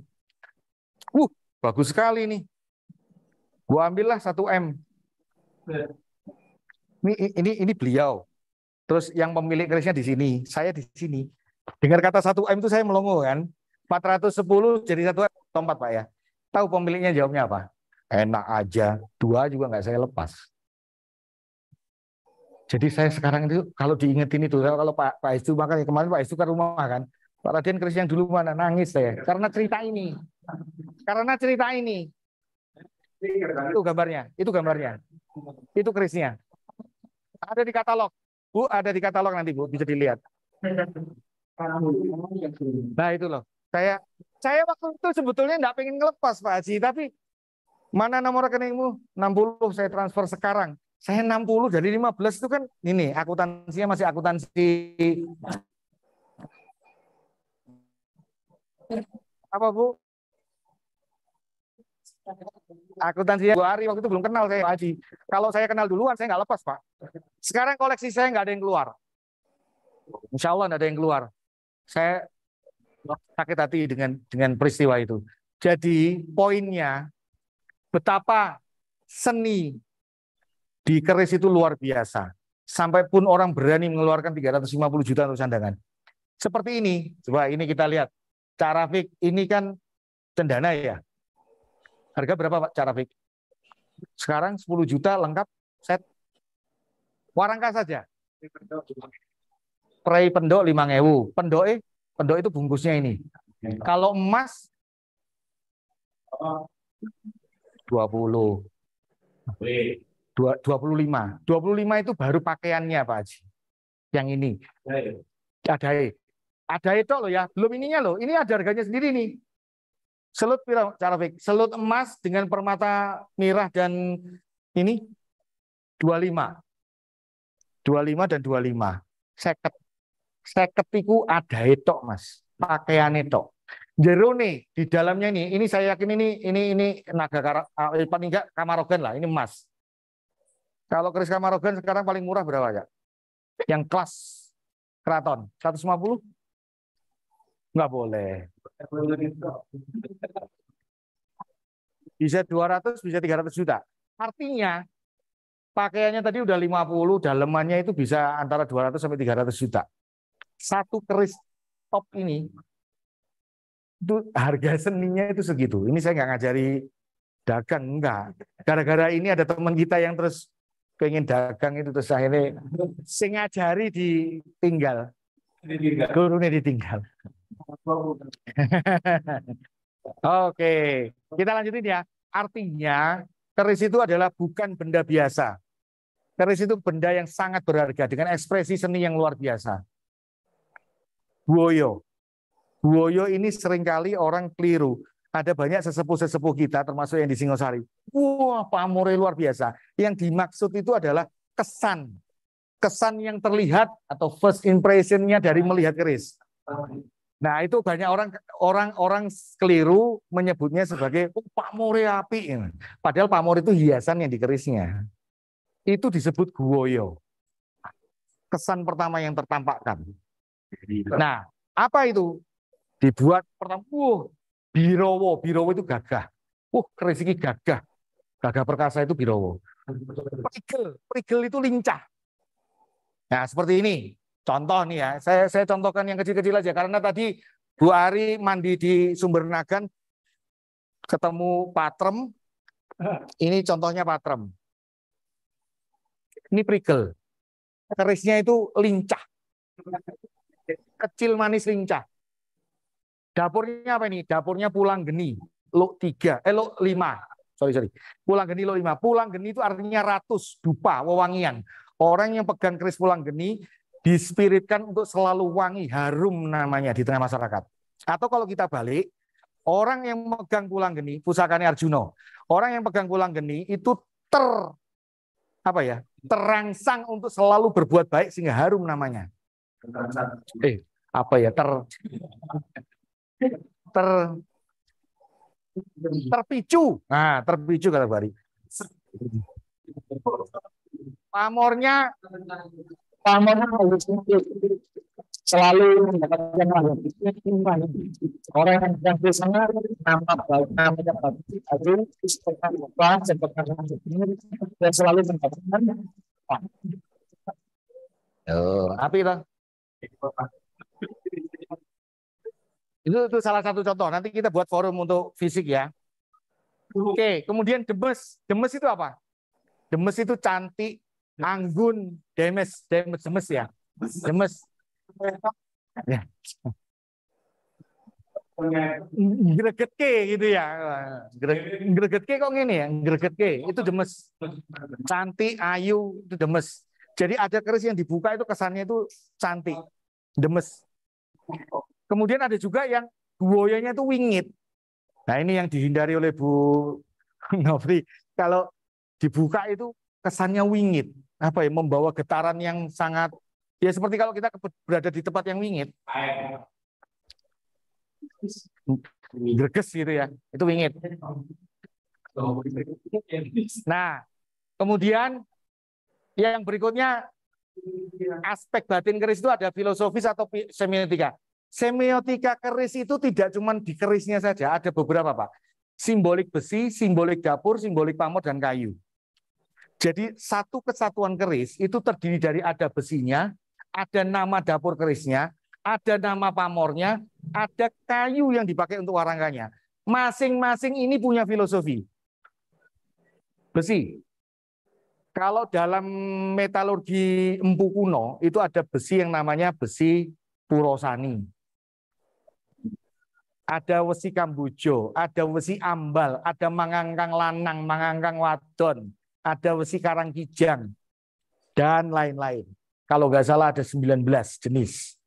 Uh, bagus sekali nih. Gua ambillah satu M ini ini ini beliau. Terus yang pemilik kerisnya di sini, saya di sini. Dengar kata 1M itu saya melongo kan. 410 jadi 1M tompat Pak ya. Tahu pemiliknya jawabnya apa? Enak aja, dua juga nggak saya lepas. Jadi saya sekarang itu kalau diingetin itu, kalau Pak Pak Istu makanya kemarin Pak Istu kan rumah kan, Pak Raden keris yang dulu mana nangis saya karena cerita ini, karena cerita ini. Itu gambarnya, itu gambarnya. Itu krisnya Ada di katalog. Bu, ada di katalog nanti Bu, bisa dilihat. Nah itu loh. Saya saya waktu itu sebetulnya nggak pengen ngelepas Pak Haji, tapi mana nomor rekeningmu? 60 saya transfer sekarang. Saya 60 dari 15 itu kan ini akuntansinya masih akuntansi apa Bu? akuntansi hari waktu itu belum kenal saya Haji. Kalau saya kenal duluan saya nggak lepas Pak. Sekarang koleksi saya nggak ada yang keluar. Insya Allah nggak ada yang keluar. Saya sakit hati dengan dengan peristiwa itu. Jadi poinnya betapa seni di keris itu luar biasa. Sampai pun orang berani mengeluarkan 350 juta untuk sandangan. Seperti ini, coba ini kita lihat. Cara fik ini kan cendana ya, Harga berapa Pak cara fix? Sekarang 10 juta lengkap set. Warangka saja. Prei pendok 5000. Pendok eh pendok itu bungkusnya ini. Kalau emas 20. Dua, 25. 25 itu baru pakaiannya Pak Haji. Yang ini. Ada Ada itu loh ya. Belum ininya loh. Ini ada harganya sendiri nih. Selut cara fix Selut emas dengan permata merah dan ini 25. 25 dan 25. Seket. Seket itu ada itu Mas. Pakaian Jeru Jerone di dalamnya ini, ini saya yakin ini ini ini naga eh, eh, paling enggak kamarogen lah, ini emas. Kalau keris kamarogen sekarang paling murah berapa ya? Yang kelas keraton 150? Enggak boleh. Bisa 200, bisa 300 juta. Artinya, pakaiannya tadi udah 50, dalemannya itu bisa antara 200 sampai 300 juta. Satu keris top ini, itu harga seninya itu segitu. Ini saya nggak ngajari dagang, enggak. Gara-gara ini ada teman kita yang terus pengen dagang itu terus akhirnya sing ngajari ditinggal. Gurunya ditinggal. Oke, kita lanjutin ya. Artinya keris itu adalah bukan benda biasa. Keris itu benda yang sangat berharga dengan ekspresi seni yang luar biasa. Buoyo. Buoyo ini seringkali orang keliru. Ada banyak sesepuh-sesepuh kita, termasuk yang di Singosari. Wah, pamore luar biasa. Yang dimaksud itu adalah kesan. Kesan yang terlihat atau first impression-nya dari melihat keris. Nah, itu banyak orang orang orang keliru menyebutnya sebagai oh, pamore api. Padahal pamor itu hiasan yang di kerisnya. Itu disebut guoyo. Kesan pertama yang tertampakkan. Iya. Nah, apa itu? Dibuat pertama, uh, birowo. Birowo itu gagah. Uh, keris ini gagah. Gagah perkasa itu birowo. Perigel, perigel itu lincah. Nah, seperti ini. Contoh nih ya, saya saya contohkan yang kecil-kecil aja karena tadi Bu Ari mandi di Sumber Nagan ketemu patrem. Ini contohnya patrem. Ini prikel. Kerisnya itu lincah. Kecil manis lincah. Dapurnya apa ini? Dapurnya pulang geni. Lo tiga, eh lo lima. Sorry, sorry. Pulang geni lo lima. Pulang geni itu artinya ratus, dupa, wewangian. Orang yang pegang keris pulang geni, dispiritkan untuk selalu wangi, harum namanya di tengah masyarakat. Atau kalau kita balik, orang yang megang pulang geni, pusakanya Arjuna, orang yang pegang pulang geni itu ter apa ya terangsang untuk selalu berbuat baik sehingga harum namanya. Eh, apa ya ter ter terpicu. Nah, terpicu kata Bari. Pamornya pamannya harus selalu mendapatkan wahyu orang yang sedang bersama nama baik namanya baik itu istiqomah lupa dan dan selalu mendapatkan Oh, api itu? Itu, itu salah satu contoh. Nanti kita buat forum untuk fisik ya. Oke, kemudian demes. Demes itu apa? Demes itu cantik, anggun, Demes, demes, demes ya. Demes. Ya. greget ke gitu ya. ke kok gini ya, ke itu demes. Cantik, ayu itu demes. Jadi ada keris yang dibuka itu kesannya itu cantik, demes. Kemudian ada juga yang buoyanya itu wingit. Nah ini yang dihindari oleh Bu Novri Kalau dibuka itu kesannya wingit apa ya membawa getaran yang sangat ya seperti kalau kita berada di tempat yang wingit. Greges gitu ya, itu wingit. Nah, kemudian yang berikutnya aspek batin keris itu ada filosofis atau semiotika. Semiotika keris itu tidak cuma di kerisnya saja, ada beberapa Pak. Simbolik besi, simbolik dapur, simbolik pamor, dan kayu. Jadi satu kesatuan keris itu terdiri dari ada besinya, ada nama dapur kerisnya, ada nama pamornya, ada kayu yang dipakai untuk warangkanya. Masing-masing ini punya filosofi. Besi. Kalau dalam metalurgi empu kuno, itu ada besi yang namanya besi purosani. Ada besi kambujo, ada besi ambal, ada mangangkang lanang, mangangkang wadon, ada besi karang kijang, dan lain-lain. Kalau nggak salah ada 19 jenis.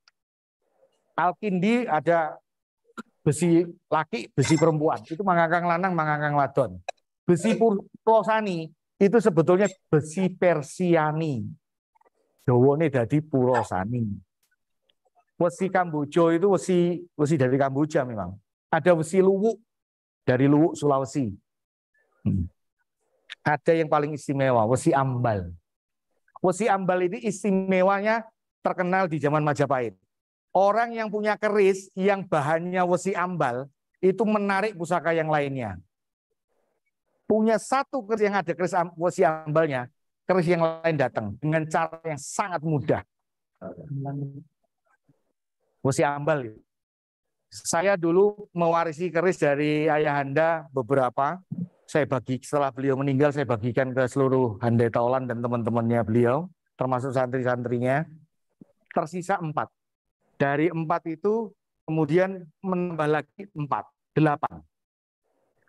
Alkindi ada besi laki, besi perempuan. Itu mangangkang lanang, mangangkang wadon. Besi purosani itu sebetulnya besi persiani. Dawane dadi purosani. Besi kambojo itu besi besi dari Kamboja memang. Ada besi luwuk dari luwuk Sulawesi. Hmm ada yang paling istimewa, Wesi Ambal. Wesi Ambal ini istimewanya terkenal di zaman Majapahit. Orang yang punya keris yang bahannya Wesi Ambal itu menarik pusaka yang lainnya. Punya satu keris yang ada keris Wesi Ambalnya, keris yang lain datang dengan cara yang sangat mudah. Wesi Ambal Saya dulu mewarisi keris dari ayahanda beberapa saya bagi setelah beliau meninggal saya bagikan ke seluruh Handai Taulan dan teman-temannya beliau, termasuk santri-santrinya. Tersisa empat. Dari empat itu kemudian menambah lagi empat, delapan.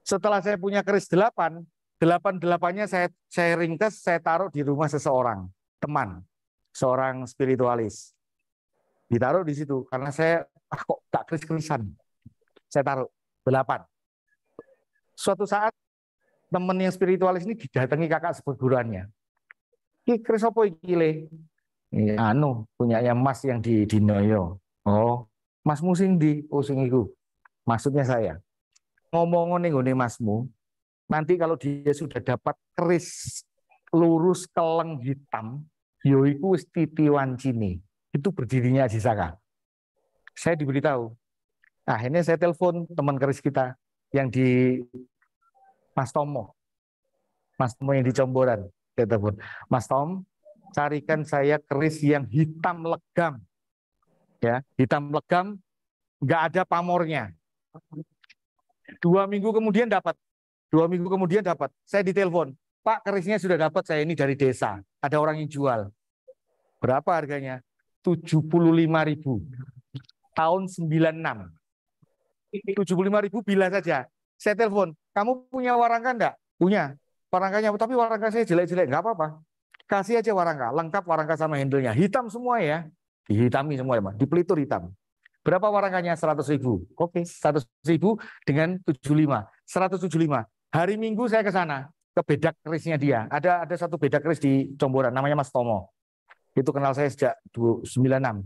Setelah saya punya keris delapan, delapan delapannya saya saya ringkas, saya taruh di rumah seseorang, teman, seorang spiritualis. Ditaruh di situ karena saya ah kok tak keris kerisan. Saya taruh delapan. Suatu saat temen yang spiritualis ini didatangi kakak seperguruannya. Ki krisopo iki le? Ya, anu punya punyanya Mas yang di Dinoyo. Oh, Mas musing di oh itu. Maksudnya saya ngomong nih Masmu. Nanti kalau dia sudah dapat keris lurus keleng hitam, yoiku stiti wancini. Itu berdirinya Aji Saka. Saya diberitahu. Akhirnya saya telepon teman keris kita yang di Mas Tomo. Mas Tomo yang di Comboran. Kata Mas Tom, carikan saya keris yang hitam legam. Ya, hitam legam, nggak ada pamornya. Dua minggu kemudian dapat. Dua minggu kemudian dapat. Saya ditelepon, Pak kerisnya sudah dapat saya ini dari desa. Ada orang yang jual. Berapa harganya? 75 ribu. Tahun 96. 75 ribu bila saja. Saya telepon, kamu punya warangka enggak? Punya. Warangkanya, tapi warangka saya jelek-jelek. Enggak apa-apa. Kasih aja warangka. Lengkap warangka sama handle-nya. Hitam semua ya. Dihitami semua ya, Di pelitur hitam. Berapa warangkanya? 100 ribu. Oke, 100 ribu dengan 75. 175. Hari Minggu saya ke sana ke bedak kerisnya dia. Ada ada satu bedak keris di Comboran namanya Mas Tomo. Itu kenal saya sejak 96.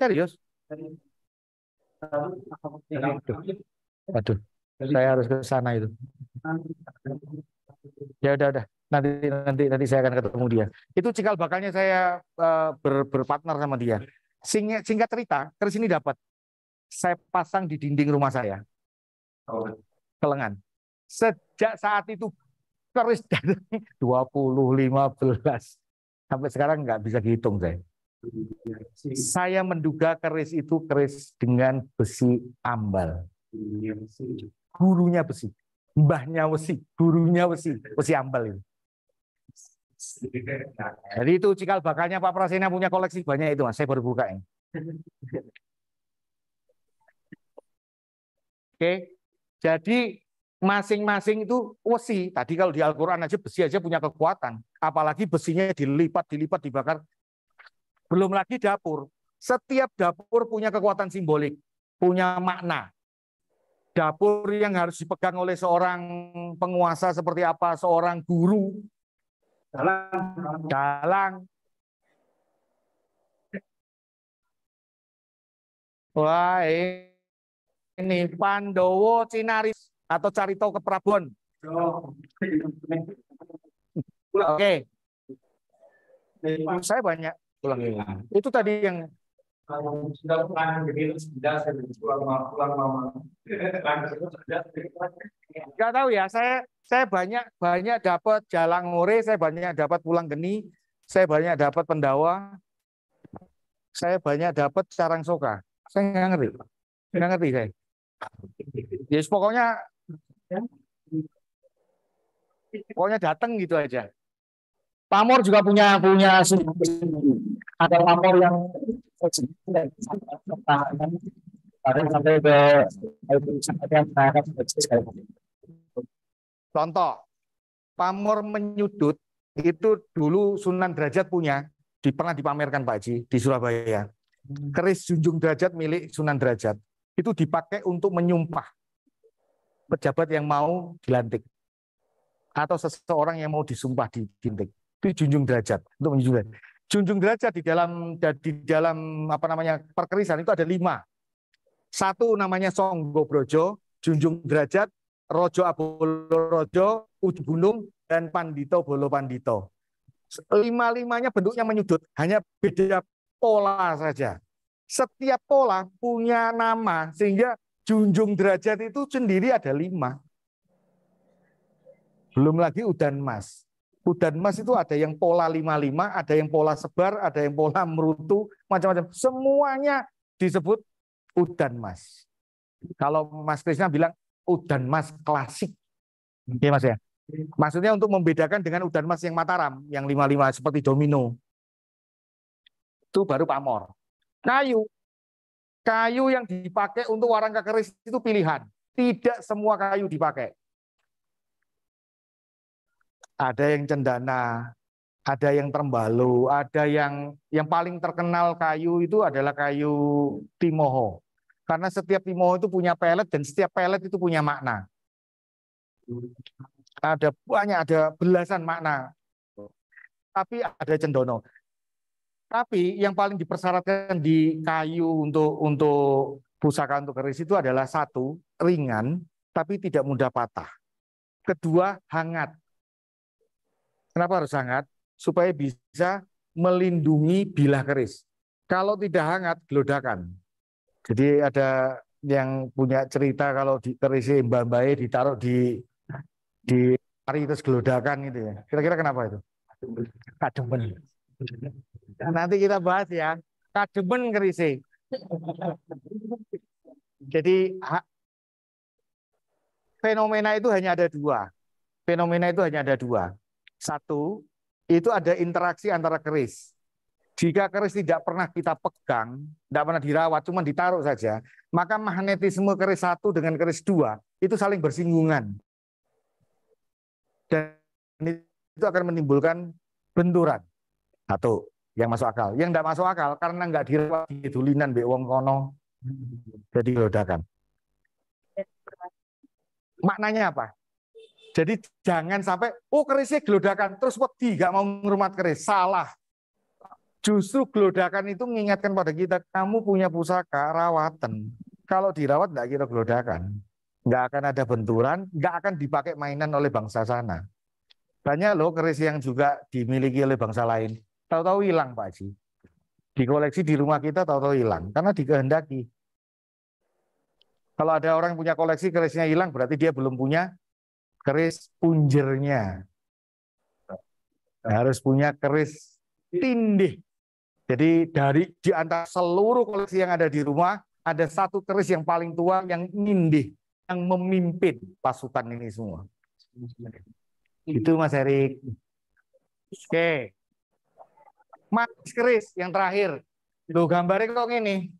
Serius? Waduh, saya harus ke sana itu. Ya udah udah. Nanti nanti nanti saya akan ketemu dia. Itu cikal bakalnya saya uh, ber, berpartner sama dia. Singkat, singkat cerita, terus ini dapat. Saya pasang di dinding rumah saya. Oh. Kelengan. Sejak saat itu keris puluh 20 15 sampai sekarang nggak bisa dihitung saya. Iya, Saya menduga keris itu keris dengan besi ambal. Iya, Gurunya besi. Mbahnya besi. Gurunya besi. Besi ambal ini. Jadi itu cikal bakalnya Pak Prasena punya koleksi banyak itu mas. Saya baru buka ini. Oke. Jadi masing-masing itu besi. Tadi kalau di Al-Quran aja besi aja punya kekuatan. Apalagi besinya dilipat, dilipat, dibakar belum lagi dapur. Setiap dapur punya kekuatan simbolik, punya makna. Dapur yang harus dipegang oleh seorang penguasa seperti apa, seorang guru, dalang, dalang. Wah, ini Pandowo Cinaris atau Carito Keprabon. Oke. Okay. Saya banyak pulang hilang. Ya? Itu tadi yang sudah saya nggak tahu ya saya saya banyak banyak dapat jalan ngore saya banyak dapat pulang geni saya banyak dapat pendawa saya banyak dapat sarang soka saya nggak ngerti nggak ngerti saya ya yes, pokoknya pokoknya datang gitu aja Pamor juga punya punya sendiri. Ada pamor yang sampai ke Contoh, pamor menyudut itu dulu Sunan Derajat punya, di, pernah dipamerkan Pak Haji di Surabaya. Hmm. Keris junjung derajat milik Sunan Derajat itu dipakai untuk menyumpah pejabat yang mau dilantik atau seseorang yang mau disumpah di dilantik itu junjung derajat untuk menjunjung derajat. Junjung derajat di dalam di dalam apa namanya perkerisan itu ada lima. Satu namanya Songgo Brojo, Junjung Derajat, Rojo Abolo Rojo, Ujung Gunung, dan Pandito Bolo Pandito. Lima-limanya bentuknya menyudut, hanya beda pola saja. Setiap pola punya nama, sehingga Junjung Derajat itu sendiri ada lima. Belum lagi Udan Mas. Udan emas itu ada yang pola 55, ada yang pola sebar, ada yang pola merutu, macam-macam. Semuanya disebut udan emas. Kalau Mas Krisna bilang udan emas klasik. Oke, Mas ya. Maksudnya untuk membedakan dengan udan emas yang Mataram, yang 55 seperti domino. Itu baru pamor. Kayu. Kayu yang dipakai untuk warang keris itu pilihan. Tidak semua kayu dipakai. Ada yang cendana, ada yang terbalu, ada yang yang paling terkenal kayu itu adalah kayu timoho. Karena setiap timoho itu punya pelet dan setiap pelet itu punya makna. Ada banyak, ada belasan makna. Tapi ada cendono. Tapi yang paling dipersyaratkan di kayu untuk untuk pusaka untuk keris itu adalah satu ringan tapi tidak mudah patah. Kedua hangat Kenapa harus hangat? Supaya bisa melindungi bilah keris. Kalau tidak hangat, gelodakan. Jadi ada yang punya cerita kalau di keris mbak-mbaknya ditaruh di di hari terus gelodakan gitu ya. Kira-kira kenapa itu? Kademen. nanti kita bahas ya. Kademen kerisi. Jadi fenomena itu hanya ada dua. Fenomena itu hanya ada dua. Satu, itu ada interaksi antara keris. Jika keris tidak pernah kita pegang, tidak pernah dirawat, cuma ditaruh saja, maka magnetisme keris satu dengan keris dua itu saling bersinggungan. Dan itu akan menimbulkan benturan. Satu, yang masuk akal. Yang tidak masuk akal karena nggak dirawat di dulinan di Wong Kono, jadi ledakan. Maknanya apa? Jadi jangan sampai, oh kerisnya gelodakan, terus wedi gak mau ngurumat keris. Salah. Justru gelodakan itu mengingatkan pada kita, kamu punya pusaka, rawatan. Kalau dirawat nggak kira gelodakan. Nggak akan ada benturan, nggak akan dipakai mainan oleh bangsa sana. Banyak loh keris yang juga dimiliki oleh bangsa lain. Tahu-tahu hilang Pak Haji. Di koleksi di rumah kita tahu-tahu hilang. Karena dikehendaki. Kalau ada orang yang punya koleksi kerisnya hilang, berarti dia belum punya keris punjernya. Harus punya keris tindih. Jadi dari di antara seluruh koleksi yang ada di rumah, ada satu keris yang paling tua yang nindih, yang memimpin pasukan ini semua. Itu Mas Erik. Oke. Mas keris yang terakhir. lu gambarnya kok ini.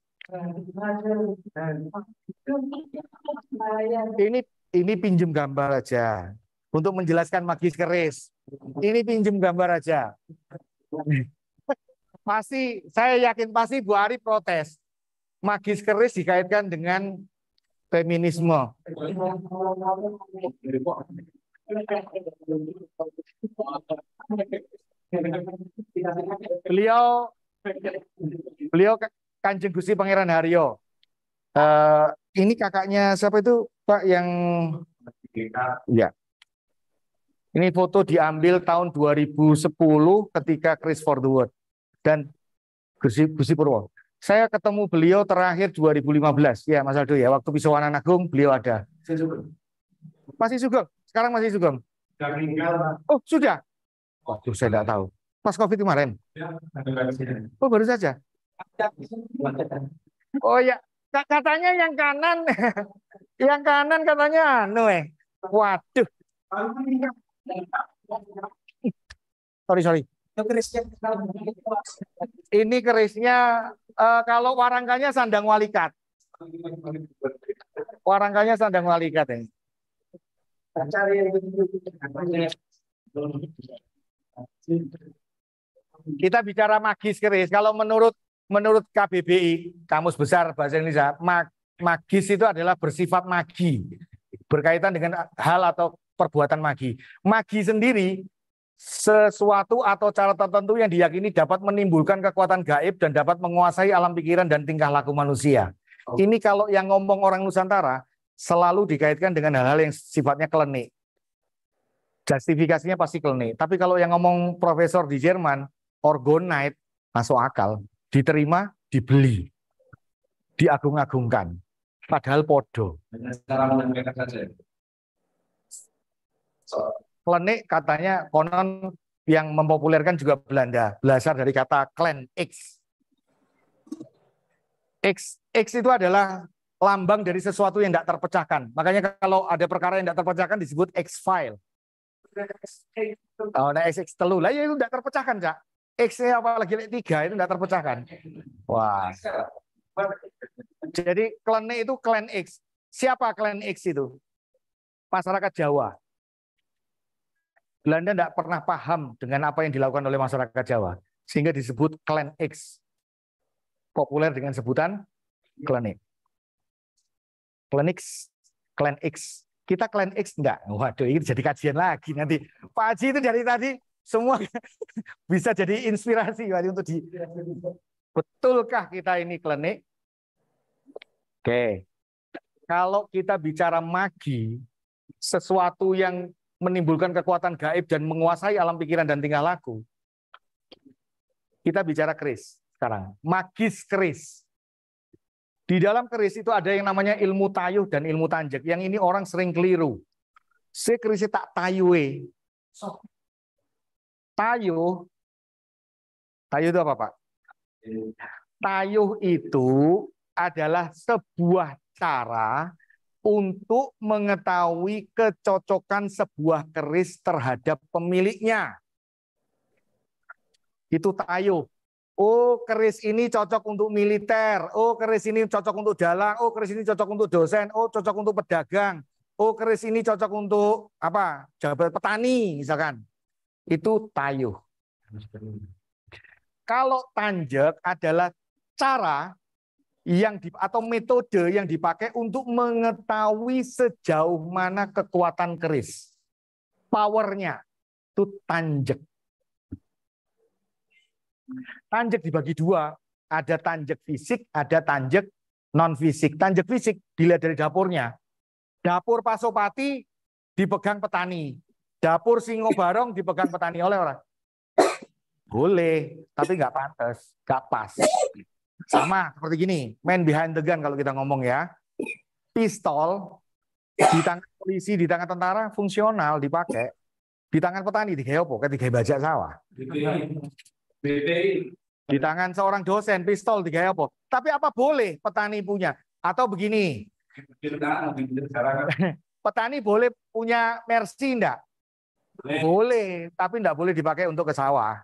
Ini ini pinjem gambar aja untuk menjelaskan magis keris. Ini pinjem gambar aja. pasti saya yakin pasti Bu Ari protes. Magis keris dikaitkan dengan feminisme. Beliau beliau Kanjeng Gusti Pangeran Haryo. Uh, ini kakaknya siapa itu? Pak yang ya. Ini foto diambil tahun 2010 ketika Chris World dan Gusi, Gusi Purwo. Saya ketemu beliau terakhir 2015. Ya, Mas Aldo ya, waktu Pisawanan Agung beliau ada. Masih Sugeng. Sekarang masih Sugeng. Oh, sudah. Waduh, saya tidak tahu. Pas Covid kemarin. Ya, oh, baru saja. Oh ya, katanya yang kanan Yang kanan katanya anu eh. Waduh. Sorry, sorry. Ini kerisnya uh, kalau warangkanya sandang walikat. Warangkanya sandang walikat ya. Kita bicara magis keris. Kalau menurut menurut KBBI, Kamus Besar Bahasa Indonesia, mag, magis itu adalah bersifat magi, berkaitan dengan hal atau perbuatan magi. Magi sendiri sesuatu atau cara tertentu yang diyakini dapat menimbulkan kekuatan gaib dan dapat menguasai alam pikiran dan tingkah laku manusia. Oh. Ini kalau yang ngomong orang Nusantara selalu dikaitkan dengan hal-hal yang sifatnya klenik. Justifikasinya pasti klenik. Tapi kalau yang ngomong profesor di Jerman, Orgonite masuk akal, diterima, dibeli, diagung-agungkan. Padahal podo. saja. Klenik katanya konon yang mempopulerkan juga Belanda. Belajar dari kata klen X. X, X itu adalah lambang dari sesuatu yang tidak terpecahkan. Makanya kalau ada perkara yang tidak terpecahkan disebut X-file. Oh, nah X telu lah ya itu tidak terpecahkan, Cak. X apalagi tiga itu tidak terpecahkan. Wah. Jadi klannya itu klan X. Siapa klan X itu? Masyarakat Jawa. Belanda tidak pernah paham dengan apa yang dilakukan oleh masyarakat Jawa. Sehingga disebut klan X. Populer dengan sebutan klan X. Klan X. Klan X. Kita klan X enggak? Waduh, ini jadi kajian lagi nanti. Pak Haji itu dari tadi semua bisa jadi inspirasi untuk di betulkah kita ini klenik Oke. Kalau kita bicara magi, sesuatu yang menimbulkan kekuatan gaib dan menguasai alam pikiran dan tingkah laku, kita bicara keris sekarang. Magis keris. Di dalam keris itu ada yang namanya ilmu tayuh dan ilmu tanjek. Yang ini orang sering keliru. Si keris tak tayuwe. Tayuh. Tayuh itu apa, Pak? Tayuh itu adalah sebuah cara untuk mengetahui kecocokan sebuah keris terhadap pemiliknya. Itu tayo. Oh, keris ini cocok untuk militer. Oh, keris ini cocok untuk dalang. Oh, keris ini cocok untuk dosen. Oh, cocok untuk pedagang. Oh, keris ini cocok untuk apa? Jabat petani, misalkan. Itu tayo. Kalau tanjek adalah cara yang di, atau metode yang dipakai untuk mengetahui sejauh mana kekuatan keris. Powernya itu tanjek. Tanjek dibagi dua, ada tanjek fisik, ada tanjek non fisik. Tanjek fisik dilihat dari dapurnya. Dapur Pasopati dipegang petani, dapur Singobarong dipegang petani oleh orang. Boleh, tapi nggak pantas, nggak pas. Sama seperti gini, main behind the gun kalau kita ngomong ya. Pistol di tangan polisi, di tangan tentara fungsional dipakai. Di tangan petani digeopo, kan digawe bajak sawah. Di tangan seorang dosen pistol di geopo Tapi apa boleh petani punya? Atau begini. Petani boleh punya Mercy enggak? Boleh, tapi enggak boleh dipakai untuk ke sawah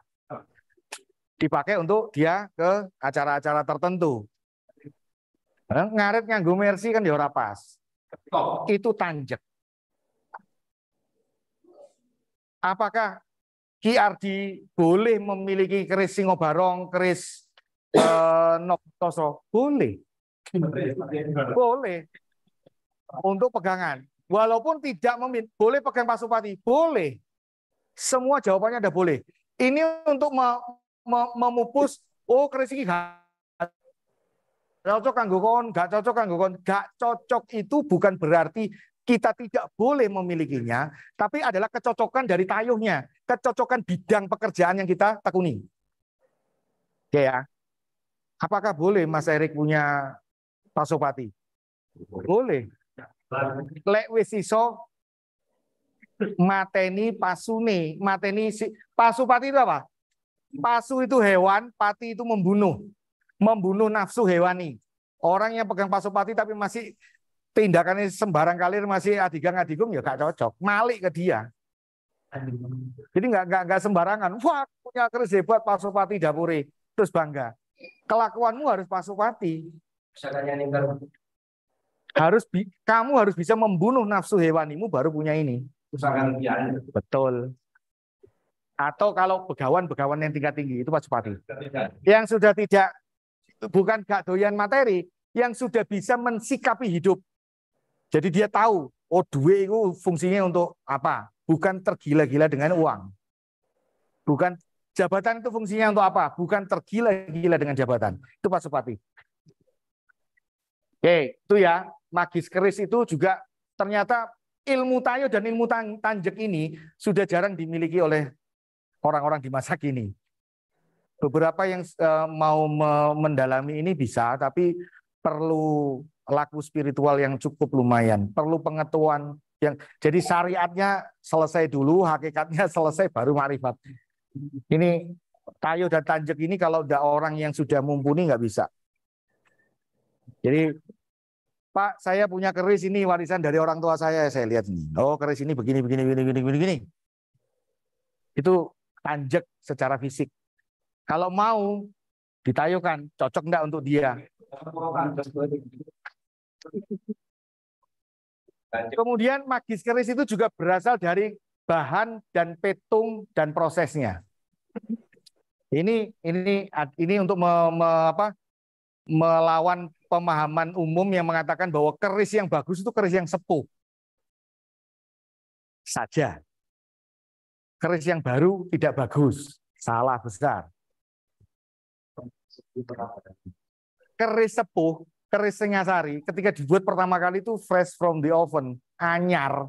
dipakai untuk dia ke acara-acara tertentu. ngaretnya nganggu mercy kan ya ora pas. Itu tanjek. Apakah Ki Ardi boleh memiliki keris Singobarong, keris eh, Noktoso? Boleh. Boleh. Untuk pegangan. Walaupun tidak memin, boleh pegang Pasupati? Boleh. Semua jawabannya ada boleh. Ini untuk memupus oh ini gak cocok kanggo kon, gak cocok kanggo kon. Gak cocok itu bukan berarti kita tidak boleh memilikinya, tapi adalah kecocokan dari tayuhnya, kecocokan bidang pekerjaan yang kita tekuni. Oke ya. Apakah boleh Mas Erik punya pasopati? Boleh. Lek wis iso mateni pasune, mateni si, pasupati itu apa? Pasu itu hewan, pati itu membunuh. Membunuh nafsu hewani. Orang yang pegang pasu pati tapi masih tindakannya sembarang kali masih adigang adigum ya gak cocok. Malik ke dia. Jadi nggak nggak nggak sembarangan. Wah punya keris hebat pati dapuri terus bangga. Kelakuanmu harus pasu pati. Harus bi kamu harus bisa membunuh nafsu hewanimu baru punya ini. Betul atau kalau begawan-begawan yang tingkat tinggi itu Pak Supati. Yang sudah tidak bukan gak doyan materi, yang sudah bisa mensikapi hidup. Jadi dia tahu, oh duit itu fungsinya untuk apa? Bukan tergila-gila dengan uang. Bukan jabatan itu fungsinya untuk apa? Bukan tergila-gila dengan jabatan. Itu Pak Supati. Oke, itu ya. Magis keris itu juga ternyata ilmu tayo dan ilmu tanjek ini sudah jarang dimiliki oleh orang-orang di masa kini. Beberapa yang eh, mau mendalami ini bisa, tapi perlu laku spiritual yang cukup lumayan, perlu pengetahuan yang jadi syariatnya selesai dulu, hakikatnya selesai baru marifat. Ini tayo dan tanjek ini kalau udah orang yang sudah mumpuni nggak bisa. Jadi Pak, saya punya keris ini warisan dari orang tua saya. Saya lihat ini. Oh, keris ini begini, begini, begini, begini, begini. Itu tanjek secara fisik. Kalau mau ditayukan, cocok enggak untuk dia? Kemudian magis keris itu juga berasal dari bahan dan petung dan prosesnya. Ini ini ini untuk me, me, apa, melawan pemahaman umum yang mengatakan bahwa keris yang bagus itu keris yang sepuh saja keris yang baru tidak bagus, salah besar. Keris sepuh, keris sengasari, ketika dibuat pertama kali itu fresh from the oven, anyar.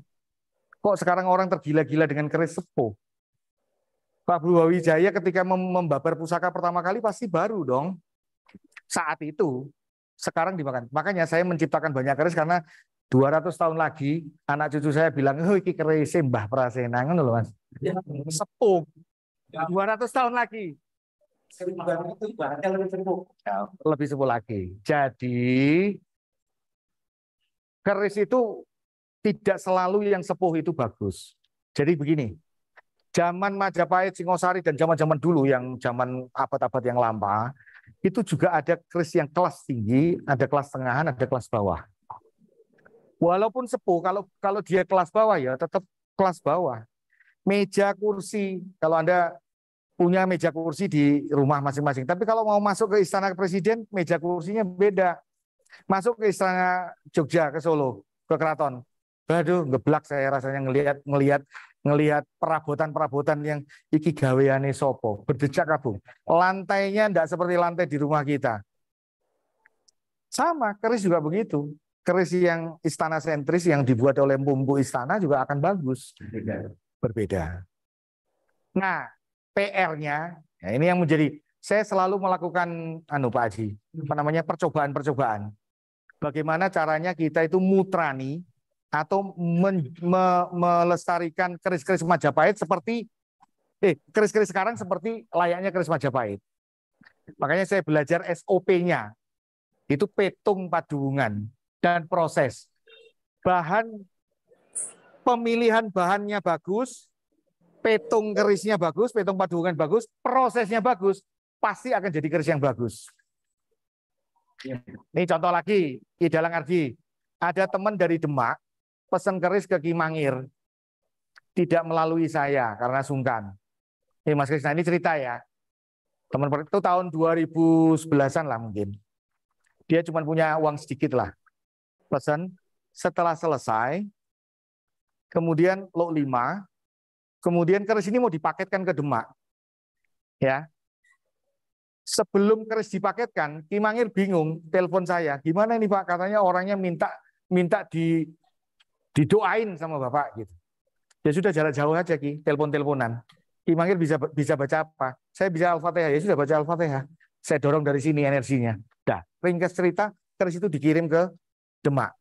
Kok sekarang orang tergila-gila dengan keris sepuh? Pak Wijaya ketika membabar pusaka pertama kali pasti baru dong. Saat itu, sekarang dimakan. Makanya saya menciptakan banyak keris karena 200 tahun lagi anak cucu saya bilang, "Oh, iki keris Mbah Prasena." Ngono Mas. Ya, sepuh. 200 tahun lagi. Ya, lebih sepuh lagi. Jadi keris itu tidak selalu yang sepuh itu bagus. Jadi begini, zaman Majapahit, Singosari, dan zaman-zaman dulu yang zaman abad-abad yang lama, itu juga ada keris yang kelas tinggi, ada kelas tengahan, ada kelas bawah. Walaupun sepuh, kalau kalau dia kelas bawah ya tetap kelas bawah meja kursi. Kalau Anda punya meja kursi di rumah masing-masing. Tapi kalau mau masuk ke istana presiden, meja kursinya beda. Masuk ke istana Jogja, ke Solo, ke keraton. Aduh, ngeblak saya rasanya ngelihat ngelihat ngelihat perabotan-perabotan yang iki gaweane sopo, berdecak kabung. Lantainya tidak seperti lantai di rumah kita. Sama, keris juga begitu. Keris yang istana sentris yang dibuat oleh pumbu istana juga akan bagus berbeda. Nah, PR-nya, ya ini yang menjadi saya selalu melakukan anu Pak Haji, apa namanya percobaan-percobaan. Bagaimana caranya kita itu mutrani atau men, me, melestarikan keris-keris Majapahit seperti eh keris-keris sekarang seperti layaknya keris Majapahit. Makanya saya belajar SOP-nya. Itu petung padungan dan proses. Bahan pemilihan bahannya bagus, petung kerisnya bagus, petung padungan bagus, prosesnya bagus, pasti akan jadi keris yang bagus. Iya. Ini contoh lagi, Ki Dalang Ardi. Ada teman dari Demak, pesan keris ke Ki Mangir. Tidak melalui saya, karena sungkan. Ini Mas Krisna, ini cerita ya. Teman itu tahun 2011-an lah mungkin. Dia cuma punya uang sedikit lah. Pesan, setelah selesai, kemudian Lok 5, kemudian keris ini mau dipaketkan ke Demak. Ya. Sebelum keris dipaketkan, Kimangir bingung, telepon saya. Gimana ini Pak? Katanya orangnya minta minta di didoain sama Bapak gitu. Ya sudah jarak jauh aja Ki, telepon-teleponan. Kimangir bisa bisa baca apa? Saya bisa Al-Fatihah. Ya sudah baca Al-Fatihah. Saya dorong dari sini energinya. Dah, ringkas cerita, keris itu dikirim ke Demak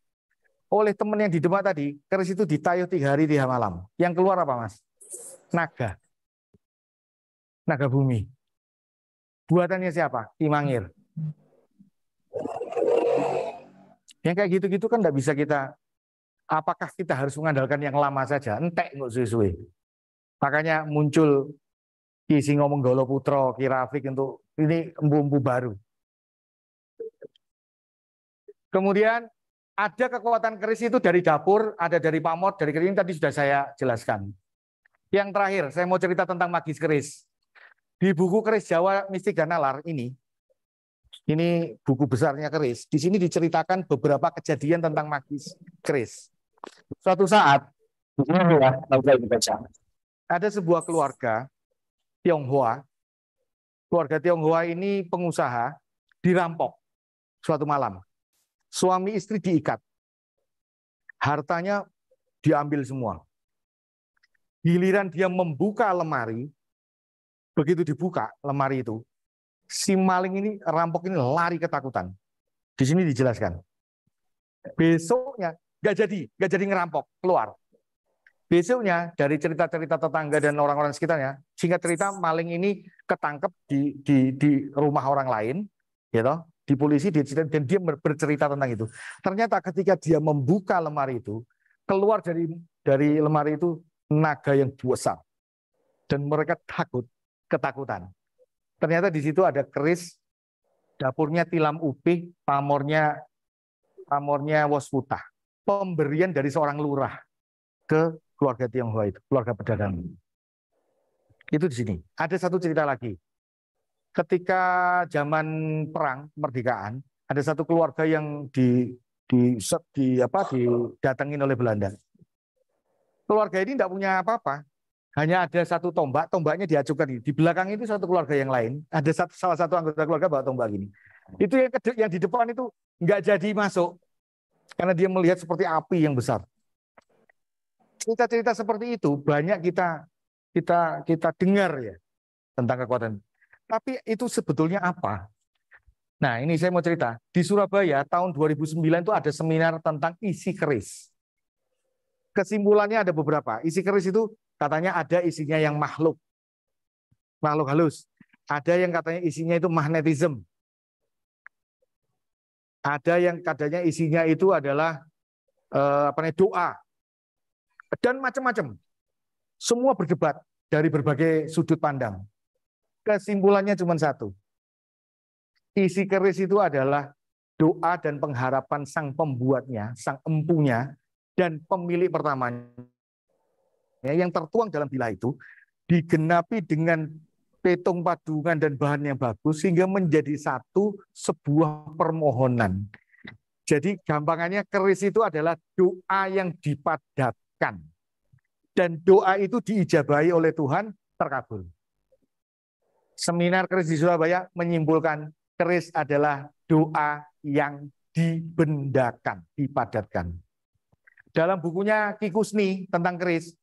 oleh teman yang di Demak tadi, keris itu ditayuh tiga hari tiga malam. Yang keluar apa mas? Naga. Naga bumi. Buatannya siapa? Kimangir. Yang kayak gitu-gitu kan nggak bisa kita. Apakah kita harus mengandalkan yang lama saja? Entek nggak suwe-suwe. Makanya muncul isi ngomong Golo Putro, kirafik untuk ini embu-embu baru. Kemudian ada kekuatan keris itu dari dapur, ada dari pamot, dari ini tadi sudah saya jelaskan. Yang terakhir, saya mau cerita tentang magis keris. Di buku keris Jawa Mistik dan Nalar ini, ini buku besarnya keris. Di sini diceritakan beberapa kejadian tentang magis keris. Suatu saat, ada sebuah keluarga Tionghoa. Keluarga Tionghoa ini pengusaha dirampok suatu malam Suami istri diikat. Hartanya diambil semua. Giliran dia membuka lemari, begitu dibuka lemari itu, si maling ini, rampok ini lari ketakutan. Di sini dijelaskan. Besoknya nggak jadi, nggak jadi ngerampok, keluar. Besoknya dari cerita-cerita tetangga dan orang-orang sekitarnya, singkat cerita maling ini ketangkep di, di, di rumah orang lain, gitu di polisi dia cerita, dan dia bercerita tentang itu. Ternyata ketika dia membuka lemari itu, keluar dari dari lemari itu naga yang besar. Dan mereka takut, ketakutan. Ternyata di situ ada keris, dapurnya tilam upih, pamornya pamornya wasputa Pemberian dari seorang lurah ke keluarga Tionghoa itu, keluarga pedagang. Itu di sini. Ada satu cerita lagi ketika zaman perang kemerdekaan ada satu keluarga yang di di, di, di apa didatengin oleh Belanda. Keluarga ini tidak punya apa-apa, hanya ada satu tombak, tombaknya diajukan di belakang itu satu keluarga yang lain, ada satu, salah satu anggota keluarga bawa tombak ini. Itu yang yang di depan itu nggak jadi masuk karena dia melihat seperti api yang besar. Cerita-cerita seperti itu banyak kita kita kita dengar ya tentang kekuatan. Tapi itu sebetulnya apa? Nah, ini saya mau cerita. Di Surabaya tahun 2009 itu ada seminar tentang isi keris. Kesimpulannya ada beberapa. Isi keris itu katanya ada isinya yang makhluk. Makhluk halus. Ada yang katanya isinya itu magnetism. Ada yang katanya isinya itu adalah eh, apa namanya doa. Dan macam-macam. Semua berdebat dari berbagai sudut pandang kesimpulannya cuma satu. Isi keris itu adalah doa dan pengharapan sang pembuatnya, sang empunya, dan pemilik pertamanya yang tertuang dalam bilah itu digenapi dengan petung padungan dan bahan yang bagus sehingga menjadi satu sebuah permohonan. Jadi gampangannya keris itu adalah doa yang dipadatkan. Dan doa itu diijabahi oleh Tuhan terkabul seminar keris di Surabaya menyimpulkan keris adalah doa yang dibendakan, dipadatkan. Dalam bukunya Kikusni tentang keris,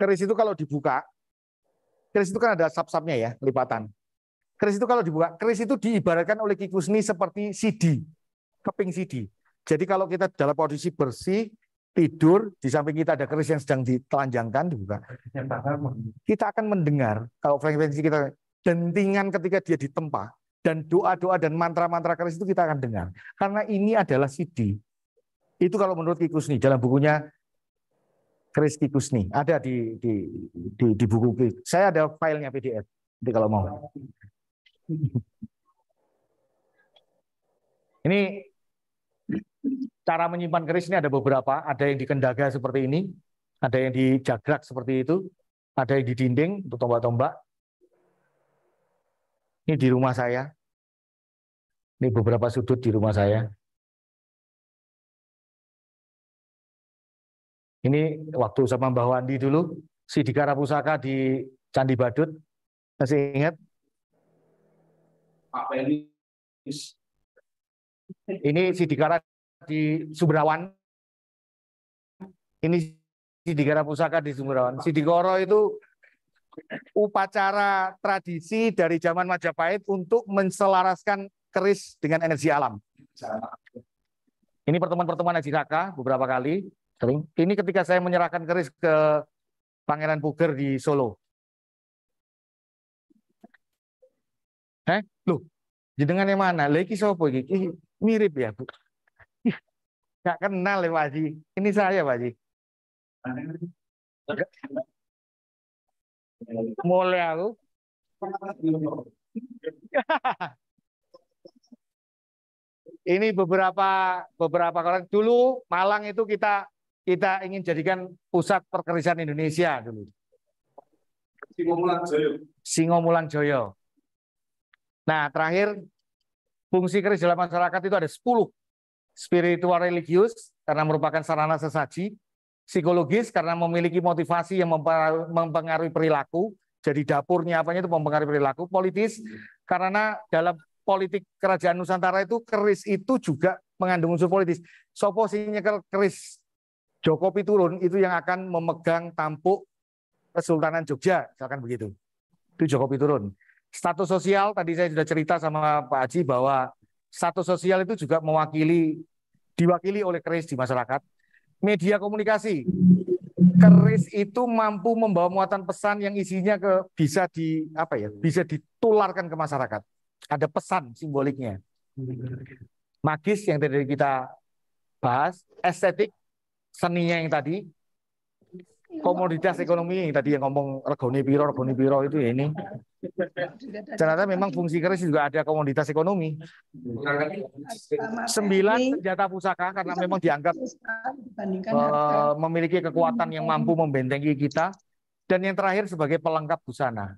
keris itu kalau dibuka, keris itu kan ada sap-sapnya ya, lipatan. Keris itu kalau dibuka, keris itu diibaratkan oleh Kikusni seperti CD, keping CD. Jadi kalau kita dalam posisi bersih, tidur di samping kita ada keris yang sedang ditelanjangkan dibuka. Kita akan mendengar kalau frekuensi kita dentingan ketika dia ditempa dan doa-doa dan mantra-mantra keris itu kita akan dengar. Karena ini adalah CD. Itu kalau menurut Kikusni dalam bukunya Keris Kikusni ada di di di, di buku saya ada filenya PDF. Nanti kalau mau. Ini Cara menyimpan keris ini ada beberapa, ada yang di kendaga seperti ini, ada yang di jagrak seperti itu, ada yang di dinding untuk tombak-tombak. Ini di rumah saya. Ini beberapa sudut di rumah saya. Ini waktu sama mbah Wandi dulu, si Sidika Pusaka di Candi Badut. Masih ingat? Pak Pelis. Ini Sidikara di Sumberawan. Ini Sidigara Pusaka di Sumberawan. Sidigoro itu upacara tradisi dari zaman Majapahit untuk menselaraskan keris dengan energi alam. Ini pertemuan-pertemuan Haji Raka beberapa kali. Ini ketika saya menyerahkan keris ke Pangeran Puger di Solo. Eh, loh, jenengan yang mana? Lagi sopo Mirip ya, Bu. Gak kenal ya Pak Haji. Ini saya Pak Haji. Mulai aku. Ini beberapa beberapa orang dulu Malang itu kita kita ingin jadikan pusat perkerisan Indonesia dulu. Singomulang Joyo. Singomulang Joyo. Nah, terakhir fungsi keris dalam masyarakat itu ada 10 spiritual religius karena merupakan sarana sesaji, psikologis karena memiliki motivasi yang mempengaruhi perilaku, jadi dapurnya apanya itu mempengaruhi perilaku, politis karena dalam politik kerajaan Nusantara itu keris itu juga mengandung unsur politis. Sopo nyekel keris Joko Piturun itu yang akan memegang tampuk Kesultanan Jogja, misalkan begitu. Itu Joko Piturun. Status sosial tadi saya sudah cerita sama Pak Haji bahwa status sosial itu juga mewakili diwakili oleh keris di masyarakat. Media komunikasi. Keris itu mampu membawa muatan pesan yang isinya ke bisa di apa ya? Bisa ditularkan ke masyarakat. Ada pesan simboliknya. Magis yang tadi kita bahas, estetik seninya yang tadi, komoditas ekonomi yang tadi yang ngomong regoni piro regoni piro itu ya ini Ternyata memang fungsi keris juga ada komoditas ekonomi. Sembilan senjata pusaka karena memang dianggap uh, memiliki kekuatan yang hmm. mampu membentengi kita. Dan yang terakhir sebagai pelengkap busana.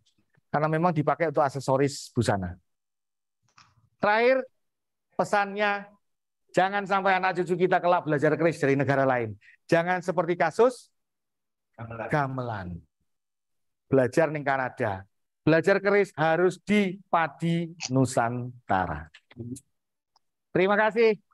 Karena memang dipakai untuk aksesoris busana. Terakhir, pesannya jangan sampai anak cucu kita kelak belajar keris dari negara lain. Jangan seperti kasus gamelan. gamelan. Belajar di Kanada, Belajar keris harus di Padi Nusantara. Terima kasih.